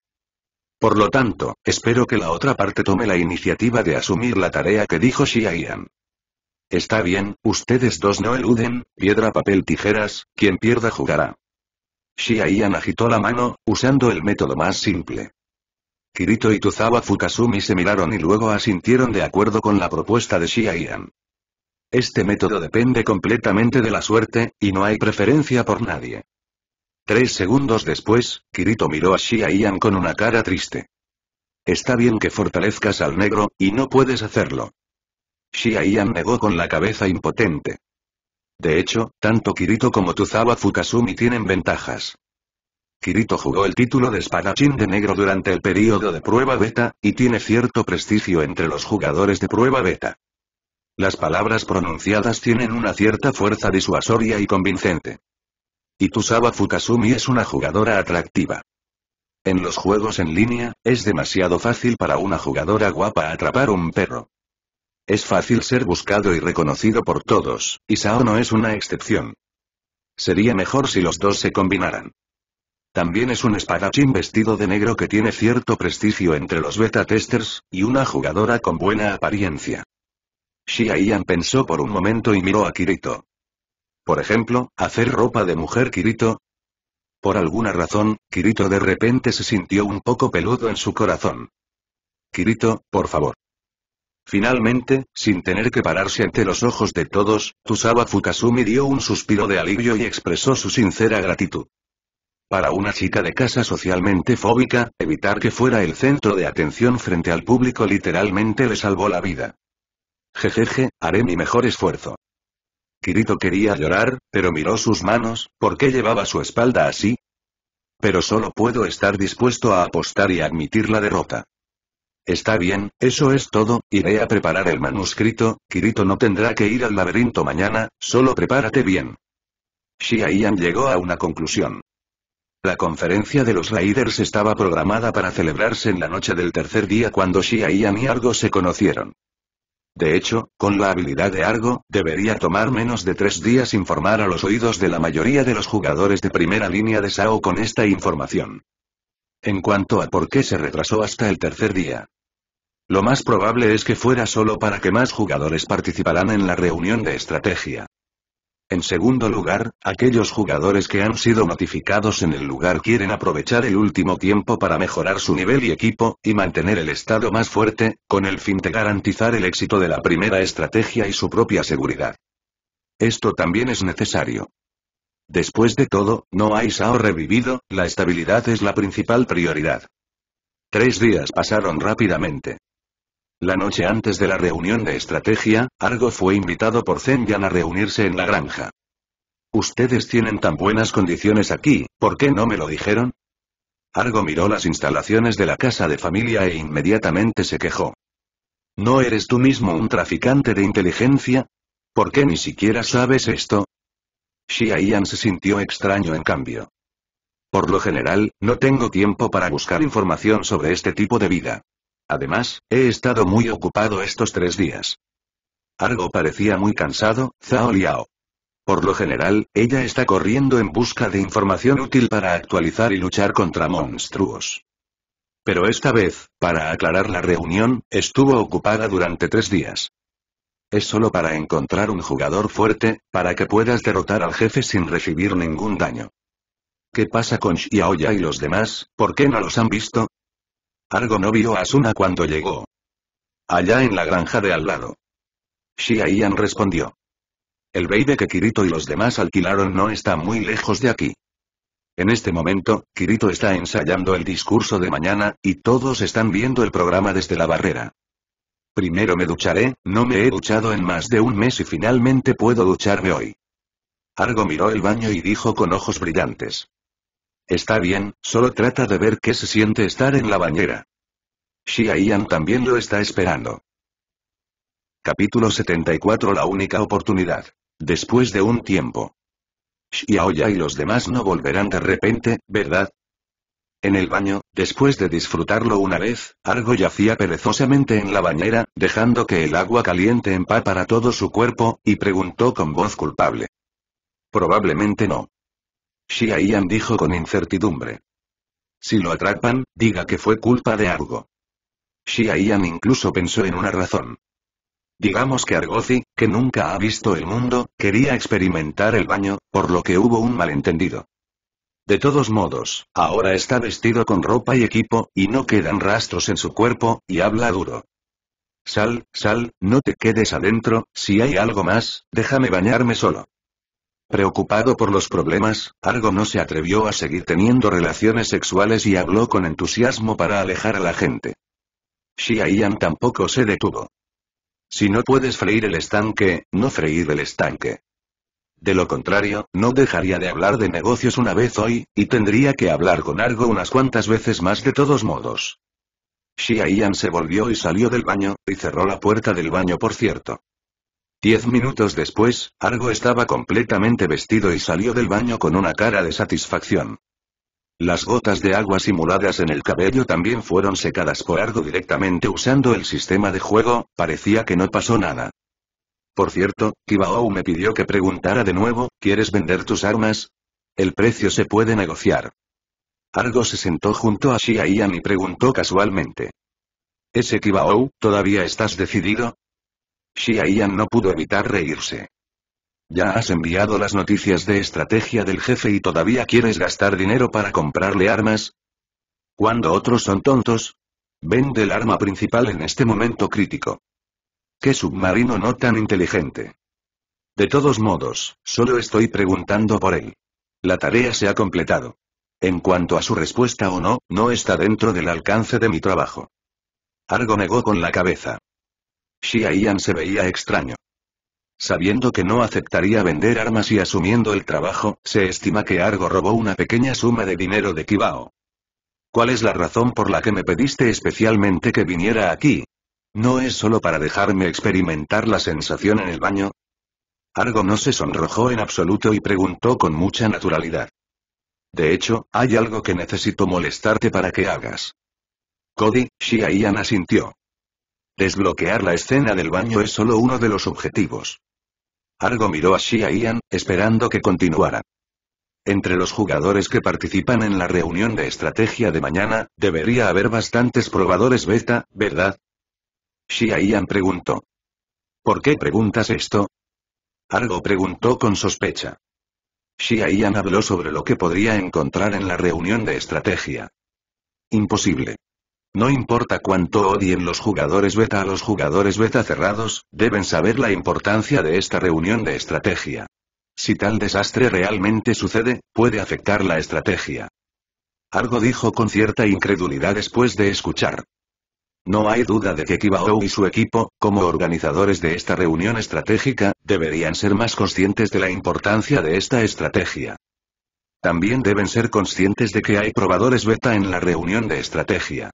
Por lo tanto, espero que la otra parte tome la iniciativa de asumir la tarea que dijo Shia Está bien, ustedes dos no eluden, piedra, papel, tijeras, quien pierda jugará. Shia Ian agitó la mano, usando el método más simple. Kirito y Tuzawa Fukasumi se miraron y luego asintieron de acuerdo con la propuesta de Shia Ian. Este método depende completamente de la suerte, y no hay preferencia por nadie. Tres segundos después, Kirito miró a Shia Ian con una cara triste. Está bien que fortalezcas al negro, y no puedes hacerlo. Shiayan negó con la cabeza impotente. De hecho, tanto Kirito como Tuzaba Fukasumi tienen ventajas. Kirito jugó el título de espadachín de negro durante el período de prueba beta, y tiene cierto prestigio entre los jugadores de prueba beta. Las palabras pronunciadas tienen una cierta fuerza disuasoria y convincente. Y Tuzaba Fukasumi es una jugadora atractiva. En los juegos en línea, es demasiado fácil para una jugadora guapa atrapar un perro. Es fácil ser buscado y reconocido por todos, y Sao no es una excepción. Sería mejor si los dos se combinaran. También es un espadachín vestido de negro que tiene cierto prestigio entre los beta testers, y una jugadora con buena apariencia. Shia pensó por un momento y miró a Kirito. Por ejemplo, hacer ropa de mujer Kirito. Por alguna razón, Kirito de repente se sintió un poco peludo en su corazón. Kirito, por favor. Finalmente, sin tener que pararse ante los ojos de todos, Tusaba Fukasumi dio un suspiro de alivio y expresó su sincera gratitud. Para una chica de casa socialmente fóbica, evitar que fuera el centro de atención frente al público literalmente le salvó la vida. Jejeje, haré mi mejor esfuerzo. Kirito quería llorar, pero miró sus manos, ¿por qué llevaba su espalda así? Pero solo puedo estar dispuesto a apostar y admitir la derrota. Está bien, eso es todo, iré a preparar el manuscrito, Kirito no tendrá que ir al laberinto mañana, solo prepárate bien. Xia Ian llegó a una conclusión. La conferencia de los Raiders estaba programada para celebrarse en la noche del tercer día cuando Xia Ian y Argo se conocieron. De hecho, con la habilidad de Argo, debería tomar menos de tres días informar a los oídos de la mayoría de los jugadores de primera línea de SAO con esta información. En cuanto a por qué se retrasó hasta el tercer día, lo más probable es que fuera solo para que más jugadores participaran en la reunión de estrategia. En segundo lugar, aquellos jugadores que han sido notificados en el lugar quieren aprovechar el último tiempo para mejorar su nivel y equipo, y mantener el estado más fuerte, con el fin de garantizar el éxito de la primera estrategia y su propia seguridad. Esto también es necesario. Después de todo, no hay Sao revivido, la estabilidad es la principal prioridad. Tres días pasaron rápidamente. La noche antes de la reunión de estrategia, Argo fue invitado por Zenyan a reunirse en la granja. Ustedes tienen tan buenas condiciones aquí, ¿por qué no me lo dijeron? Argo miró las instalaciones de la casa de familia e inmediatamente se quejó. ¿No eres tú mismo un traficante de inteligencia? ¿Por qué ni siquiera sabes esto? Xia se sintió extraño en cambio. Por lo general, no tengo tiempo para buscar información sobre este tipo de vida. Además, he estado muy ocupado estos tres días. Argo parecía muy cansado, Zhao Liao. Por lo general, ella está corriendo en busca de información útil para actualizar y luchar contra monstruos. Pero esta vez, para aclarar la reunión, estuvo ocupada durante tres días. Es solo para encontrar un jugador fuerte, para que puedas derrotar al jefe sin recibir ningún daño. ¿Qué pasa con Xiaoya y los demás? ¿Por qué no los han visto? Argo no vio a Asuna cuando llegó. Allá en la granja de al lado. Shia Ian respondió. El baile que Kirito y los demás alquilaron no está muy lejos de aquí. En este momento, Kirito está ensayando el discurso de mañana, y todos están viendo el programa desde la barrera. Primero me ducharé, no me he duchado en más de un mes y finalmente puedo ducharme hoy. Argo miró el baño y dijo con ojos brillantes. Está bien, solo trata de ver qué se siente estar en la bañera. Xiaoyan también lo está esperando. Capítulo 74 La única oportunidad. Después de un tiempo. Xiaoya y los demás no volverán de repente, ¿verdad? En el baño, después de disfrutarlo una vez, Argo yacía perezosamente en la bañera, dejando que el agua caliente empapara todo su cuerpo, y preguntó con voz culpable. Probablemente no. Xia dijo con incertidumbre. Si lo atrapan, diga que fue culpa de Argo. Xia incluso pensó en una razón. Digamos que Argozi, que nunca ha visto el mundo, quería experimentar el baño, por lo que hubo un malentendido. De todos modos, ahora está vestido con ropa y equipo, y no quedan rastros en su cuerpo, y habla duro. Sal, sal, no te quedes adentro, si hay algo más, déjame bañarme solo. Preocupado por los problemas, Argo no se atrevió a seguir teniendo relaciones sexuales y habló con entusiasmo para alejar a la gente. Shia Ian tampoco se detuvo. Si no puedes freír el estanque, no freír el estanque. De lo contrario, no dejaría de hablar de negocios una vez hoy, y tendría que hablar con Argo unas cuantas veces más de todos modos. Shia Ian se volvió y salió del baño, y cerró la puerta del baño por cierto. Diez minutos después, Argo estaba completamente vestido y salió del baño con una cara de satisfacción. Las gotas de agua simuladas en el cabello también fueron secadas por Argo directamente usando el sistema de juego, parecía que no pasó nada. Por cierto, Kibao me pidió que preguntara de nuevo, ¿quieres vender tus armas? El precio se puede negociar. Argo se sentó junto a Shia Ian y preguntó casualmente. ¿Ese Kibao, todavía estás decidido? Xia no pudo evitar reírse. Ya has enviado las noticias de estrategia del jefe y todavía quieres gastar dinero para comprarle armas. Cuando otros son tontos, vende el arma principal en este momento crítico. Qué submarino no tan inteligente. De todos modos, solo estoy preguntando por él. La tarea se ha completado. En cuanto a su respuesta o no, no está dentro del alcance de mi trabajo. Argo negó con la cabeza. Xia se veía extraño. Sabiendo que no aceptaría vender armas y asumiendo el trabajo, se estima que Argo robó una pequeña suma de dinero de Kibao. ¿Cuál es la razón por la que me pediste especialmente que viniera aquí? ¿No es solo para dejarme experimentar la sensación en el baño? Argo no se sonrojó en absoluto y preguntó con mucha naturalidad. De hecho, hay algo que necesito molestarte para que hagas. Cody, Shia Ian asintió. Desbloquear la escena del baño es solo uno de los objetivos. Argo miró a Shia Ian, esperando que continuara. Entre los jugadores que participan en la reunión de estrategia de mañana, debería haber bastantes probadores beta, ¿verdad? Shia Ian preguntó. ¿Por qué preguntas esto? Argo preguntó con sospecha. Shia Ian habló sobre lo que podría encontrar en la reunión de estrategia. Imposible. No importa cuánto odien los jugadores beta a los jugadores beta cerrados, deben saber la importancia de esta reunión de estrategia. Si tal desastre realmente sucede, puede afectar la estrategia. Argo dijo con cierta incredulidad después de escuchar. No hay duda de que Kibao y su equipo, como organizadores de esta reunión estratégica, deberían ser más conscientes de la importancia de esta estrategia. También deben ser conscientes de que hay probadores beta en la reunión de estrategia.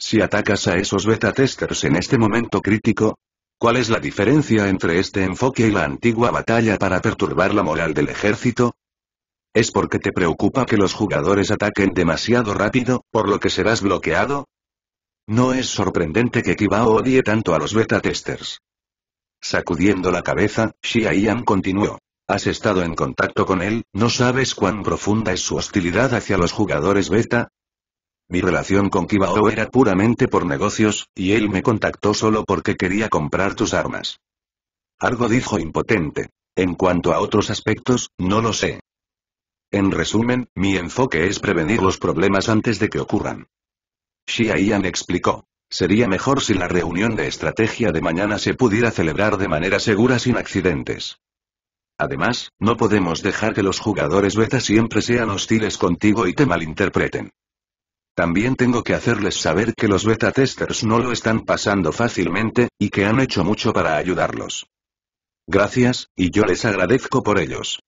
Si atacas a esos beta testers en este momento crítico, ¿cuál es la diferencia entre este enfoque y la antigua batalla para perturbar la moral del ejército? ¿Es porque te preocupa que los jugadores ataquen demasiado rápido, por lo que serás bloqueado? No es sorprendente que Kibao odie tanto a los beta testers. Sacudiendo la cabeza, Xia continuó. Has estado en contacto con él, no sabes cuán profunda es su hostilidad hacia los jugadores beta, mi relación con Kibao era puramente por negocios, y él me contactó solo porque quería comprar tus armas. Argo dijo impotente. En cuanto a otros aspectos, no lo sé. En resumen, mi enfoque es prevenir los problemas antes de que ocurran. Xia Ian explicó. Sería mejor si la reunión de estrategia de mañana se pudiera celebrar de manera segura sin accidentes. Además, no podemos dejar que los jugadores beta siempre sean hostiles contigo y te malinterpreten. También tengo que hacerles saber que los beta testers no lo están pasando fácilmente, y que han hecho mucho para ayudarlos. Gracias, y yo les agradezco por ellos.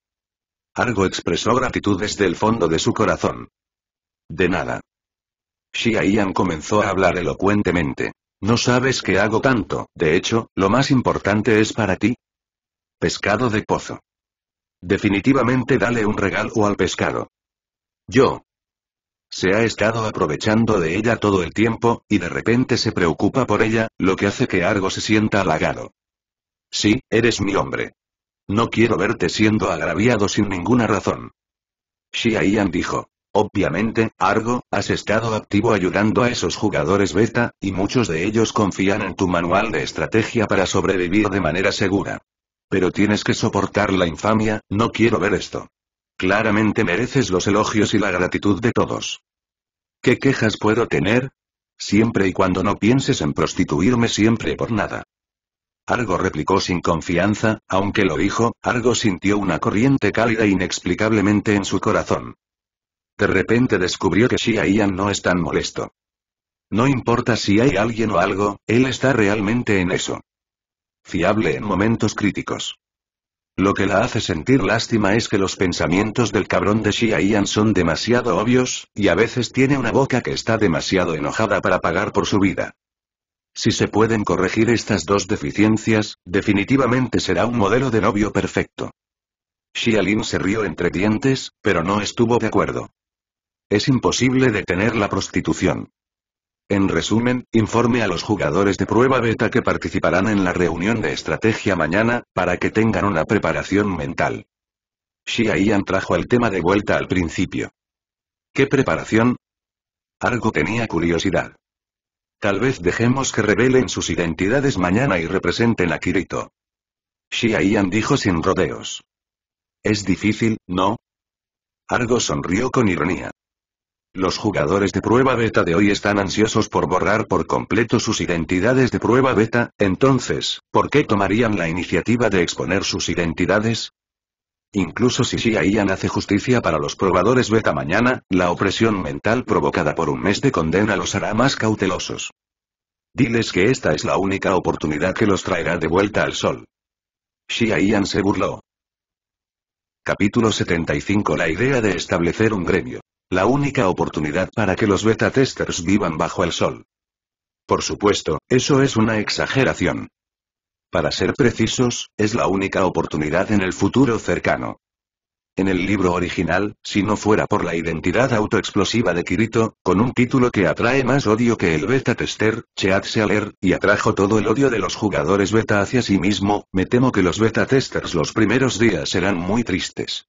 Argo expresó gratitud desde el fondo de su corazón. De nada. Xia comenzó a hablar elocuentemente. No sabes que hago tanto, de hecho, lo más importante es para ti. Pescado de pozo. Definitivamente dale un regalo al pescado. Yo, se ha estado aprovechando de ella todo el tiempo, y de repente se preocupa por ella, lo que hace que Argo se sienta halagado. Sí, eres mi hombre. No quiero verte siendo agraviado sin ninguna razón. Xia dijo. Obviamente, Argo, has estado activo ayudando a esos jugadores beta, y muchos de ellos confían en tu manual de estrategia para sobrevivir de manera segura. Pero tienes que soportar la infamia, no quiero ver esto. Claramente mereces los elogios y la gratitud de todos. ¿Qué quejas puedo tener? Siempre y cuando no pienses en prostituirme siempre por nada. Argo replicó sin confianza, aunque lo dijo, Argo sintió una corriente cálida inexplicablemente en su corazón. De repente descubrió que Shia Ian no es tan molesto. No importa si hay alguien o algo, él está realmente en eso. Fiable en momentos críticos. Lo que la hace sentir lástima es que los pensamientos del cabrón de Xia Yan son demasiado obvios, y a veces tiene una boca que está demasiado enojada para pagar por su vida. Si se pueden corregir estas dos deficiencias, definitivamente será un modelo de novio perfecto. Xia Lin se rió entre dientes, pero no estuvo de acuerdo. Es imposible detener la prostitución. En resumen, informe a los jugadores de prueba beta que participarán en la reunión de estrategia mañana, para que tengan una preparación mental. Xia trajo el tema de vuelta al principio. ¿Qué preparación? Argo tenía curiosidad. Tal vez dejemos que revelen sus identidades mañana y representen a Kirito. Xia dijo sin rodeos. Es difícil, ¿no? Argo sonrió con ironía. Los jugadores de prueba beta de hoy están ansiosos por borrar por completo sus identidades de prueba beta, entonces, ¿por qué tomarían la iniciativa de exponer sus identidades? Incluso si Shia Ian hace justicia para los probadores beta mañana, la opresión mental provocada por un mes de condena los hará más cautelosos. Diles que esta es la única oportunidad que los traerá de vuelta al sol. Shia Ian se burló. Capítulo 75 La idea de establecer un gremio. La única oportunidad para que los beta testers vivan bajo el sol. Por supuesto, eso es una exageración. Para ser precisos, es la única oportunidad en el futuro cercano. En el libro original, si no fuera por la identidad autoexplosiva de Kirito, con un título que atrae más odio que el beta tester, Cheat Sealer, y atrajo todo el odio de los jugadores beta hacia sí mismo, me temo que los beta testers los primeros días serán muy tristes.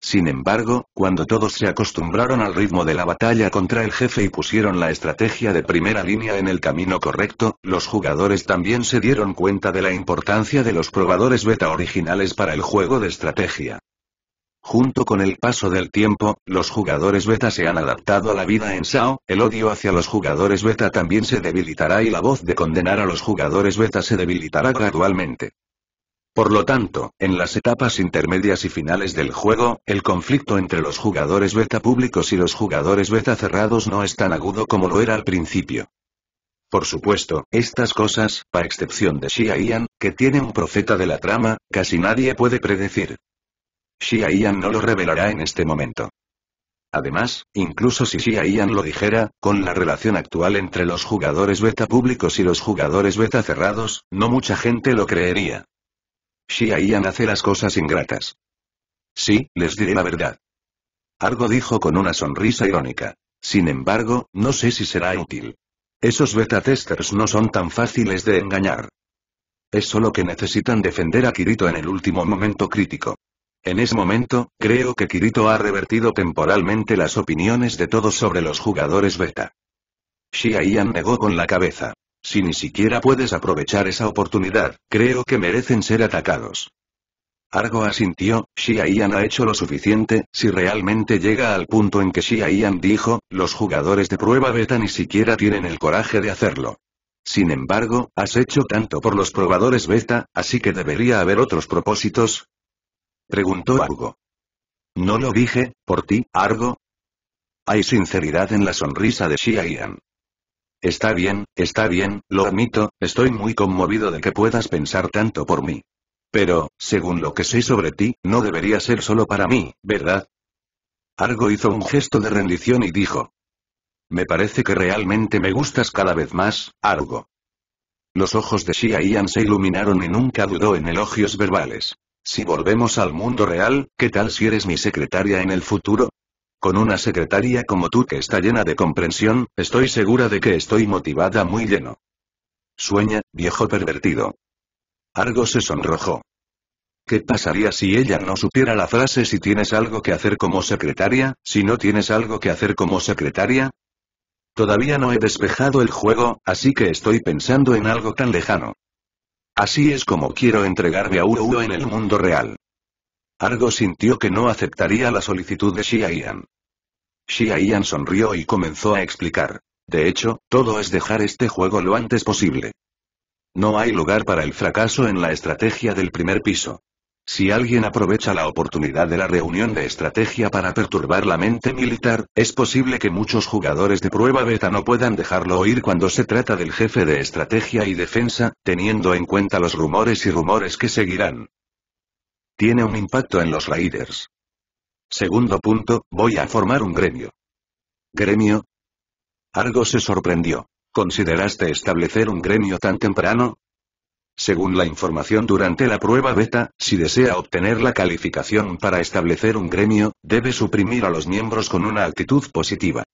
Sin embargo, cuando todos se acostumbraron al ritmo de la batalla contra el jefe y pusieron la estrategia de primera línea en el camino correcto, los jugadores también se dieron cuenta de la importancia de los probadores beta originales para el juego de estrategia. Junto con el paso del tiempo, los jugadores beta se han adaptado a la vida en SAO, el odio hacia los jugadores beta también se debilitará y la voz de condenar a los jugadores beta se debilitará gradualmente. Por lo tanto, en las etapas intermedias y finales del juego, el conflicto entre los jugadores beta públicos y los jugadores beta cerrados no es tan agudo como lo era al principio. Por supuesto, estas cosas, a excepción de Xia Ian, que tiene un profeta de la trama, casi nadie puede predecir. Xia Ian no lo revelará en este momento. Además, incluso si Xia Ian lo dijera, con la relación actual entre los jugadores beta públicos y los jugadores beta cerrados, no mucha gente lo creería. Shia Ian hace las cosas ingratas. Sí, les diré la verdad. Argo dijo con una sonrisa irónica. Sin embargo, no sé si será útil. Esos beta testers no son tan fáciles de engañar. Es solo que necesitan defender a Kirito en el último momento crítico. En ese momento, creo que Kirito ha revertido temporalmente las opiniones de todos sobre los jugadores beta. Shia Ian negó con la cabeza. Si ni siquiera puedes aprovechar esa oportunidad, creo que merecen ser atacados. Argo asintió, Shia Ian ha hecho lo suficiente, si realmente llega al punto en que Shia Ian dijo, los jugadores de prueba beta ni siquiera tienen el coraje de hacerlo. Sin embargo, has hecho tanto por los probadores beta, así que debería haber otros propósitos. Preguntó Argo. No lo dije, por ti, Argo. Hay sinceridad en la sonrisa de Shia Ian. Está bien, está bien, lo admito, estoy muy conmovido de que puedas pensar tanto por mí. Pero, según lo que sé sobre ti, no debería ser solo para mí, ¿verdad? Argo hizo un gesto de rendición y dijo. Me parece que realmente me gustas cada vez más, Argo. Los ojos de Shia Ian se iluminaron y nunca dudó en elogios verbales. Si volvemos al mundo real, ¿qué tal si eres mi secretaria en el futuro? Con una secretaria como tú que está llena de comprensión, estoy segura de que estoy motivada muy lleno. Sueña, viejo pervertido. Argo se sonrojó. ¿Qué pasaría si ella no supiera la frase si tienes algo que hacer como secretaria, si no tienes algo que hacer como secretaria? Todavía no he despejado el juego, así que estoy pensando en algo tan lejano. Así es como quiero entregarme a Uru en el mundo real. Argo sintió que no aceptaría la solicitud de Xiayan. Ian. sonrió y comenzó a explicar. De hecho, todo es dejar este juego lo antes posible. No hay lugar para el fracaso en la estrategia del primer piso. Si alguien aprovecha la oportunidad de la reunión de estrategia para perturbar la mente militar, es posible que muchos jugadores de prueba beta no puedan dejarlo oír cuando se trata del jefe de estrategia y defensa, teniendo en cuenta los rumores y rumores que seguirán. Tiene un impacto en los Raiders. Segundo punto, voy a formar un gremio. ¿Gremio? Argo se sorprendió. ¿Consideraste establecer un gremio tan temprano? Según la información durante la prueba beta, si desea obtener la calificación para establecer un gremio, debe suprimir a los miembros con una actitud positiva.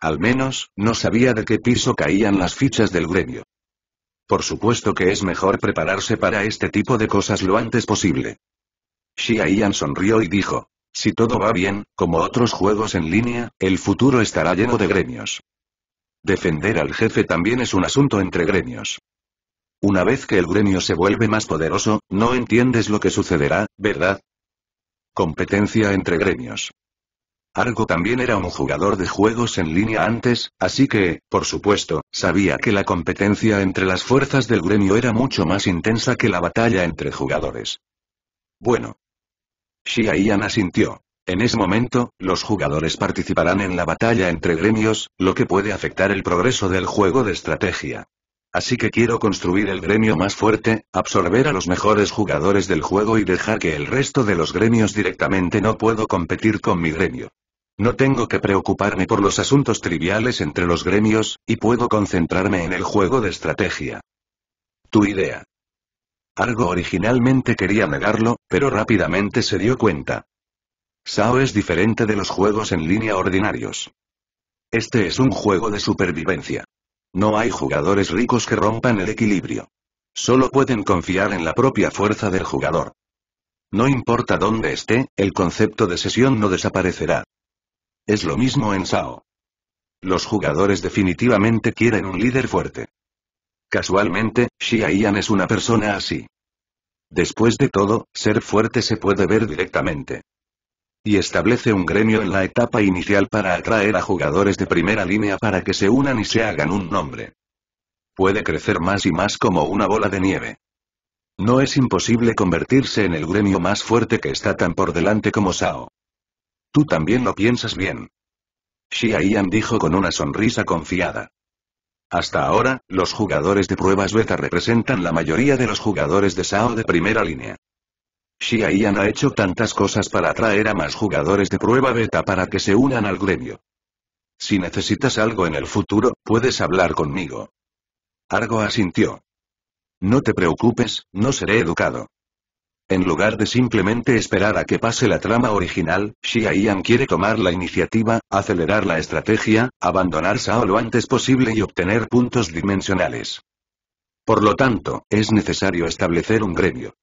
Al menos, no sabía de qué piso caían las fichas del gremio. Por supuesto que es mejor prepararse para este tipo de cosas lo antes posible. Xia sonrió y dijo. Si todo va bien, como otros juegos en línea, el futuro estará lleno de gremios. Defender al jefe también es un asunto entre gremios. Una vez que el gremio se vuelve más poderoso, no entiendes lo que sucederá, ¿verdad? Competencia entre gremios. Argo también era un jugador de juegos en línea antes, así que, por supuesto, sabía que la competencia entre las fuerzas del gremio era mucho más intensa que la batalla entre jugadores. Bueno, Xiaoyan asintió. En ese momento, los jugadores participarán en la batalla entre gremios, lo que puede afectar el progreso del juego de estrategia. Así que quiero construir el gremio más fuerte, absorber a los mejores jugadores del juego y dejar que el resto de los gremios directamente no puedo competir con mi gremio. No tengo que preocuparme por los asuntos triviales entre los gremios, y puedo concentrarme en el juego de estrategia. Tu idea. Algo originalmente quería negarlo, pero rápidamente se dio cuenta. SAO es diferente de los juegos en línea ordinarios. Este es un juego de supervivencia. No hay jugadores ricos que rompan el equilibrio. Solo pueden confiar en la propia fuerza del jugador. No importa dónde esté, el concepto de sesión no desaparecerá. Es lo mismo en SAO. Los jugadores definitivamente quieren un líder fuerte. Casualmente, Xia es una persona así. Después de todo, ser fuerte se puede ver directamente. Y establece un gremio en la etapa inicial para atraer a jugadores de primera línea para que se unan y se hagan un nombre. Puede crecer más y más como una bola de nieve. No es imposible convertirse en el gremio más fuerte que está tan por delante como Sao. Tú también lo piensas bien. Xia dijo con una sonrisa confiada. Hasta ahora, los jugadores de pruebas beta representan la mayoría de los jugadores de SAO de primera línea. Xia ha hecho tantas cosas para atraer a más jugadores de prueba beta para que se unan al gremio. Si necesitas algo en el futuro, puedes hablar conmigo. Argo asintió. No te preocupes, no seré educado. En lugar de simplemente esperar a que pase la trama original, Xia quiere tomar la iniciativa, acelerar la estrategia, abandonar Sao lo antes posible y obtener puntos dimensionales. Por lo tanto, es necesario establecer un gremio.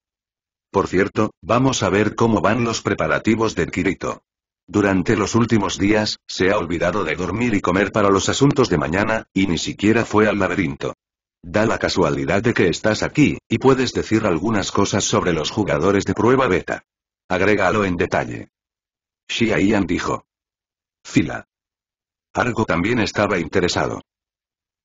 Por cierto, vamos a ver cómo van los preparativos de Kirito. Durante los últimos días, se ha olvidado de dormir y comer para los asuntos de mañana, y ni siquiera fue al laberinto. Da la casualidad de que estás aquí, y puedes decir algunas cosas sobre los jugadores de prueba beta. Agrégalo en detalle. Xia Ian dijo. Fila. Argo también estaba interesado.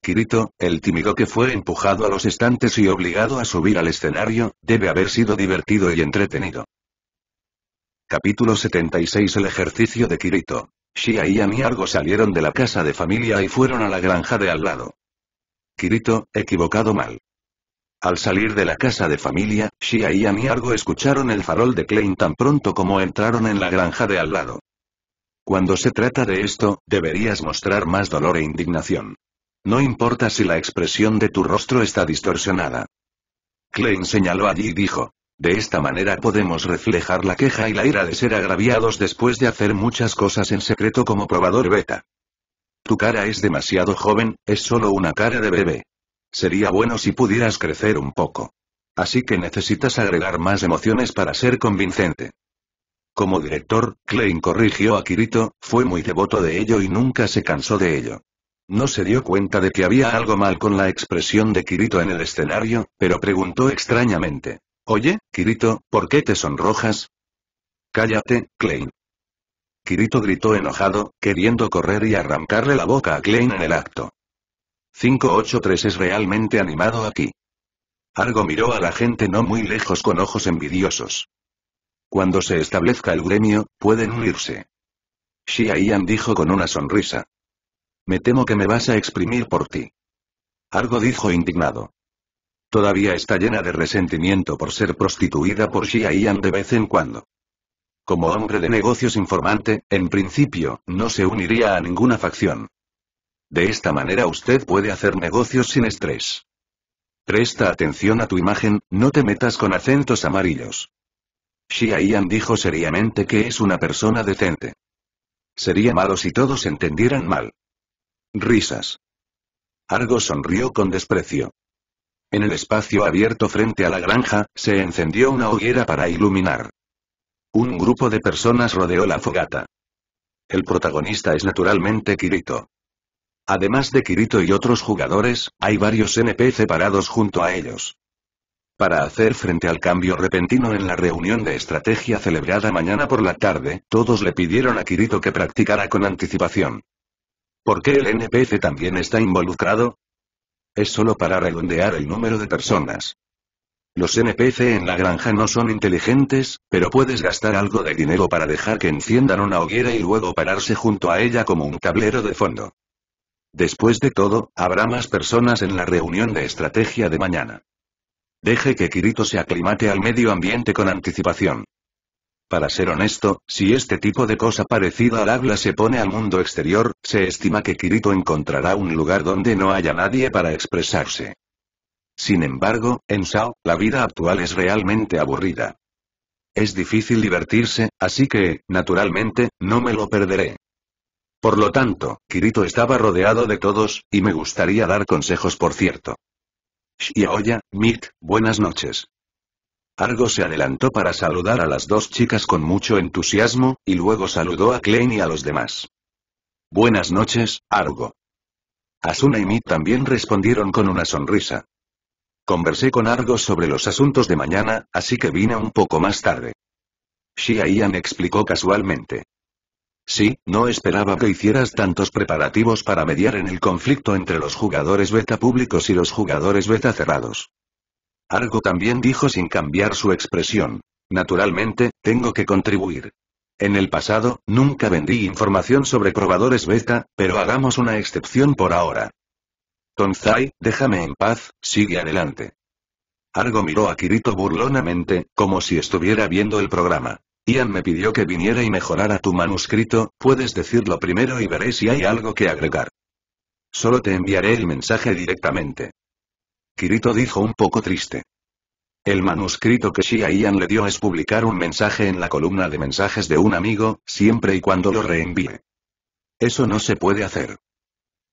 Kirito, el tímido que fue empujado a los estantes y obligado a subir al escenario, debe haber sido divertido y entretenido. Capítulo 76 El ejercicio de Kirito. Shia y Argo salieron de la casa de familia y fueron a la granja de al lado. Kirito, equivocado mal. Al salir de la casa de familia, Shia y Aniargo escucharon el farol de Klein tan pronto como entraron en la granja de al lado. Cuando se trata de esto, deberías mostrar más dolor e indignación. No importa si la expresión de tu rostro está distorsionada. Klein señaló allí y dijo, de esta manera podemos reflejar la queja y la ira de ser agraviados después de hacer muchas cosas en secreto como probador beta. Tu cara es demasiado joven, es solo una cara de bebé. Sería bueno si pudieras crecer un poco. Así que necesitas agregar más emociones para ser convincente. Como director, Klein corrigió a Kirito, fue muy devoto de ello y nunca se cansó de ello. No se dio cuenta de que había algo mal con la expresión de Kirito en el escenario, pero preguntó extrañamente. Oye, Kirito, ¿por qué te sonrojas? Cállate, Klein. Kirito gritó enojado, queriendo correr y arrancarle la boca a Klein en el acto. 583 es realmente animado aquí. Argo miró a la gente no muy lejos con ojos envidiosos. Cuando se establezca el gremio, pueden unirse. Shia dijo con una sonrisa. Me temo que me vas a exprimir por ti. Argo dijo indignado. Todavía está llena de resentimiento por ser prostituida por Shia de vez en cuando. Como hombre de negocios informante, en principio, no se uniría a ninguna facción. De esta manera usted puede hacer negocios sin estrés. Presta atención a tu imagen, no te metas con acentos amarillos. Xia Yan dijo seriamente que es una persona decente. Sería malo si todos entendieran mal. Risas. Argo sonrió con desprecio. En el espacio abierto frente a la granja, se encendió una hoguera para iluminar. Un grupo de personas rodeó la fogata. El protagonista es naturalmente Kirito. Además de Kirito y otros jugadores, hay varios NPC parados junto a ellos. Para hacer frente al cambio repentino en la reunión de estrategia celebrada mañana por la tarde, todos le pidieron a Kirito que practicara con anticipación. ¿Por qué el NPC también está involucrado? Es solo para redondear el número de personas. Los NPC en la granja no son inteligentes, pero puedes gastar algo de dinero para dejar que enciendan una hoguera y luego pararse junto a ella como un tablero de fondo. Después de todo, habrá más personas en la reunión de estrategia de mañana. Deje que Kirito se aclimate al medio ambiente con anticipación. Para ser honesto, si este tipo de cosa parecida al habla se pone al mundo exterior, se estima que Kirito encontrará un lugar donde no haya nadie para expresarse. Sin embargo, en Shao, la vida actual es realmente aburrida. Es difícil divertirse, así que, naturalmente, no me lo perderé. Por lo tanto, Kirito estaba rodeado de todos, y me gustaría dar consejos por cierto. Shiaoya, Mit, buenas noches. Argo se adelantó para saludar a las dos chicas con mucho entusiasmo, y luego saludó a Klein y a los demás. Buenas noches, Argo. Asuna y Mit también respondieron con una sonrisa. Conversé con Argos sobre los asuntos de mañana, así que vine un poco más tarde. Xia Ian explicó casualmente. Sí, no esperaba que hicieras tantos preparativos para mediar en el conflicto entre los jugadores beta públicos y los jugadores beta cerrados. Argo también dijo sin cambiar su expresión. Naturalmente, tengo que contribuir. En el pasado, nunca vendí información sobre probadores beta, pero hagamos una excepción por ahora. Tonzai, déjame en paz, sigue adelante. Argo miró a Kirito burlonamente, como si estuviera viendo el programa. Ian me pidió que viniera y mejorara tu manuscrito, puedes decirlo primero y veré si hay algo que agregar. Solo te enviaré el mensaje directamente. Kirito dijo un poco triste. El manuscrito que Shia Ian le dio es publicar un mensaje en la columna de mensajes de un amigo, siempre y cuando lo reenvíe. Eso no se puede hacer.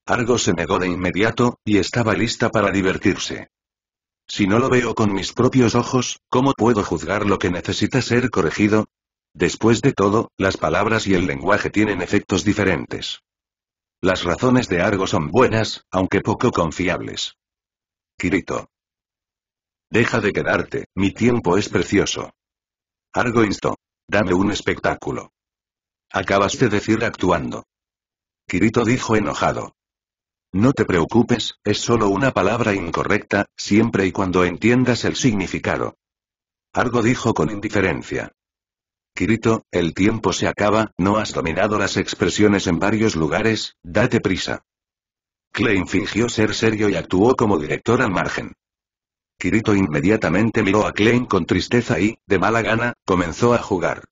Argo se negó de inmediato, y estaba lista para divertirse. Si no lo veo con mis propios ojos, ¿cómo puedo juzgar lo que necesita ser corregido? Después de todo, las palabras y el lenguaje tienen efectos diferentes. Las razones de Argo son buenas, aunque poco confiables. Kirito. Deja de quedarte, mi tiempo es precioso. Argo instó. Dame un espectáculo. Acabaste de decir actuando. Kirito dijo enojado. No te preocupes, es solo una palabra incorrecta, siempre y cuando entiendas el significado. Argo dijo con indiferencia. Kirito, el tiempo se acaba, no has dominado las expresiones en varios lugares, date prisa. Klein fingió ser serio y actuó como director al margen. Kirito inmediatamente miró a Klein con tristeza y, de mala gana, comenzó a jugar.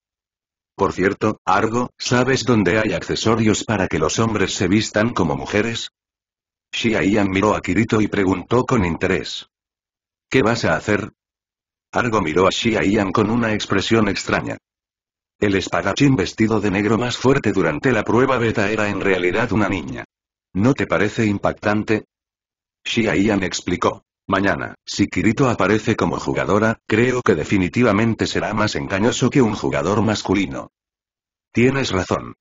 Por cierto, Argo, ¿sabes dónde hay accesorios para que los hombres se vistan como mujeres? Ian miró a Kirito y preguntó con interés. ¿Qué vas a hacer? Argo miró a Ian con una expresión extraña. El espadachín vestido de negro más fuerte durante la prueba beta era en realidad una niña. ¿No te parece impactante? Ian explicó. Mañana, si Kirito aparece como jugadora, creo que definitivamente será más engañoso que un jugador masculino. Tienes razón.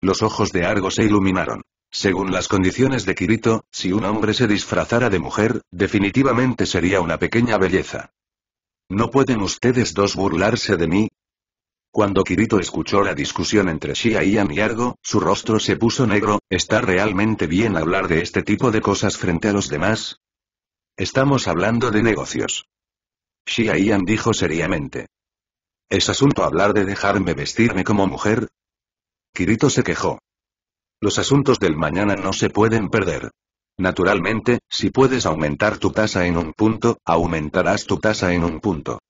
Los ojos de Argo se iluminaron. Según las condiciones de Kirito, si un hombre se disfrazara de mujer, definitivamente sería una pequeña belleza. ¿No pueden ustedes dos burlarse de mí? Cuando Kirito escuchó la discusión entre Shia y Argo, su rostro se puso negro, ¿está realmente bien hablar de este tipo de cosas frente a los demás? Estamos hablando de negocios. Shia Ian dijo seriamente. ¿Es asunto hablar de dejarme vestirme como mujer? Kirito se quejó. Los asuntos del mañana no se pueden perder. Naturalmente, si puedes aumentar tu tasa en un punto, aumentarás tu tasa en un punto.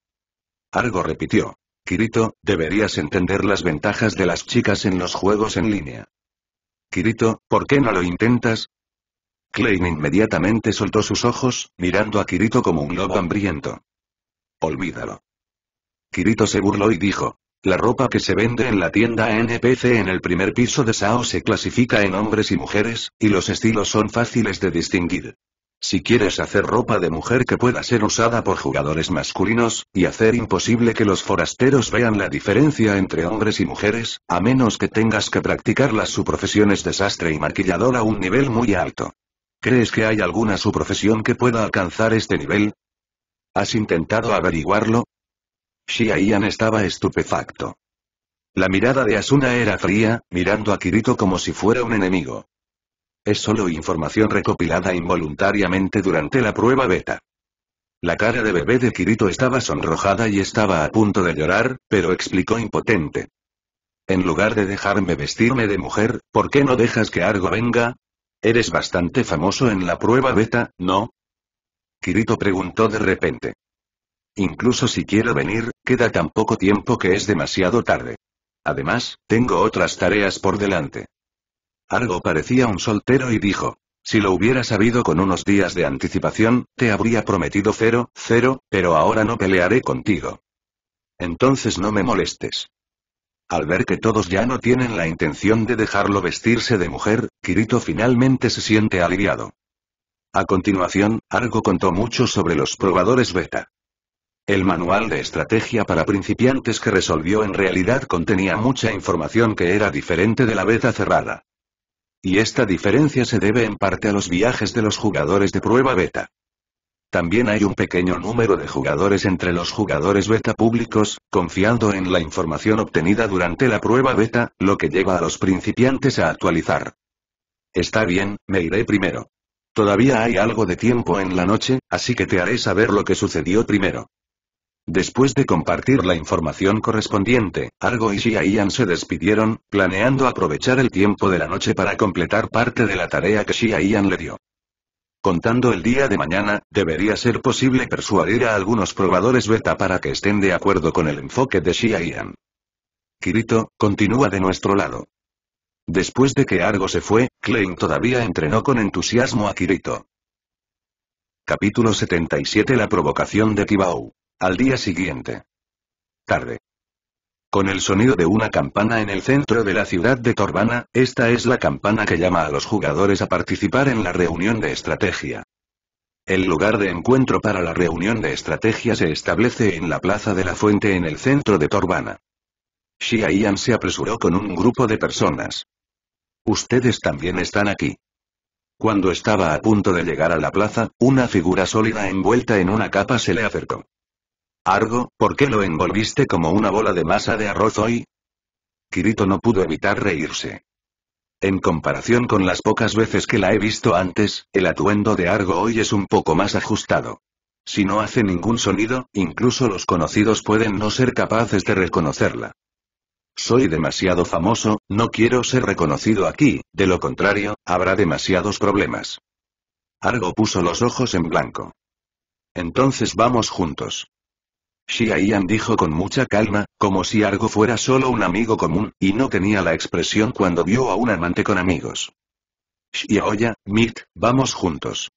Argo repitió. Kirito, deberías entender las ventajas de las chicas en los juegos en línea. Kirito, ¿por qué no lo intentas? Klein inmediatamente soltó sus ojos, mirando a Kirito como un lobo hambriento. Olvídalo. Kirito se burló y dijo, la ropa que se vende en la tienda NPC en el primer piso de Sao se clasifica en hombres y mujeres, y los estilos son fáciles de distinguir. Si quieres hacer ropa de mujer que pueda ser usada por jugadores masculinos, y hacer imposible que los forasteros vean la diferencia entre hombres y mujeres, a menos que tengas que practicar las subprofesiones de sastre y maquillador a un nivel muy alto. ¿Crees que hay alguna subprofesión que pueda alcanzar este nivel? ¿Has intentado averiguarlo? Shia estaba estupefacto. La mirada de Asuna era fría, mirando a Kirito como si fuera un enemigo. Es solo información recopilada involuntariamente durante la prueba beta. La cara de bebé de Kirito estaba sonrojada y estaba a punto de llorar, pero explicó impotente. En lugar de dejarme vestirme de mujer, ¿por qué no dejas que algo venga? Eres bastante famoso en la prueba beta, ¿no? Kirito preguntó de repente. Incluso si quiero venir, queda tan poco tiempo que es demasiado tarde. Además, tengo otras tareas por delante. Argo parecía un soltero y dijo. Si lo hubiera sabido con unos días de anticipación, te habría prometido cero, cero, pero ahora no pelearé contigo. Entonces no me molestes. Al ver que todos ya no tienen la intención de dejarlo vestirse de mujer, Kirito finalmente se siente aliviado. A continuación, Argo contó mucho sobre los probadores beta. El manual de estrategia para principiantes que resolvió en realidad contenía mucha información que era diferente de la beta cerrada. Y esta diferencia se debe en parte a los viajes de los jugadores de prueba beta. También hay un pequeño número de jugadores entre los jugadores beta públicos, confiando en la información obtenida durante la prueba beta, lo que lleva a los principiantes a actualizar. Está bien, me iré primero. Todavía hay algo de tiempo en la noche, así que te haré saber lo que sucedió primero. Después de compartir la información correspondiente, Argo y Xia se despidieron, planeando aprovechar el tiempo de la noche para completar parte de la tarea que Xia le dio. Contando el día de mañana, debería ser posible persuadir a algunos probadores beta para que estén de acuerdo con el enfoque de Xia Kirito, continúa de nuestro lado. Después de que Argo se fue, Klein todavía entrenó con entusiasmo a Kirito. Capítulo 77 La provocación de Kibao al día siguiente. Tarde. Con el sonido de una campana en el centro de la ciudad de Torbana, esta es la campana que llama a los jugadores a participar en la reunión de estrategia. El lugar de encuentro para la reunión de estrategia se establece en la Plaza de la Fuente en el centro de Torbana. Xia se apresuró con un grupo de personas. Ustedes también están aquí. Cuando estaba a punto de llegar a la plaza, una figura sólida envuelta en una capa se le acercó. Argo, ¿por qué lo envolviste como una bola de masa de arroz hoy? Kirito no pudo evitar reírse. En comparación con las pocas veces que la he visto antes, el atuendo de Argo hoy es un poco más ajustado. Si no hace ningún sonido, incluso los conocidos pueden no ser capaces de reconocerla. Soy demasiado famoso, no quiero ser reconocido aquí, de lo contrario, habrá demasiados problemas. Argo puso los ojos en blanco. Entonces vamos juntos. Ian dijo con mucha calma, como si Argo fuera solo un amigo común, y no tenía la expresión cuando vio a un amante con amigos. Oya, Mit, vamos juntos.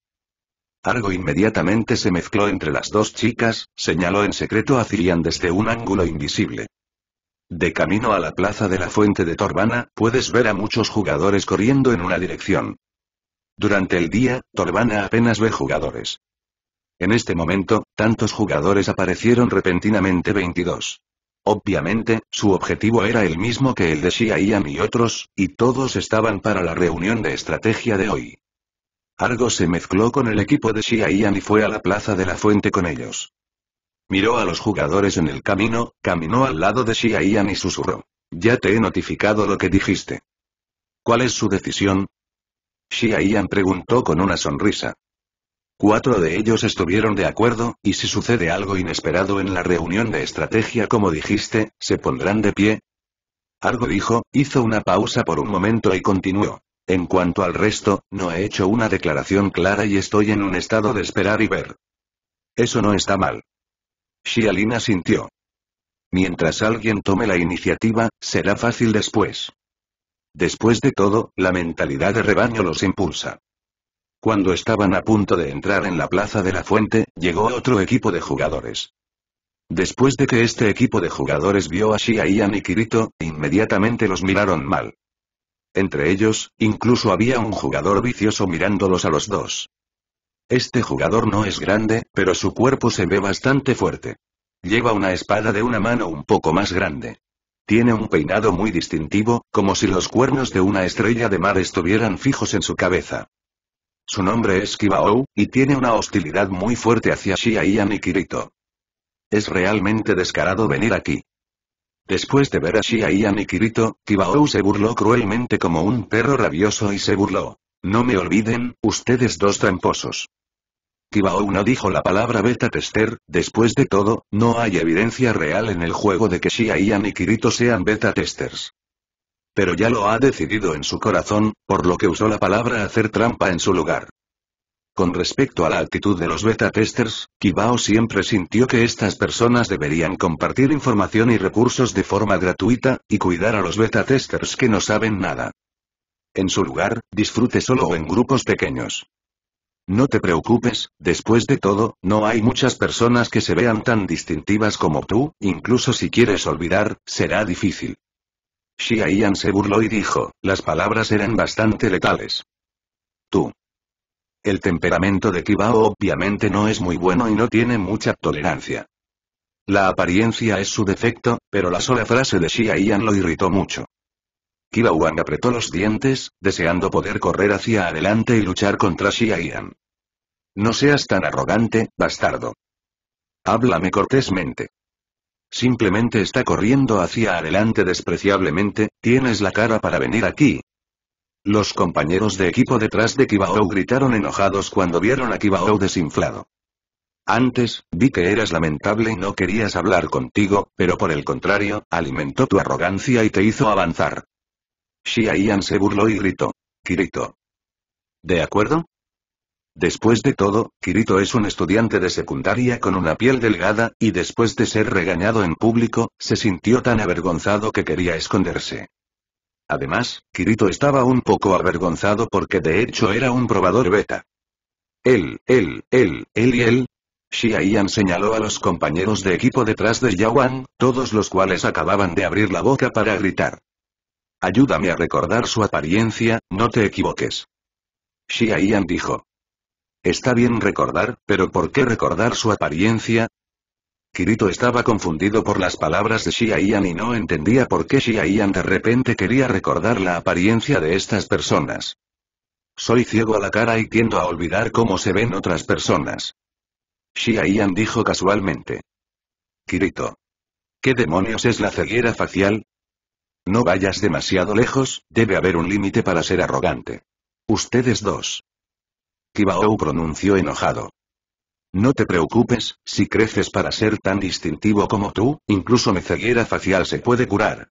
Argo inmediatamente se mezcló entre las dos chicas, señaló en secreto a Cirian desde un ángulo invisible. De camino a la plaza de la fuente de Torbana, puedes ver a muchos jugadores corriendo en una dirección. Durante el día, Torbana apenas ve jugadores. En este momento, Tantos jugadores aparecieron repentinamente 22. Obviamente, su objetivo era el mismo que el de Xia y otros, y todos estaban para la reunión de estrategia de hoy. Argo se mezcló con el equipo de Shia y fue a la plaza de la fuente con ellos. Miró a los jugadores en el camino, caminó al lado de Shia y susurró. Ya te he notificado lo que dijiste. ¿Cuál es su decisión? Shia preguntó con una sonrisa. Cuatro de ellos estuvieron de acuerdo, y si sucede algo inesperado en la reunión de estrategia como dijiste, ¿se pondrán de pie? Argo dijo, hizo una pausa por un momento y continuó. En cuanto al resto, no he hecho una declaración clara y estoy en un estado de esperar y ver. Eso no está mal. Shialina sintió. Mientras alguien tome la iniciativa, será fácil después. Después de todo, la mentalidad de rebaño los impulsa. Cuando estaban a punto de entrar en la plaza de la fuente, llegó otro equipo de jugadores. Después de que este equipo de jugadores vio a Shia y a Kirito, inmediatamente los miraron mal. Entre ellos, incluso había un jugador vicioso mirándolos a los dos. Este jugador no es grande, pero su cuerpo se ve bastante fuerte. Lleva una espada de una mano un poco más grande. Tiene un peinado muy distintivo, como si los cuernos de una estrella de mar estuvieran fijos en su cabeza. Su nombre es Kibaou, y tiene una hostilidad muy fuerte hacia Shia y Kirito. Es realmente descarado venir aquí. Después de ver a Shia y Kirito, Kibao se burló cruelmente como un perro rabioso y se burló. No me olviden, ustedes dos tramposos. Kibao no dijo la palabra beta tester, después de todo, no hay evidencia real en el juego de que Shia y Kirito sean beta testers. Pero ya lo ha decidido en su corazón, por lo que usó la palabra hacer trampa en su lugar. Con respecto a la actitud de los beta testers, Kibao siempre sintió que estas personas deberían compartir información y recursos de forma gratuita, y cuidar a los beta testers que no saben nada. En su lugar, disfrute solo o en grupos pequeños. No te preocupes, después de todo, no hay muchas personas que se vean tan distintivas como tú, incluso si quieres olvidar, será difícil. Xia se burló y dijo, las palabras eran bastante letales. Tú. El temperamento de Kibao obviamente no es muy bueno y no tiene mucha tolerancia. La apariencia es su defecto, pero la sola frase de Xia lo irritó mucho. Kibao apretó los dientes, deseando poder correr hacia adelante y luchar contra Xiaoyan. No seas tan arrogante, bastardo. Háblame cortésmente. Simplemente está corriendo hacia adelante despreciablemente, tienes la cara para venir aquí. Los compañeros de equipo detrás de Kibao gritaron enojados cuando vieron a Kibao desinflado. Antes, vi que eras lamentable y no querías hablar contigo, pero por el contrario, alimentó tu arrogancia y te hizo avanzar. Shia se burló y gritó. Kirito. ¿De acuerdo? Después de todo, Kirito es un estudiante de secundaria con una piel delgada, y después de ser regañado en público, se sintió tan avergonzado que quería esconderse. Además, Kirito estaba un poco avergonzado porque de hecho era un probador beta. Él, él, él, él y él. Shia señaló a los compañeros de equipo detrás de Yawan, todos los cuales acababan de abrir la boca para gritar. Ayúdame a recordar su apariencia, no te equivoques. Shia dijo. Está bien recordar, pero ¿por qué recordar su apariencia? Kirito estaba confundido por las palabras de Xiaoyan y no entendía por qué Xiaoyan de repente quería recordar la apariencia de estas personas. Soy ciego a la cara y tiendo a olvidar cómo se ven otras personas. Xiaoyan dijo casualmente. Kirito. ¿Qué demonios es la ceguera facial? No vayas demasiado lejos, debe haber un límite para ser arrogante. Ustedes dos. Kibao pronunció enojado. No te preocupes, si creces para ser tan distintivo como tú, incluso mi ceguera facial se puede curar.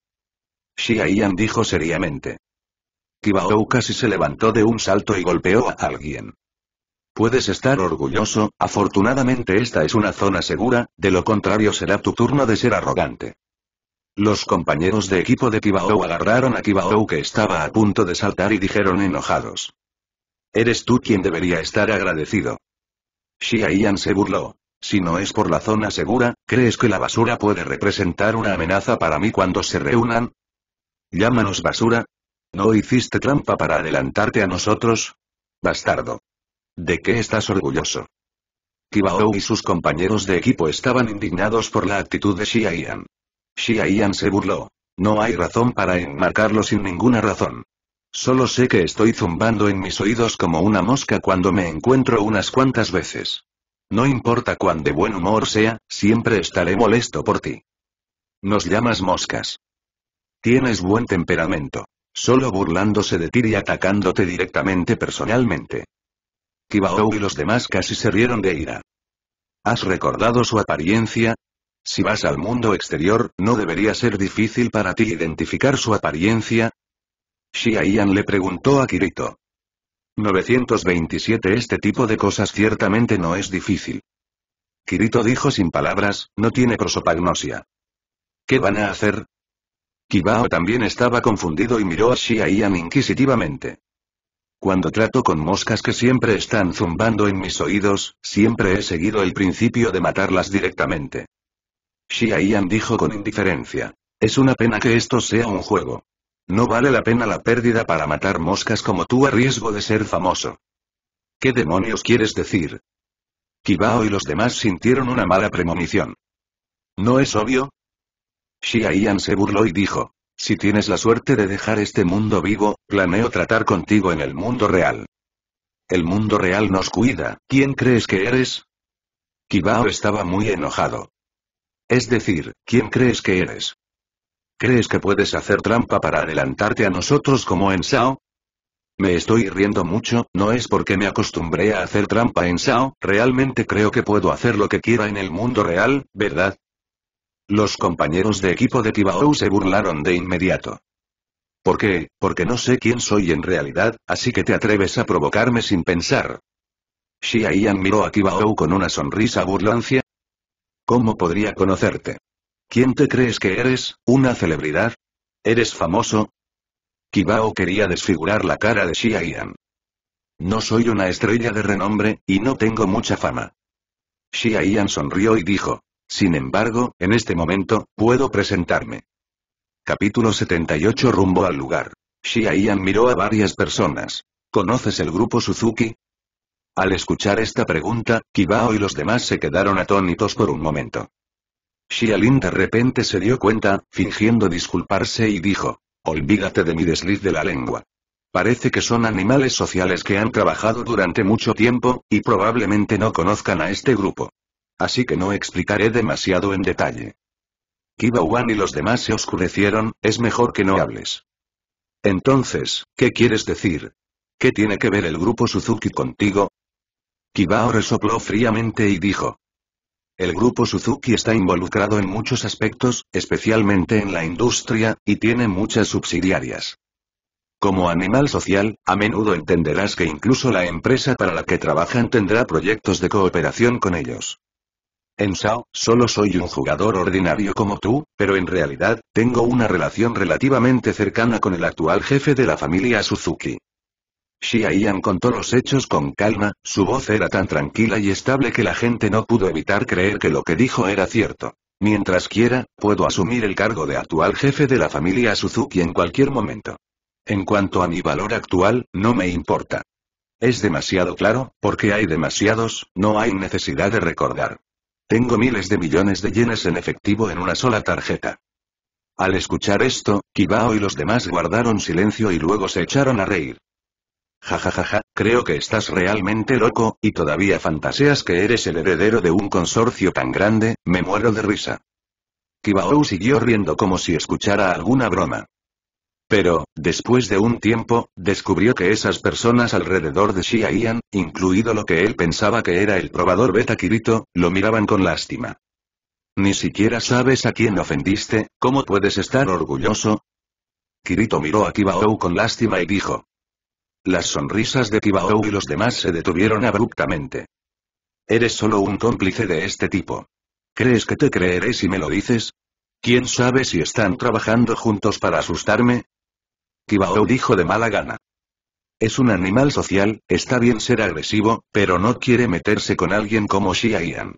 Xia dijo seriamente. Kibao casi se levantó de un salto y golpeó a alguien. Puedes estar orgulloso, afortunadamente esta es una zona segura, de lo contrario será tu turno de ser arrogante. Los compañeros de equipo de Kibao agarraron a Kibao que estaba a punto de saltar y dijeron enojados. Eres tú quien debería estar agradecido. Xia se burló. Si no es por la zona segura, ¿crees que la basura puede representar una amenaza para mí cuando se reúnan? Llámanos basura. ¿No hiciste trampa para adelantarte a nosotros? Bastardo. ¿De qué estás orgulloso? Kibao y sus compañeros de equipo estaban indignados por la actitud de Xia Yan. se burló. No hay razón para enmarcarlo sin ninguna razón. Solo sé que estoy zumbando en mis oídos como una mosca cuando me encuentro unas cuantas veces. No importa cuán de buen humor sea, siempre estaré molesto por ti. Nos llamas moscas. Tienes buen temperamento. Solo burlándose de ti y atacándote directamente personalmente. Kibao y los demás casi se rieron de ira. ¿Has recordado su apariencia? Si vas al mundo exterior, no debería ser difícil para ti identificar su apariencia, Xiaoyan le preguntó a Kirito. 927 Este tipo de cosas ciertamente no es difícil. Kirito dijo sin palabras, no tiene prosopagnosia. ¿Qué van a hacer? Kibao también estaba confundido y miró a Xiaoyan inquisitivamente. Cuando trato con moscas que siempre están zumbando en mis oídos, siempre he seguido el principio de matarlas directamente. Xiaoyan dijo con indiferencia. Es una pena que esto sea un juego. No vale la pena la pérdida para matar moscas como tú a riesgo de ser famoso. ¿Qué demonios quieres decir? Kibao y los demás sintieron una mala premonición. ¿No es obvio? Xiaian se burló y dijo. Si tienes la suerte de dejar este mundo vivo, planeo tratar contigo en el mundo real. El mundo real nos cuida, ¿quién crees que eres? Kibao estaba muy enojado. Es decir, ¿quién crees que eres? ¿Crees que puedes hacer trampa para adelantarte a nosotros como en Sao? Me estoy riendo mucho, no es porque me acostumbré a hacer trampa en Sao, realmente creo que puedo hacer lo que quiera en el mundo real, ¿verdad? Los compañeros de equipo de Kibaou se burlaron de inmediato. ¿Por qué? Porque no sé quién soy en realidad, así que te atreves a provocarme sin pensar. Xia miró a Tibao con una sonrisa burlancia. ¿Cómo podría conocerte? ¿Quién te crees que eres, una celebridad? ¿Eres famoso? Kibao quería desfigurar la cara de Xia Yan. No soy una estrella de renombre, y no tengo mucha fama. Xia sonrió y dijo. Sin embargo, en este momento, puedo presentarme. Capítulo 78 Rumbo al lugar. Xia miró a varias personas. ¿Conoces el grupo Suzuki? Al escuchar esta pregunta, Kibao y los demás se quedaron atónitos por un momento. Xialin de repente se dio cuenta, fingiendo disculparse y dijo. Olvídate de mi desliz de la lengua. Parece que son animales sociales que han trabajado durante mucho tiempo, y probablemente no conozcan a este grupo. Así que no explicaré demasiado en detalle. kibao Wan y los demás se oscurecieron, es mejor que no hables. Entonces, ¿qué quieres decir? ¿Qué tiene que ver el grupo Suzuki contigo? Kibao resopló fríamente y dijo, el grupo Suzuki está involucrado en muchos aspectos, especialmente en la industria, y tiene muchas subsidiarias. Como animal social, a menudo entenderás que incluso la empresa para la que trabajan tendrá proyectos de cooperación con ellos. En SAO, solo soy un jugador ordinario como tú, pero en realidad, tengo una relación relativamente cercana con el actual jefe de la familia Suzuki. Xia contó los hechos con calma, su voz era tan tranquila y estable que la gente no pudo evitar creer que lo que dijo era cierto. Mientras quiera, puedo asumir el cargo de actual jefe de la familia Suzuki en cualquier momento. En cuanto a mi valor actual, no me importa. Es demasiado claro, porque hay demasiados, no hay necesidad de recordar. Tengo miles de millones de yenes en efectivo en una sola tarjeta. Al escuchar esto, Kibao y los demás guardaron silencio y luego se echaron a reír. Jajajaja, creo que estás realmente loco, y todavía fantaseas que eres el heredero de un consorcio tan grande, me muero de risa. Kibao siguió riendo como si escuchara alguna broma. Pero, después de un tiempo, descubrió que esas personas alrededor de Xia incluido lo que él pensaba que era el probador Beta Kirito, lo miraban con lástima. Ni siquiera sabes a quién ofendiste, ¿cómo puedes estar orgulloso? Kirito miró a Kibao con lástima y dijo, las sonrisas de Tibao y los demás se detuvieron abruptamente. Eres solo un cómplice de este tipo. ¿Crees que te creeré si me lo dices? ¿Quién sabe si están trabajando juntos para asustarme? Tibao dijo de mala gana. Es un animal social, está bien ser agresivo, pero no quiere meterse con alguien como Ian.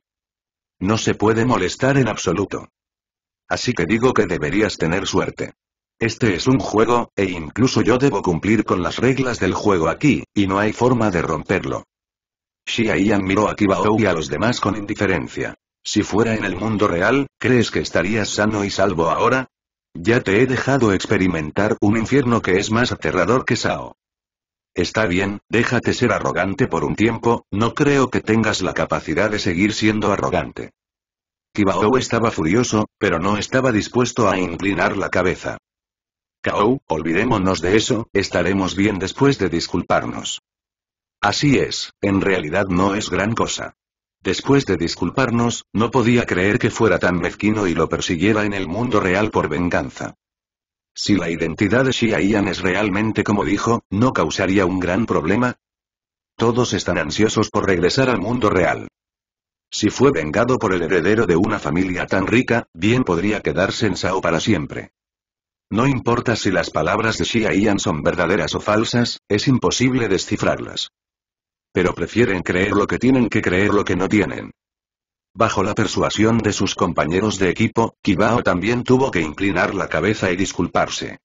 No se puede molestar en absoluto. Así que digo que deberías tener suerte. Este es un juego, e incluso yo debo cumplir con las reglas del juego aquí, y no hay forma de romperlo. Shia miró a Kibao y a los demás con indiferencia. Si fuera en el mundo real, ¿crees que estarías sano y salvo ahora? Ya te he dejado experimentar un infierno que es más aterrador que Sao. Está bien, déjate ser arrogante por un tiempo, no creo que tengas la capacidad de seguir siendo arrogante. Kibaou estaba furioso, pero no estaba dispuesto a inclinar la cabeza. Kao, olvidémonos de eso, estaremos bien después de disculparnos. Así es, en realidad no es gran cosa. Después de disculparnos, no podía creer que fuera tan mezquino y lo persiguiera en el mundo real por venganza. Si la identidad de Xia es realmente como dijo, ¿no causaría un gran problema? Todos están ansiosos por regresar al mundo real. Si fue vengado por el heredero de una familia tan rica, bien podría quedarse en Sao para siempre. No importa si las palabras de Xia son verdaderas o falsas, es imposible descifrarlas. Pero prefieren creer lo que tienen que creer lo que no tienen. Bajo la persuasión de sus compañeros de equipo, Kibao también tuvo que inclinar la cabeza y disculparse.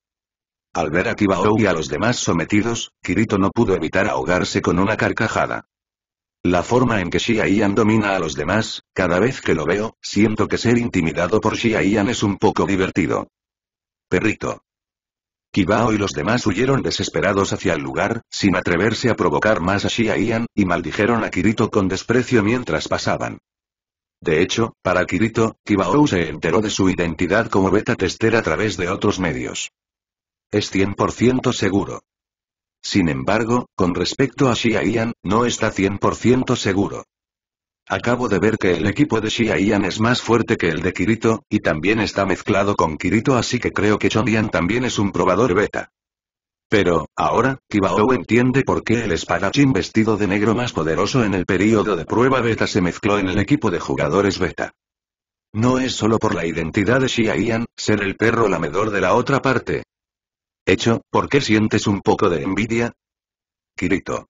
Al ver a Kibao y a los demás sometidos, Kirito no pudo evitar ahogarse con una carcajada. La forma en que Xia domina a los demás, cada vez que lo veo, siento que ser intimidado por Xia es un poco divertido. Perrito. Kibao y los demás huyeron desesperados hacia el lugar, sin atreverse a provocar más a Shia Ian, y maldijeron a Kirito con desprecio mientras pasaban. De hecho, para Kirito, Kibao se enteró de su identidad como beta tester a través de otros medios. Es 100% seguro. Sin embargo, con respecto a Shia Ian, no está 100% seguro. Acabo de ver que el equipo de Xiaoyan es más fuerte que el de Kirito, y también está mezclado con Kirito así que creo que Chondian también es un probador beta. Pero, ahora, Kibao entiende por qué el espadachín vestido de negro más poderoso en el período de prueba beta se mezcló en el equipo de jugadores beta. No es solo por la identidad de Xiaoyan, ser el perro lamedor de la otra parte. Hecho, ¿por qué sientes un poco de envidia? Kirito.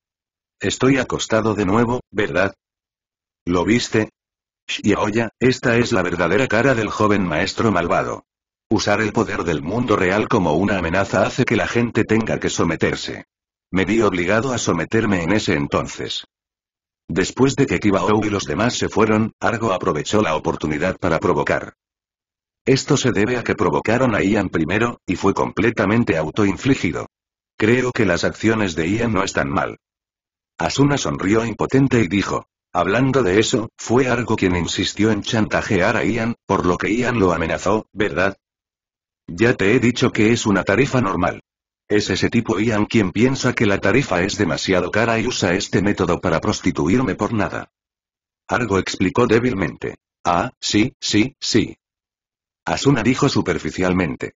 Estoy acostado de nuevo, ¿verdad? ¿Lo viste? Xiaoya, esta es la verdadera cara del joven maestro malvado. Usar el poder del mundo real como una amenaza hace que la gente tenga que someterse. Me vi obligado a someterme en ese entonces. Después de que Kibao y los demás se fueron, Argo aprovechó la oportunidad para provocar. Esto se debe a que provocaron a Ian primero, y fue completamente autoinfligido. Creo que las acciones de Ian no están mal. Asuna sonrió impotente y dijo, Hablando de eso, fue Argo quien insistió en chantajear a Ian, por lo que Ian lo amenazó, ¿verdad? Ya te he dicho que es una tarifa normal. Es ese tipo Ian quien piensa que la tarifa es demasiado cara y usa este método para prostituirme por nada. Argo explicó débilmente. Ah, sí, sí, sí. Asuna dijo superficialmente.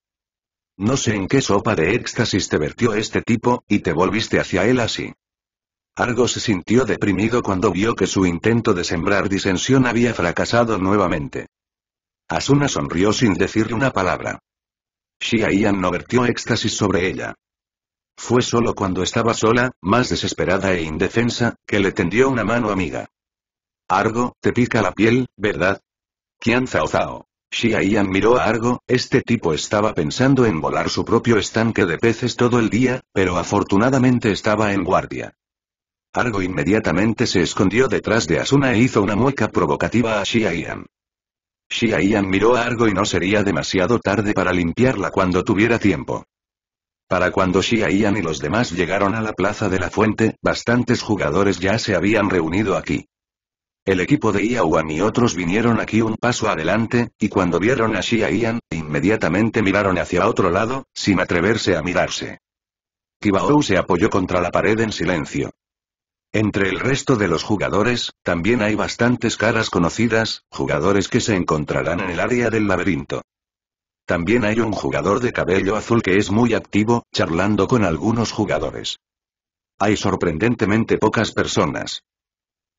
No sé en qué sopa de éxtasis te vertió este tipo, y te volviste hacia él así. Argo se sintió deprimido cuando vio que su intento de sembrar disensión había fracasado nuevamente. Asuna sonrió sin decir una palabra. Shia no vertió éxtasis sobre ella. Fue solo cuando estaba sola, más desesperada e indefensa, que le tendió una mano amiga. Argo, te pica la piel, ¿verdad? Qian Zao Zao. miró a Argo, este tipo estaba pensando en volar su propio estanque de peces todo el día, pero afortunadamente estaba en guardia. Argo inmediatamente se escondió detrás de Asuna e hizo una mueca provocativa a Shia Ian. miró a Argo y no sería demasiado tarde para limpiarla cuando tuviera tiempo. Para cuando Shia y los demás llegaron a la plaza de la fuente, bastantes jugadores ya se habían reunido aquí. El equipo de Ian y otros vinieron aquí un paso adelante, y cuando vieron a Shia inmediatamente miraron hacia otro lado, sin atreverse a mirarse. Kibao se apoyó contra la pared en silencio. Entre el resto de los jugadores, también hay bastantes caras conocidas, jugadores que se encontrarán en el área del laberinto. También hay un jugador de cabello azul que es muy activo, charlando con algunos jugadores. Hay sorprendentemente pocas personas.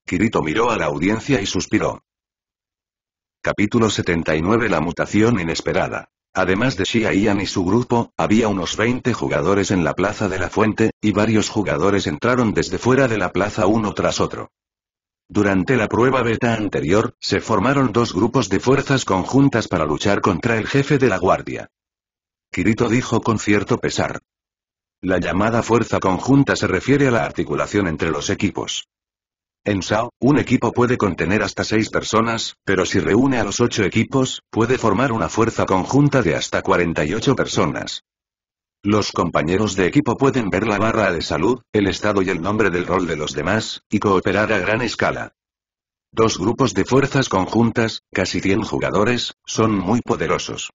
Kirito miró a la audiencia y suspiró. Capítulo 79 La mutación inesperada. Además de Shia Ian y su grupo, había unos 20 jugadores en la plaza de la fuente, y varios jugadores entraron desde fuera de la plaza uno tras otro. Durante la prueba beta anterior, se formaron dos grupos de fuerzas conjuntas para luchar contra el jefe de la guardia. Kirito dijo con cierto pesar. La llamada fuerza conjunta se refiere a la articulación entre los equipos. En SAO, un equipo puede contener hasta seis personas, pero si reúne a los ocho equipos, puede formar una fuerza conjunta de hasta 48 personas. Los compañeros de equipo pueden ver la barra de salud, el estado y el nombre del rol de los demás, y cooperar a gran escala. Dos grupos de fuerzas conjuntas, casi 100 jugadores, son muy poderosos.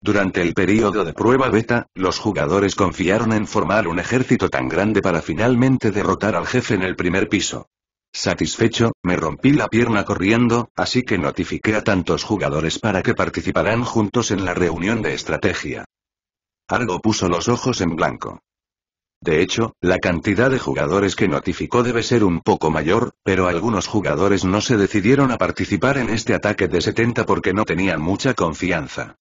Durante el período de prueba beta, los jugadores confiaron en formar un ejército tan grande para finalmente derrotar al jefe en el primer piso. Satisfecho, me rompí la pierna corriendo, así que notifiqué a tantos jugadores para que participaran juntos en la reunión de estrategia. Argo puso los ojos en blanco. De hecho, la cantidad de jugadores que notificó debe ser un poco mayor, pero algunos jugadores no se decidieron a participar en este ataque de 70 porque no tenían mucha confianza.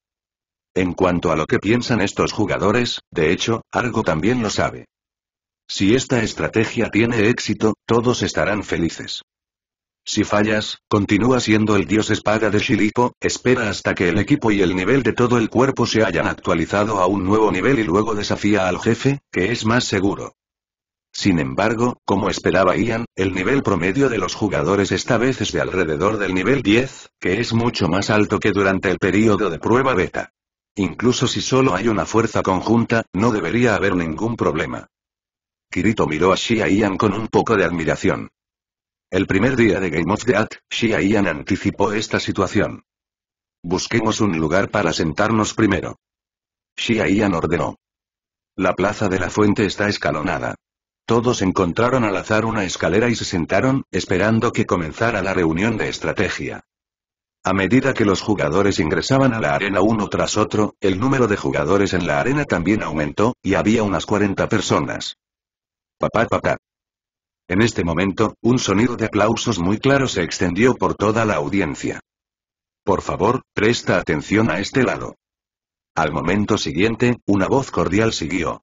En cuanto a lo que piensan estos jugadores, de hecho, Argo también lo sabe. Si esta estrategia tiene éxito, todos estarán felices. Si fallas, continúa siendo el dios espada de Shilipo, espera hasta que el equipo y el nivel de todo el cuerpo se hayan actualizado a un nuevo nivel y luego desafía al jefe, que es más seguro. Sin embargo, como esperaba Ian, el nivel promedio de los jugadores esta vez es de alrededor del nivel 10, que es mucho más alto que durante el período de prueba beta. Incluso si solo hay una fuerza conjunta, no debería haber ningún problema. Kirito miró a Xia Ian con un poco de admiración. El primer día de Game of Death, Xia Ian anticipó esta situación. Busquemos un lugar para sentarnos primero. Xia Ian ordenó. La plaza de la fuente está escalonada. Todos encontraron al azar una escalera y se sentaron, esperando que comenzara la reunión de estrategia. A medida que los jugadores ingresaban a la arena uno tras otro, el número de jugadores en la arena también aumentó, y había unas 40 personas. Papá papá. En este momento, un sonido de aplausos muy claro se extendió por toda la audiencia. Por favor, presta atención a este lado. Al momento siguiente, una voz cordial siguió.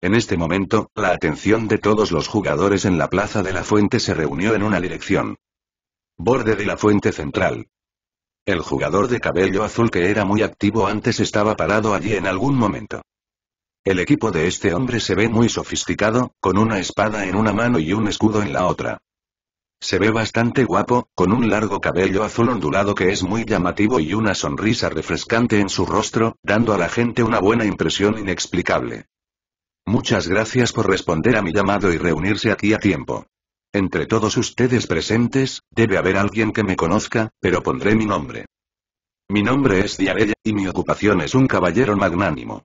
En este momento, la atención de todos los jugadores en la Plaza de la Fuente se reunió en una dirección. Borde de la Fuente Central. El jugador de cabello azul que era muy activo antes estaba parado allí en algún momento. El equipo de este hombre se ve muy sofisticado, con una espada en una mano y un escudo en la otra. Se ve bastante guapo, con un largo cabello azul ondulado que es muy llamativo y una sonrisa refrescante en su rostro, dando a la gente una buena impresión inexplicable. Muchas gracias por responder a mi llamado y reunirse aquí a tiempo. Entre todos ustedes presentes, debe haber alguien que me conozca, pero pondré mi nombre. Mi nombre es Diabella, y mi ocupación es un caballero magnánimo.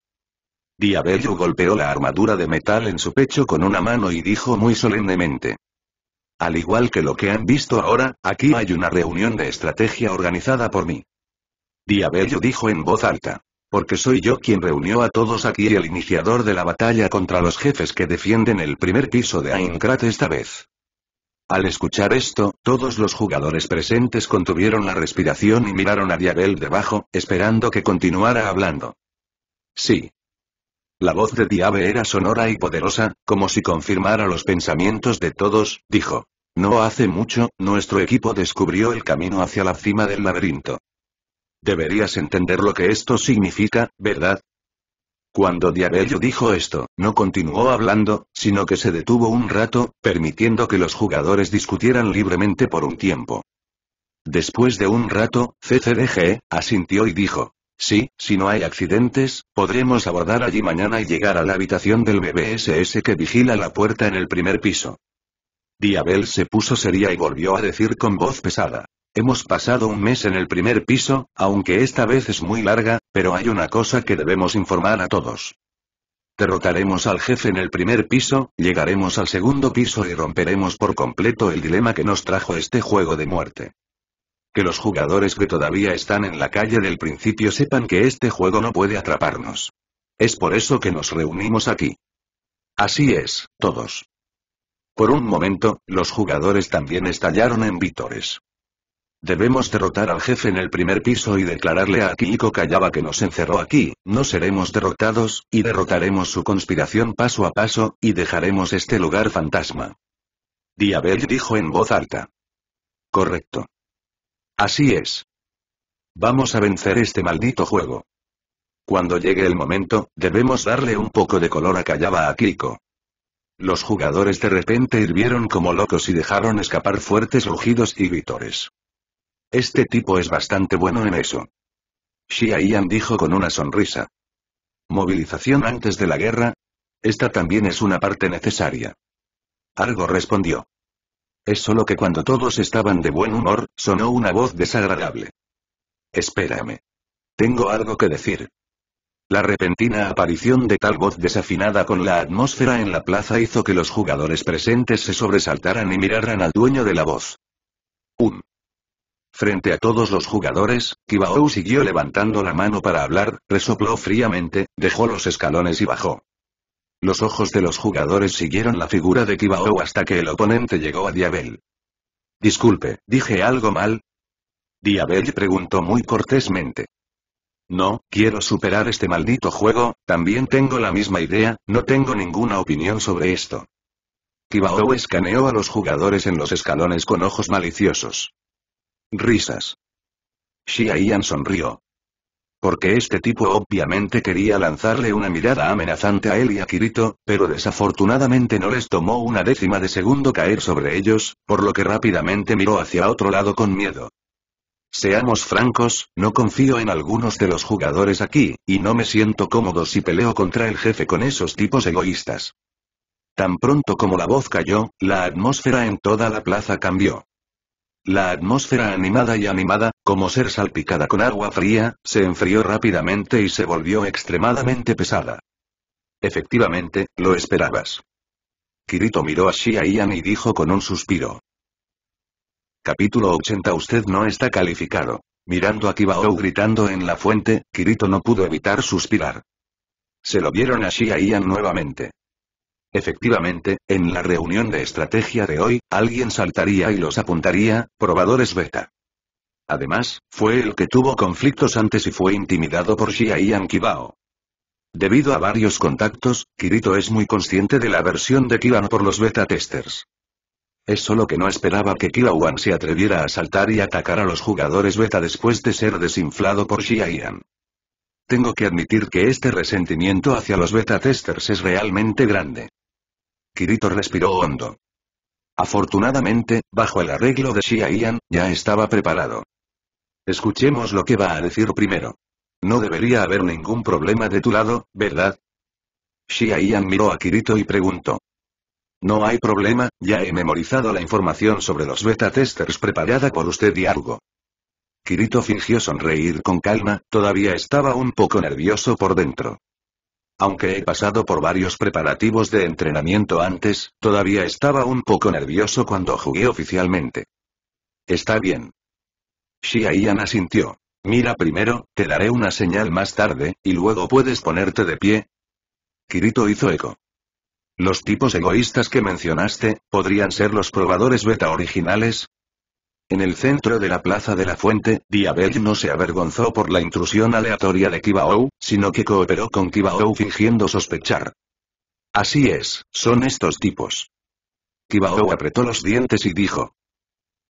Diabello golpeó la armadura de metal en su pecho con una mano y dijo muy solemnemente. Al igual que lo que han visto ahora, aquí hay una reunión de estrategia organizada por mí. Diabello dijo en voz alta. Porque soy yo quien reunió a todos aquí y el iniciador de la batalla contra los jefes que defienden el primer piso de Aincrad esta vez. Al escuchar esto, todos los jugadores presentes contuvieron la respiración y miraron a Diabel debajo, esperando que continuara hablando. Sí, la voz de Diabe era sonora y poderosa, como si confirmara los pensamientos de todos, dijo. No hace mucho, nuestro equipo descubrió el camino hacia la cima del laberinto. Deberías entender lo que esto significa, ¿verdad? Cuando Diabello dijo esto, no continuó hablando, sino que se detuvo un rato, permitiendo que los jugadores discutieran libremente por un tiempo. Después de un rato, CCDG, asintió y dijo, Sí, si no hay accidentes, podremos abordar allí mañana y llegar a la habitación del BBSS que vigila la puerta en el primer piso. Diabel se puso seria y volvió a decir con voz pesada. Hemos pasado un mes en el primer piso, aunque esta vez es muy larga, pero hay una cosa que debemos informar a todos. Derrotaremos al jefe en el primer piso, llegaremos al segundo piso y romperemos por completo el dilema que nos trajo este juego de muerte. Que los jugadores que todavía están en la calle del principio sepan que este juego no puede atraparnos. Es por eso que nos reunimos aquí. Así es, todos. Por un momento, los jugadores también estallaron en vítores. Debemos derrotar al jefe en el primer piso y declararle a Kiko Kayaba que nos encerró aquí, no seremos derrotados, y derrotaremos su conspiración paso a paso, y dejaremos este lugar fantasma. Diabel dijo en voz alta. Correcto. Así es. Vamos a vencer este maldito juego. Cuando llegue el momento, debemos darle un poco de color a Callaba a Kiko». Los jugadores de repente hirvieron como locos y dejaron escapar fuertes rugidos y vítores. Este tipo es bastante bueno en eso. Xia dijo con una sonrisa. ¿Movilización antes de la guerra? Esta también es una parte necesaria. Argo respondió. Es solo que cuando todos estaban de buen humor, sonó una voz desagradable. Espérame. Tengo algo que decir. La repentina aparición de tal voz desafinada con la atmósfera en la plaza hizo que los jugadores presentes se sobresaltaran y miraran al dueño de la voz. Un. Frente a todos los jugadores, Kibao siguió levantando la mano para hablar, resopló fríamente, dejó los escalones y bajó. Los ojos de los jugadores siguieron la figura de Kibao hasta que el oponente llegó a Diabel. Disculpe, ¿dije algo mal? Diabel preguntó muy cortésmente. No, quiero superar este maldito juego, también tengo la misma idea, no tengo ninguna opinión sobre esto. Kibao escaneó a los jugadores en los escalones con ojos maliciosos. Risas. Shia sonrió, porque este tipo obviamente quería lanzarle una mirada amenazante a él y a Kirito, pero desafortunadamente no les tomó una décima de segundo caer sobre ellos, por lo que rápidamente miró hacia otro lado con miedo. Seamos francos, no confío en algunos de los jugadores aquí, y no me siento cómodo si peleo contra el jefe con esos tipos egoístas. Tan pronto como la voz cayó, la atmósfera en toda la plaza cambió. La atmósfera animada y animada, como ser salpicada con agua fría, se enfrió rápidamente y se volvió extremadamente pesada. Efectivamente, lo esperabas. Kirito miró a Shia Ian y dijo con un suspiro. Capítulo 80 Usted no está calificado. Mirando a Kibaou gritando en la fuente, Kirito no pudo evitar suspirar. Se lo vieron a Shia Ian nuevamente. Efectivamente, en la reunión de estrategia de hoy, alguien saltaría y los apuntaría, probadores beta. Además, fue el que tuvo conflictos antes y fue intimidado por Shia Kibao. Debido a varios contactos, Kirito es muy consciente de la versión de Kibao por los beta testers. Es solo que no esperaba que Kiwan se atreviera a saltar y atacar a los jugadores beta después de ser desinflado por Shia Tengo que admitir que este resentimiento hacia los beta testers es realmente grande. Kirito respiró hondo. Afortunadamente, bajo el arreglo de Xia Ian, ya estaba preparado. Escuchemos lo que va a decir primero. No debería haber ningún problema de tu lado, ¿verdad? Xia Ian miró a Kirito y preguntó. No hay problema, ya he memorizado la información sobre los beta testers preparada por usted y Argo. Kirito fingió sonreír con calma, todavía estaba un poco nervioso por dentro. Aunque he pasado por varios preparativos de entrenamiento antes, todavía estaba un poco nervioso cuando jugué oficialmente. Está bien. Shia Ian asintió. Mira primero, te daré una señal más tarde, y luego puedes ponerte de pie. Kirito hizo eco. Los tipos egoístas que mencionaste, ¿podrían ser los probadores beta originales? En el centro de la plaza de la fuente, Diabel no se avergonzó por la intrusión aleatoria de Kibaou, sino que cooperó con Kibao fingiendo sospechar. Así es, son estos tipos. Kibao apretó los dientes y dijo,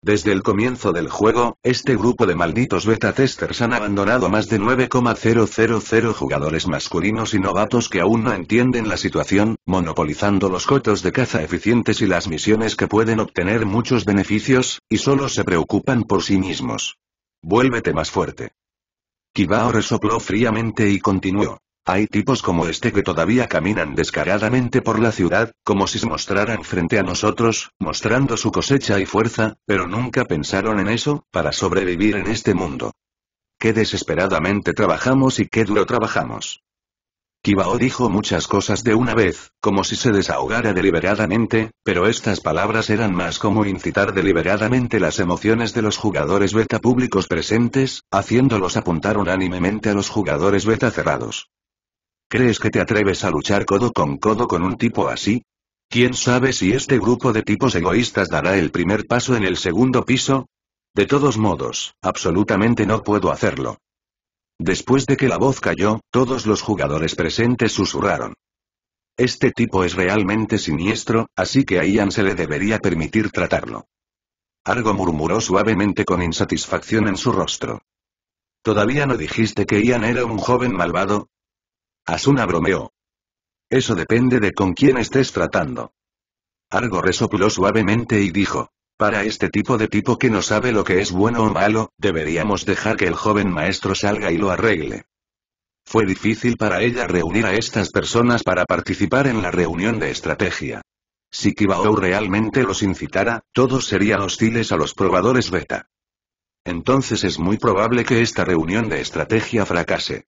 desde el comienzo del juego, este grupo de malditos beta testers han abandonado más de 9,000 jugadores masculinos y novatos que aún no entienden la situación, monopolizando los cotos de caza eficientes y las misiones que pueden obtener muchos beneficios, y solo se preocupan por sí mismos. Vuélvete más fuerte. Kibao resopló fríamente y continuó. Hay tipos como este que todavía caminan descaradamente por la ciudad, como si se mostraran frente a nosotros, mostrando su cosecha y fuerza, pero nunca pensaron en eso, para sobrevivir en este mundo. Qué desesperadamente trabajamos y qué duro trabajamos. Kibao dijo muchas cosas de una vez, como si se desahogara deliberadamente, pero estas palabras eran más como incitar deliberadamente las emociones de los jugadores beta públicos presentes, haciéndolos apuntar unánimemente a los jugadores beta cerrados. ¿Crees que te atreves a luchar codo con codo con un tipo así? ¿Quién sabe si este grupo de tipos egoístas dará el primer paso en el segundo piso? De todos modos, absolutamente no puedo hacerlo. Después de que la voz cayó, todos los jugadores presentes susurraron. Este tipo es realmente siniestro, así que a Ian se le debería permitir tratarlo. Argo murmuró suavemente con insatisfacción en su rostro. ¿Todavía no dijiste que Ian era un joven malvado? Asuna bromeó. Eso depende de con quién estés tratando. Argo resopló suavemente y dijo. Para este tipo de tipo que no sabe lo que es bueno o malo, deberíamos dejar que el joven maestro salga y lo arregle. Fue difícil para ella reunir a estas personas para participar en la reunión de estrategia. Si Kibaou realmente los incitara, todos serían hostiles a los probadores beta. Entonces es muy probable que esta reunión de estrategia fracase.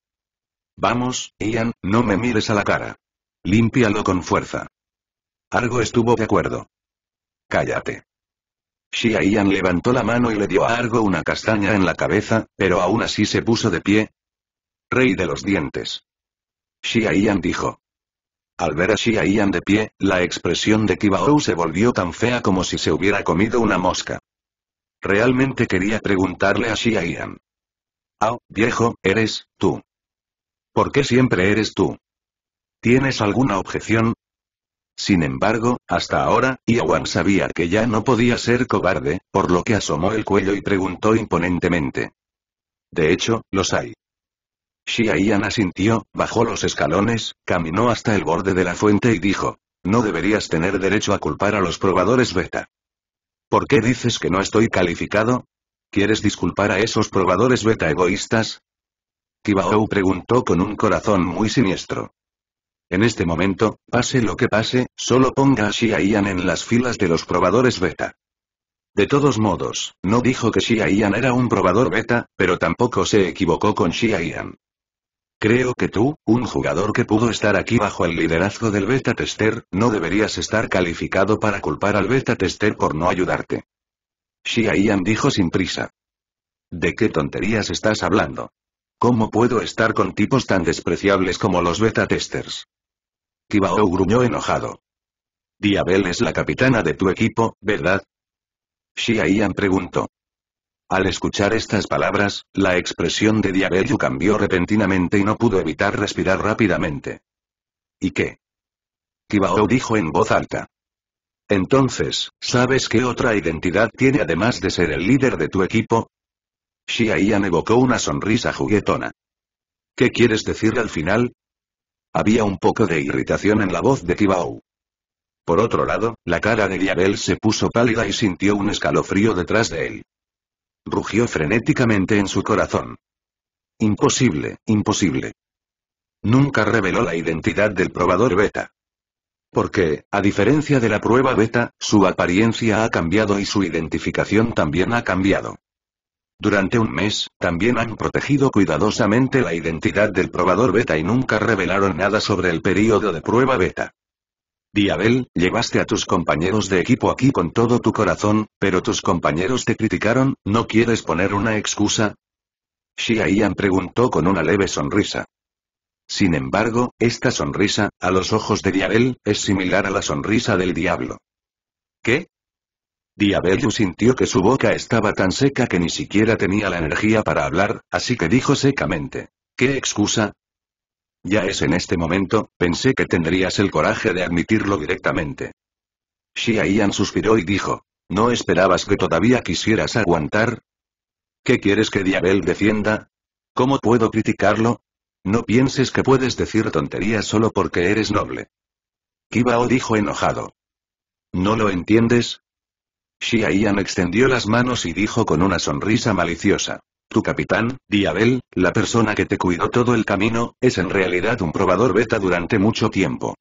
Vamos, Ian, no me mires a la cara. Límpialo con fuerza. Argo estuvo de acuerdo. Cállate. Shia Ian levantó la mano y le dio a Argo una castaña en la cabeza, pero aún así se puso de pie. Rey de los dientes. Shia Ian dijo. Al ver a Shia Ian de pie, la expresión de Kibaou se volvió tan fea como si se hubiera comido una mosca. Realmente quería preguntarle a Shia Ian. Ah, viejo, eres, tú. ¿Por qué siempre eres tú? ¿Tienes alguna objeción? Sin embargo, hasta ahora, Iawan sabía que ya no podía ser cobarde, por lo que asomó el cuello y preguntó imponentemente. De hecho, los hay. Shia asintió, bajó los escalones, caminó hasta el borde de la fuente y dijo, no deberías tener derecho a culpar a los probadores beta. ¿Por qué dices que no estoy calificado? ¿Quieres disculpar a esos probadores beta egoístas? Kibao preguntó con un corazón muy siniestro. En este momento, pase lo que pase, solo ponga a Xia en las filas de los probadores beta. De todos modos, no dijo que Xia Ian era un probador beta, pero tampoco se equivocó con Xia Ian. Creo que tú, un jugador que pudo estar aquí bajo el liderazgo del beta tester, no deberías estar calificado para culpar al beta tester por no ayudarte. Xia Ian dijo sin prisa. ¿De qué tonterías estás hablando? ¿Cómo puedo estar con tipos tan despreciables como los beta testers? Kibaou gruñó enojado. Diabel es la capitana de tu equipo, ¿verdad? Xia preguntó. Al escuchar estas palabras, la expresión de Yu cambió repentinamente y no pudo evitar respirar rápidamente. ¿Y qué? Kibaou dijo en voz alta. Entonces, ¿sabes qué otra identidad tiene además de ser el líder de tu equipo? Xiaian evocó una sonrisa juguetona. ¿Qué quieres decir al final? Había un poco de irritación en la voz de Tibao. Por otro lado, la cara de Diabel se puso pálida y sintió un escalofrío detrás de él. Rugió frenéticamente en su corazón. Imposible, imposible. Nunca reveló la identidad del probador beta. Porque, a diferencia de la prueba beta, su apariencia ha cambiado y su identificación también ha cambiado. Durante un mes, también han protegido cuidadosamente la identidad del probador beta y nunca revelaron nada sobre el período de prueba beta. Diabel, llevaste a tus compañeros de equipo aquí con todo tu corazón, pero tus compañeros te criticaron, ¿no quieres poner una excusa? Shia Ian preguntó con una leve sonrisa. Sin embargo, esta sonrisa, a los ojos de Diabel, es similar a la sonrisa del diablo. ¿Qué? Diabello sintió que su boca estaba tan seca que ni siquiera tenía la energía para hablar, así que dijo secamente. ¿Qué excusa? Ya es en este momento, pensé que tendrías el coraje de admitirlo directamente. Xia suspiró y dijo. ¿No esperabas que todavía quisieras aguantar? ¿Qué quieres que Diabel defienda? ¿Cómo puedo criticarlo? No pienses que puedes decir tonterías solo porque eres noble. Kibao dijo enojado. ¿No lo entiendes? Xia extendió las manos y dijo con una sonrisa maliciosa. Tu capitán, Diabel, la persona que te cuidó todo el camino, es en realidad un probador beta durante mucho tiempo.